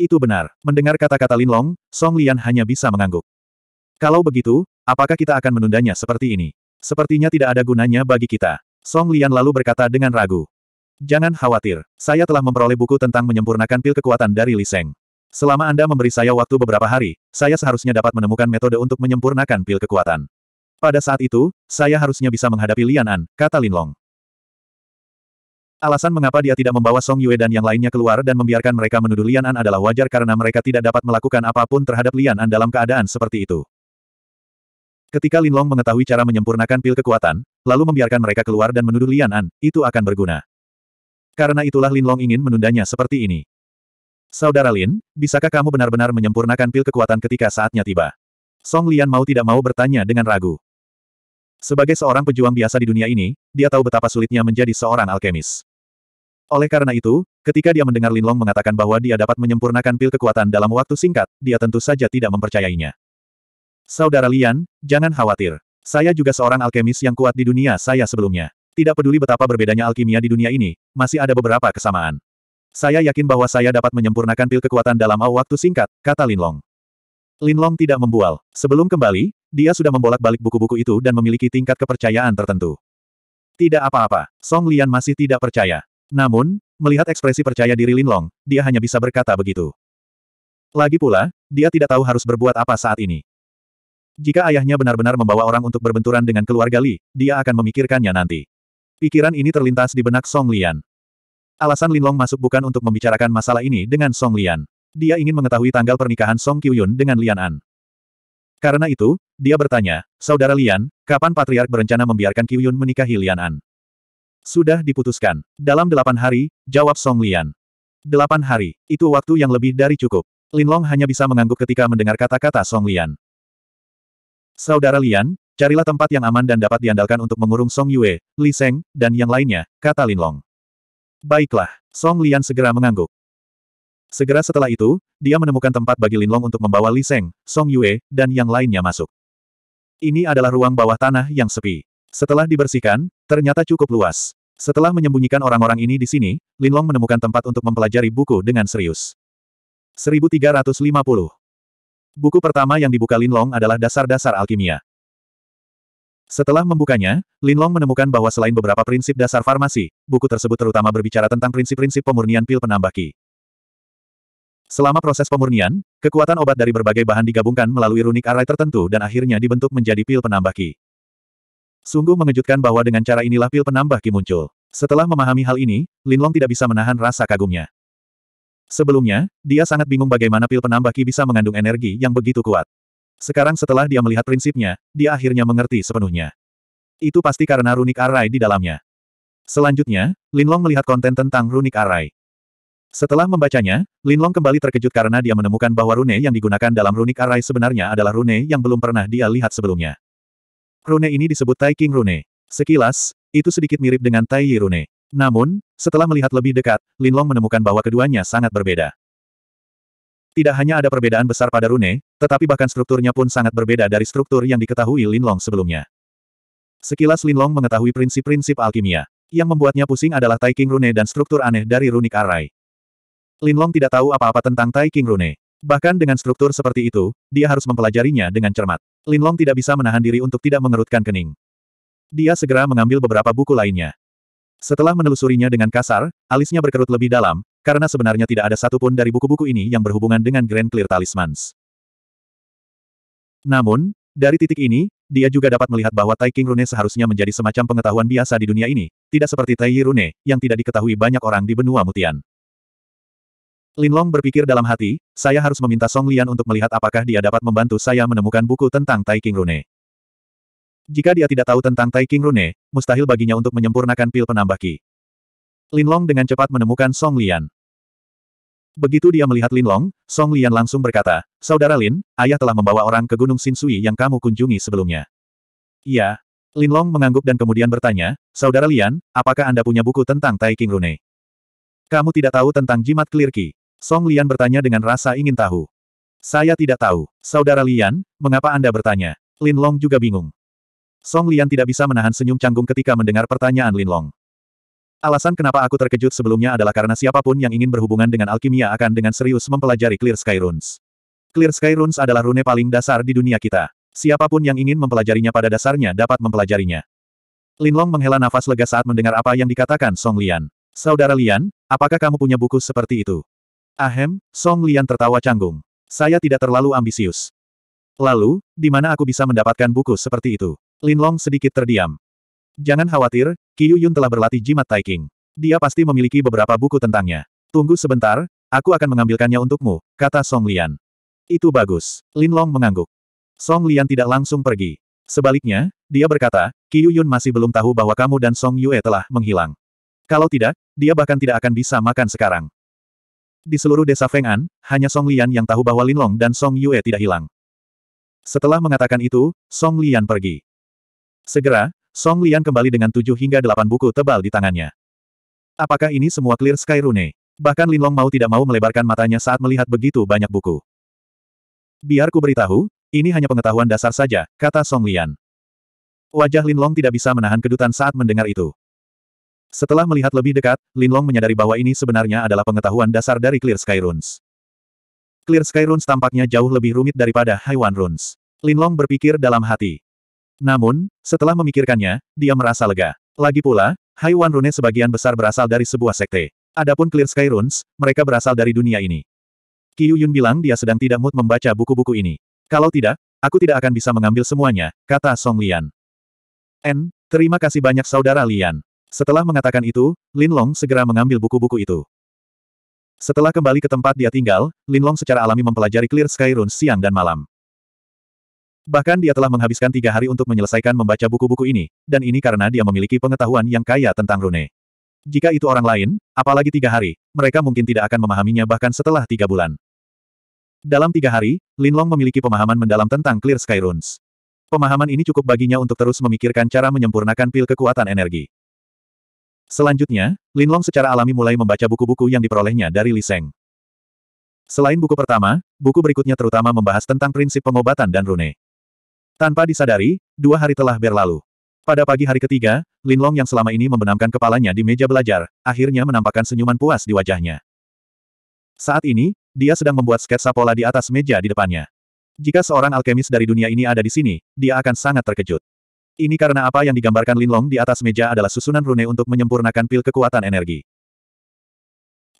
Itu benar. Mendengar kata-kata Lin Long, Song Lian hanya bisa mengangguk. Kalau begitu, apakah kita akan menundanya seperti ini? Sepertinya tidak ada gunanya bagi kita. Song Lian lalu berkata dengan ragu. Jangan khawatir, saya telah memperoleh buku tentang menyempurnakan pil kekuatan dari Li Seng. Selama Anda memberi saya waktu beberapa hari, saya seharusnya dapat menemukan metode untuk menyempurnakan pil kekuatan. Pada saat itu, saya harusnya bisa menghadapi Lian An, kata Linlong. Alasan mengapa dia tidak membawa Song Yue dan yang lainnya keluar dan membiarkan mereka menuduh Lian An adalah wajar karena mereka tidak dapat melakukan apapun terhadap Lian An dalam keadaan seperti itu. Ketika Linlong mengetahui cara menyempurnakan pil kekuatan, lalu membiarkan mereka keluar dan menuduh Lian An, itu akan berguna. Karena itulah Lin Long ingin menundanya seperti ini. Saudara Lin, bisakah kamu benar-benar menyempurnakan pil kekuatan ketika saatnya tiba? Song Lian mau tidak mau bertanya dengan ragu. Sebagai seorang pejuang biasa di dunia ini, dia tahu betapa sulitnya menjadi seorang alkemis. Oleh karena itu, ketika dia mendengar Lin Long mengatakan bahwa dia dapat menyempurnakan pil kekuatan dalam waktu singkat, dia tentu saja tidak mempercayainya. Saudara Lian, jangan khawatir. Saya juga seorang alkemis yang kuat di dunia saya sebelumnya. Tidak peduli betapa berbedanya alkimia di dunia ini, masih ada beberapa kesamaan. Saya yakin bahwa saya dapat menyempurnakan pil kekuatan dalam waktu singkat, kata Linlong. Linlong tidak membual. Sebelum kembali, dia sudah membolak-balik buku-buku itu dan memiliki tingkat kepercayaan tertentu. Tidak apa-apa, Song Lian masih tidak percaya. Namun, melihat ekspresi percaya diri Linlong, dia hanya bisa berkata begitu. Lagi pula, dia tidak tahu harus berbuat apa saat ini. Jika ayahnya benar-benar membawa orang untuk berbenturan dengan keluarga Li, dia akan memikirkannya nanti. Pikiran ini terlintas di benak Song Lian. Alasan Linlong masuk bukan untuk membicarakan masalah ini dengan Song Lian. Dia ingin mengetahui tanggal pernikahan Song Qiuyun dengan Lian An. Karena itu, dia bertanya, Saudara Lian, kapan Patriark berencana membiarkan Qiuyun menikahi Lian An? Sudah diputuskan. Dalam delapan hari, jawab Song Lian. Delapan hari, itu waktu yang lebih dari cukup. Linlong hanya bisa mengangguk ketika mendengar kata-kata Song Lian. Saudara Lian, Carilah tempat yang aman dan dapat diandalkan untuk mengurung Song Yue, Li Seng, dan yang lainnya, kata Lin Long. Baiklah, Song Lian segera mengangguk. Segera setelah itu, dia menemukan tempat bagi Lin Long untuk membawa Li Seng, Song Yue, dan yang lainnya masuk. Ini adalah ruang bawah tanah yang sepi. Setelah dibersihkan, ternyata cukup luas. Setelah menyembunyikan orang-orang ini di sini, Lin Long menemukan tempat untuk mempelajari buku dengan serius. 1350 Buku pertama yang dibuka Lin Long adalah Dasar-Dasar Alkimia. Setelah membukanya, Linlong menemukan bahwa selain beberapa prinsip dasar farmasi, buku tersebut terutama berbicara tentang prinsip-prinsip pemurnian pil penambah ki. Selama proses pemurnian, kekuatan obat dari berbagai bahan digabungkan melalui runik array tertentu dan akhirnya dibentuk menjadi pil penambah ki. Sungguh mengejutkan bahwa dengan cara inilah pil penambah ki muncul. Setelah memahami hal ini, Linlong tidak bisa menahan rasa kagumnya. Sebelumnya, dia sangat bingung bagaimana pil penambah ki bisa mengandung energi yang begitu kuat. Sekarang setelah dia melihat prinsipnya, dia akhirnya mengerti sepenuhnya. Itu pasti karena runik arai di dalamnya. Selanjutnya, Linlong melihat konten tentang runik arai. Setelah membacanya, Linlong kembali terkejut karena dia menemukan bahwa rune yang digunakan dalam runik arai sebenarnya adalah rune yang belum pernah dia lihat sebelumnya. Rune ini disebut Tai King Rune. Sekilas, itu sedikit mirip dengan Tai Rune. Namun, setelah melihat lebih dekat, Linlong menemukan bahwa keduanya sangat berbeda. Tidak hanya ada perbedaan besar pada rune, tetapi bahkan strukturnya pun sangat berbeda dari struktur yang diketahui Linlong sebelumnya. Sekilas Linlong mengetahui prinsip-prinsip alkimia. Yang membuatnya pusing adalah Taiking rune dan struktur aneh dari Runic Lin Linlong tidak tahu apa-apa tentang Taiking rune. Bahkan dengan struktur seperti itu, dia harus mempelajarinya dengan cermat. Linlong tidak bisa menahan diri untuk tidak mengerutkan kening. Dia segera mengambil beberapa buku lainnya. Setelah menelusurinya dengan kasar, alisnya berkerut lebih dalam, karena sebenarnya tidak ada satupun dari buku-buku ini yang berhubungan dengan Grand Clear Talismans. Namun, dari titik ini, dia juga dapat melihat bahwa Tai Rune seharusnya menjadi semacam pengetahuan biasa di dunia ini, tidak seperti Tai Rune, yang tidak diketahui banyak orang di benua Mutian. Linlong berpikir dalam hati, saya harus meminta Song Lian untuk melihat apakah dia dapat membantu saya menemukan buku tentang Tai Rune. Jika dia tidak tahu tentang Tai Rune, mustahil baginya untuk menyempurnakan pil penambah ki. Linlong dengan cepat menemukan Song Lian. Begitu dia melihat Lin Long, Song Lian langsung berkata, Saudara Lin, ayah telah membawa orang ke Gunung Sui yang kamu kunjungi sebelumnya. Iya. Lin Long mengangguk dan kemudian bertanya, Saudara Lian, apakah Anda punya buku tentang Tai King Rune? Kamu tidak tahu tentang jimat clear Song Lian bertanya dengan rasa ingin tahu. Saya tidak tahu. Saudara Lian, mengapa Anda bertanya? Lin Long juga bingung. Song Lian tidak bisa menahan senyum canggung ketika mendengar pertanyaan Lin Long. Alasan kenapa aku terkejut sebelumnya adalah karena siapapun yang ingin berhubungan dengan alkimia akan dengan serius mempelajari Clear Sky Runes. Clear Sky Runes adalah rune paling dasar di dunia kita. Siapapun yang ingin mempelajarinya pada dasarnya dapat mempelajarinya. Lin Long menghela nafas lega saat mendengar apa yang dikatakan Song Lian. Saudara Lian, apakah kamu punya buku seperti itu? Ahem, Song Lian tertawa canggung. Saya tidak terlalu ambisius. Lalu, di mana aku bisa mendapatkan buku seperti itu? Lin Long sedikit terdiam. Jangan khawatir, Qiu Yun telah berlatih jimat Taiking. Dia pasti memiliki beberapa buku tentangnya. Tunggu sebentar, aku akan mengambilkannya untukmu, kata Song Lian. Itu bagus. Lin Long mengangguk. Song Lian tidak langsung pergi. Sebaliknya, dia berkata, Qiu Yun masih belum tahu bahwa kamu dan Song Yue telah menghilang. Kalau tidak, dia bahkan tidak akan bisa makan sekarang. Di seluruh desa Feng'an, hanya Song Lian yang tahu bahwa Lin Long dan Song Yue tidak hilang. Setelah mengatakan itu, Song Lian pergi. Segera, Song Lian kembali dengan tujuh hingga delapan buku tebal di tangannya. Apakah ini semua clear sky rune? Bahkan Linlong mau tidak mau melebarkan matanya saat melihat begitu banyak buku. Biar ku beritahu, ini hanya pengetahuan dasar saja, kata Song Lian. Wajah Linlong tidak bisa menahan kedutan saat mendengar itu. Setelah melihat lebih dekat, Linlong menyadari bahwa ini sebenarnya adalah pengetahuan dasar dari Clear Sky Runes. Clear Sky Runes tampaknya jauh lebih rumit daripada Haiwan Runes. Linlong berpikir dalam hati. Namun, setelah memikirkannya, dia merasa lega. Lagi pula, Haiwan Rune sebagian besar berasal dari sebuah sekte. Adapun Clear Sky Runes, mereka berasal dari dunia ini. Qiu Yun bilang dia sedang tidak mood membaca buku-buku ini. Kalau tidak, aku tidak akan bisa mengambil semuanya, kata Song Lian. N, terima kasih banyak saudara Lian. Setelah mengatakan itu, Lin Long segera mengambil buku-buku itu. Setelah kembali ke tempat dia tinggal, Lin Long secara alami mempelajari Clear Sky Runes siang dan malam. Bahkan dia telah menghabiskan tiga hari untuk menyelesaikan membaca buku-buku ini, dan ini karena dia memiliki pengetahuan yang kaya tentang rune. Jika itu orang lain, apalagi tiga hari, mereka mungkin tidak akan memahaminya bahkan setelah tiga bulan. Dalam tiga hari, Lin Long memiliki pemahaman mendalam tentang Clear Sky Runes. Pemahaman ini cukup baginya untuk terus memikirkan cara menyempurnakan pil kekuatan energi. Selanjutnya, Lin Long secara alami mulai membaca buku-buku yang diperolehnya dari Li Seng. Selain buku pertama, buku berikutnya terutama membahas tentang prinsip pengobatan dan rune. Tanpa disadari, dua hari telah berlalu. Pada pagi hari ketiga, Linlong yang selama ini membenamkan kepalanya di meja belajar, akhirnya menampakkan senyuman puas di wajahnya. Saat ini, dia sedang membuat sketsa pola di atas meja di depannya. Jika seorang alkemis dari dunia ini ada di sini, dia akan sangat terkejut. Ini karena apa yang digambarkan Linlong di atas meja adalah susunan rune untuk menyempurnakan pil kekuatan energi.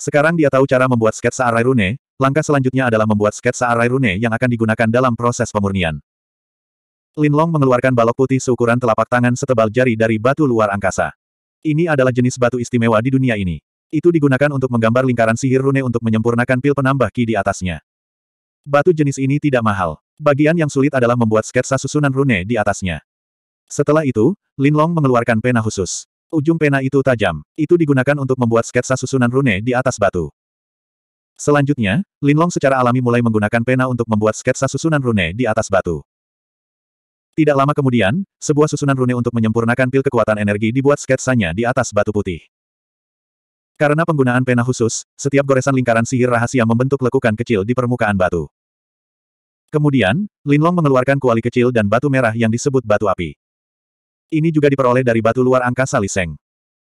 Sekarang dia tahu cara membuat sketsa array rune, langkah selanjutnya adalah membuat sketsa array rune yang akan digunakan dalam proses pemurnian. Linlong mengeluarkan balok putih seukuran telapak tangan setebal jari dari batu luar angkasa. Ini adalah jenis batu istimewa di dunia ini. Itu digunakan untuk menggambar lingkaran sihir rune untuk menyempurnakan pil penambah ki di atasnya. Batu jenis ini tidak mahal. Bagian yang sulit adalah membuat sketsa susunan rune di atasnya. Setelah itu, Linlong mengeluarkan pena khusus. Ujung pena itu tajam. Itu digunakan untuk membuat sketsa susunan rune di atas batu. Selanjutnya, Linlong secara alami mulai menggunakan pena untuk membuat sketsa susunan rune di atas batu. Tidak lama kemudian, sebuah susunan rune untuk menyempurnakan pil kekuatan energi dibuat sketsanya di atas batu putih. Karena penggunaan pena khusus, setiap goresan lingkaran sihir rahasia membentuk lekukan kecil di permukaan batu. Kemudian, Linlong mengeluarkan kuali kecil dan batu merah yang disebut batu api. Ini juga diperoleh dari batu luar angkasa Liseng.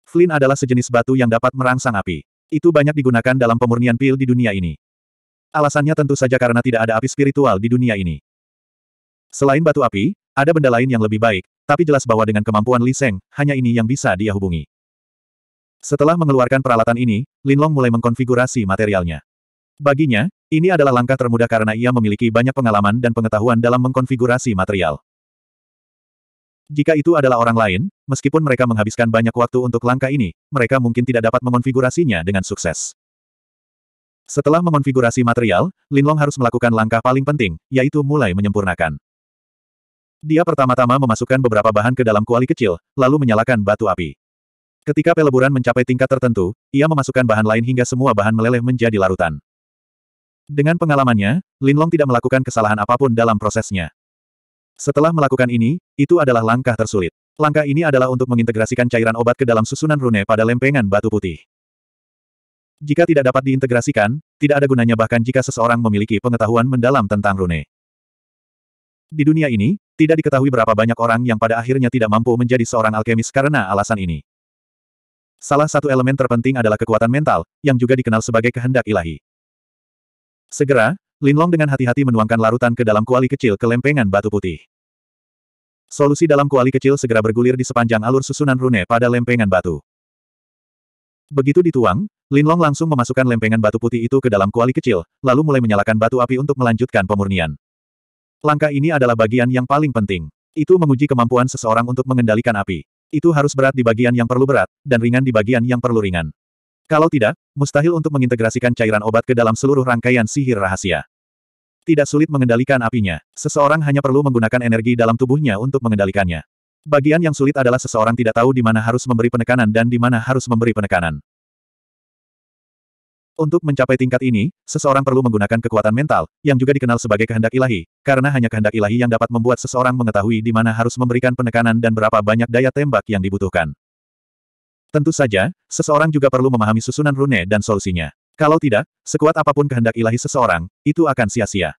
Flint adalah sejenis batu yang dapat merangsang api. Itu banyak digunakan dalam pemurnian pil di dunia ini. Alasannya tentu saja karena tidak ada api spiritual di dunia ini. Selain batu api, ada benda lain yang lebih baik, tapi jelas bahwa dengan kemampuan Li Seng, hanya ini yang bisa dia hubungi. Setelah mengeluarkan peralatan ini, Lin Long mulai mengkonfigurasi materialnya. Baginya, ini adalah langkah termudah karena ia memiliki banyak pengalaman dan pengetahuan dalam mengkonfigurasi material. Jika itu adalah orang lain, meskipun mereka menghabiskan banyak waktu untuk langkah ini, mereka mungkin tidak dapat mengonfigurasinya dengan sukses. Setelah mengonfigurasi material, Linlong harus melakukan langkah paling penting, yaitu mulai menyempurnakan. Dia pertama-tama memasukkan beberapa bahan ke dalam kuali kecil, lalu menyalakan batu api. Ketika peleburan mencapai tingkat tertentu, ia memasukkan bahan lain hingga semua bahan meleleh menjadi larutan. Dengan pengalamannya, Linlong tidak melakukan kesalahan apapun dalam prosesnya. Setelah melakukan ini, itu adalah langkah tersulit. Langkah ini adalah untuk mengintegrasikan cairan obat ke dalam susunan rune pada lempengan batu putih. Jika tidak dapat diintegrasikan, tidak ada gunanya bahkan jika seseorang memiliki pengetahuan mendalam tentang rune. Di dunia ini, tidak diketahui berapa banyak orang yang pada akhirnya tidak mampu menjadi seorang alkemis karena alasan ini. Salah satu elemen terpenting adalah kekuatan mental, yang juga dikenal sebagai kehendak ilahi. Segera, Linlong dengan hati-hati menuangkan larutan ke dalam kuali kecil ke lempengan batu putih. Solusi dalam kuali kecil segera bergulir di sepanjang alur susunan rune pada lempengan batu. Begitu dituang, Linlong langsung memasukkan lempengan batu putih itu ke dalam kuali kecil, lalu mulai menyalakan batu api untuk melanjutkan pemurnian. Langkah ini adalah bagian yang paling penting. Itu menguji kemampuan seseorang untuk mengendalikan api. Itu harus berat di bagian yang perlu berat, dan ringan di bagian yang perlu ringan. Kalau tidak, mustahil untuk mengintegrasikan cairan obat ke dalam seluruh rangkaian sihir rahasia. Tidak sulit mengendalikan apinya. Seseorang hanya perlu menggunakan energi dalam tubuhnya untuk mengendalikannya. Bagian yang sulit adalah seseorang tidak tahu di mana harus memberi penekanan dan di mana harus memberi penekanan. Untuk mencapai tingkat ini, seseorang perlu menggunakan kekuatan mental, yang juga dikenal sebagai kehendak ilahi, karena hanya kehendak ilahi yang dapat membuat seseorang mengetahui di mana harus memberikan penekanan dan berapa banyak daya tembak yang dibutuhkan. Tentu saja, seseorang juga perlu memahami susunan rune dan solusinya. Kalau tidak, sekuat apapun kehendak ilahi seseorang, itu akan sia-sia.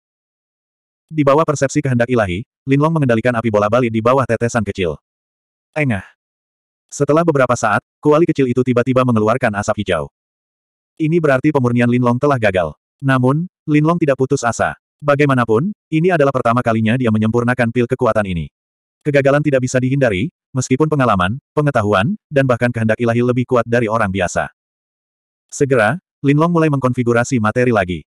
Di bawah persepsi kehendak ilahi, Linlong mengendalikan api bola balik di bawah tetesan kecil. Engah. Setelah beberapa saat, kuali kecil itu tiba-tiba mengeluarkan asap hijau. Ini berarti pemurnian Linlong telah gagal. Namun, Linlong tidak putus asa. Bagaimanapun, ini adalah pertama kalinya dia menyempurnakan pil kekuatan ini. Kegagalan tidak bisa dihindari, meskipun pengalaman, pengetahuan, dan bahkan kehendak ilahi lebih kuat dari orang biasa. Segera, Linlong mulai mengkonfigurasi materi lagi.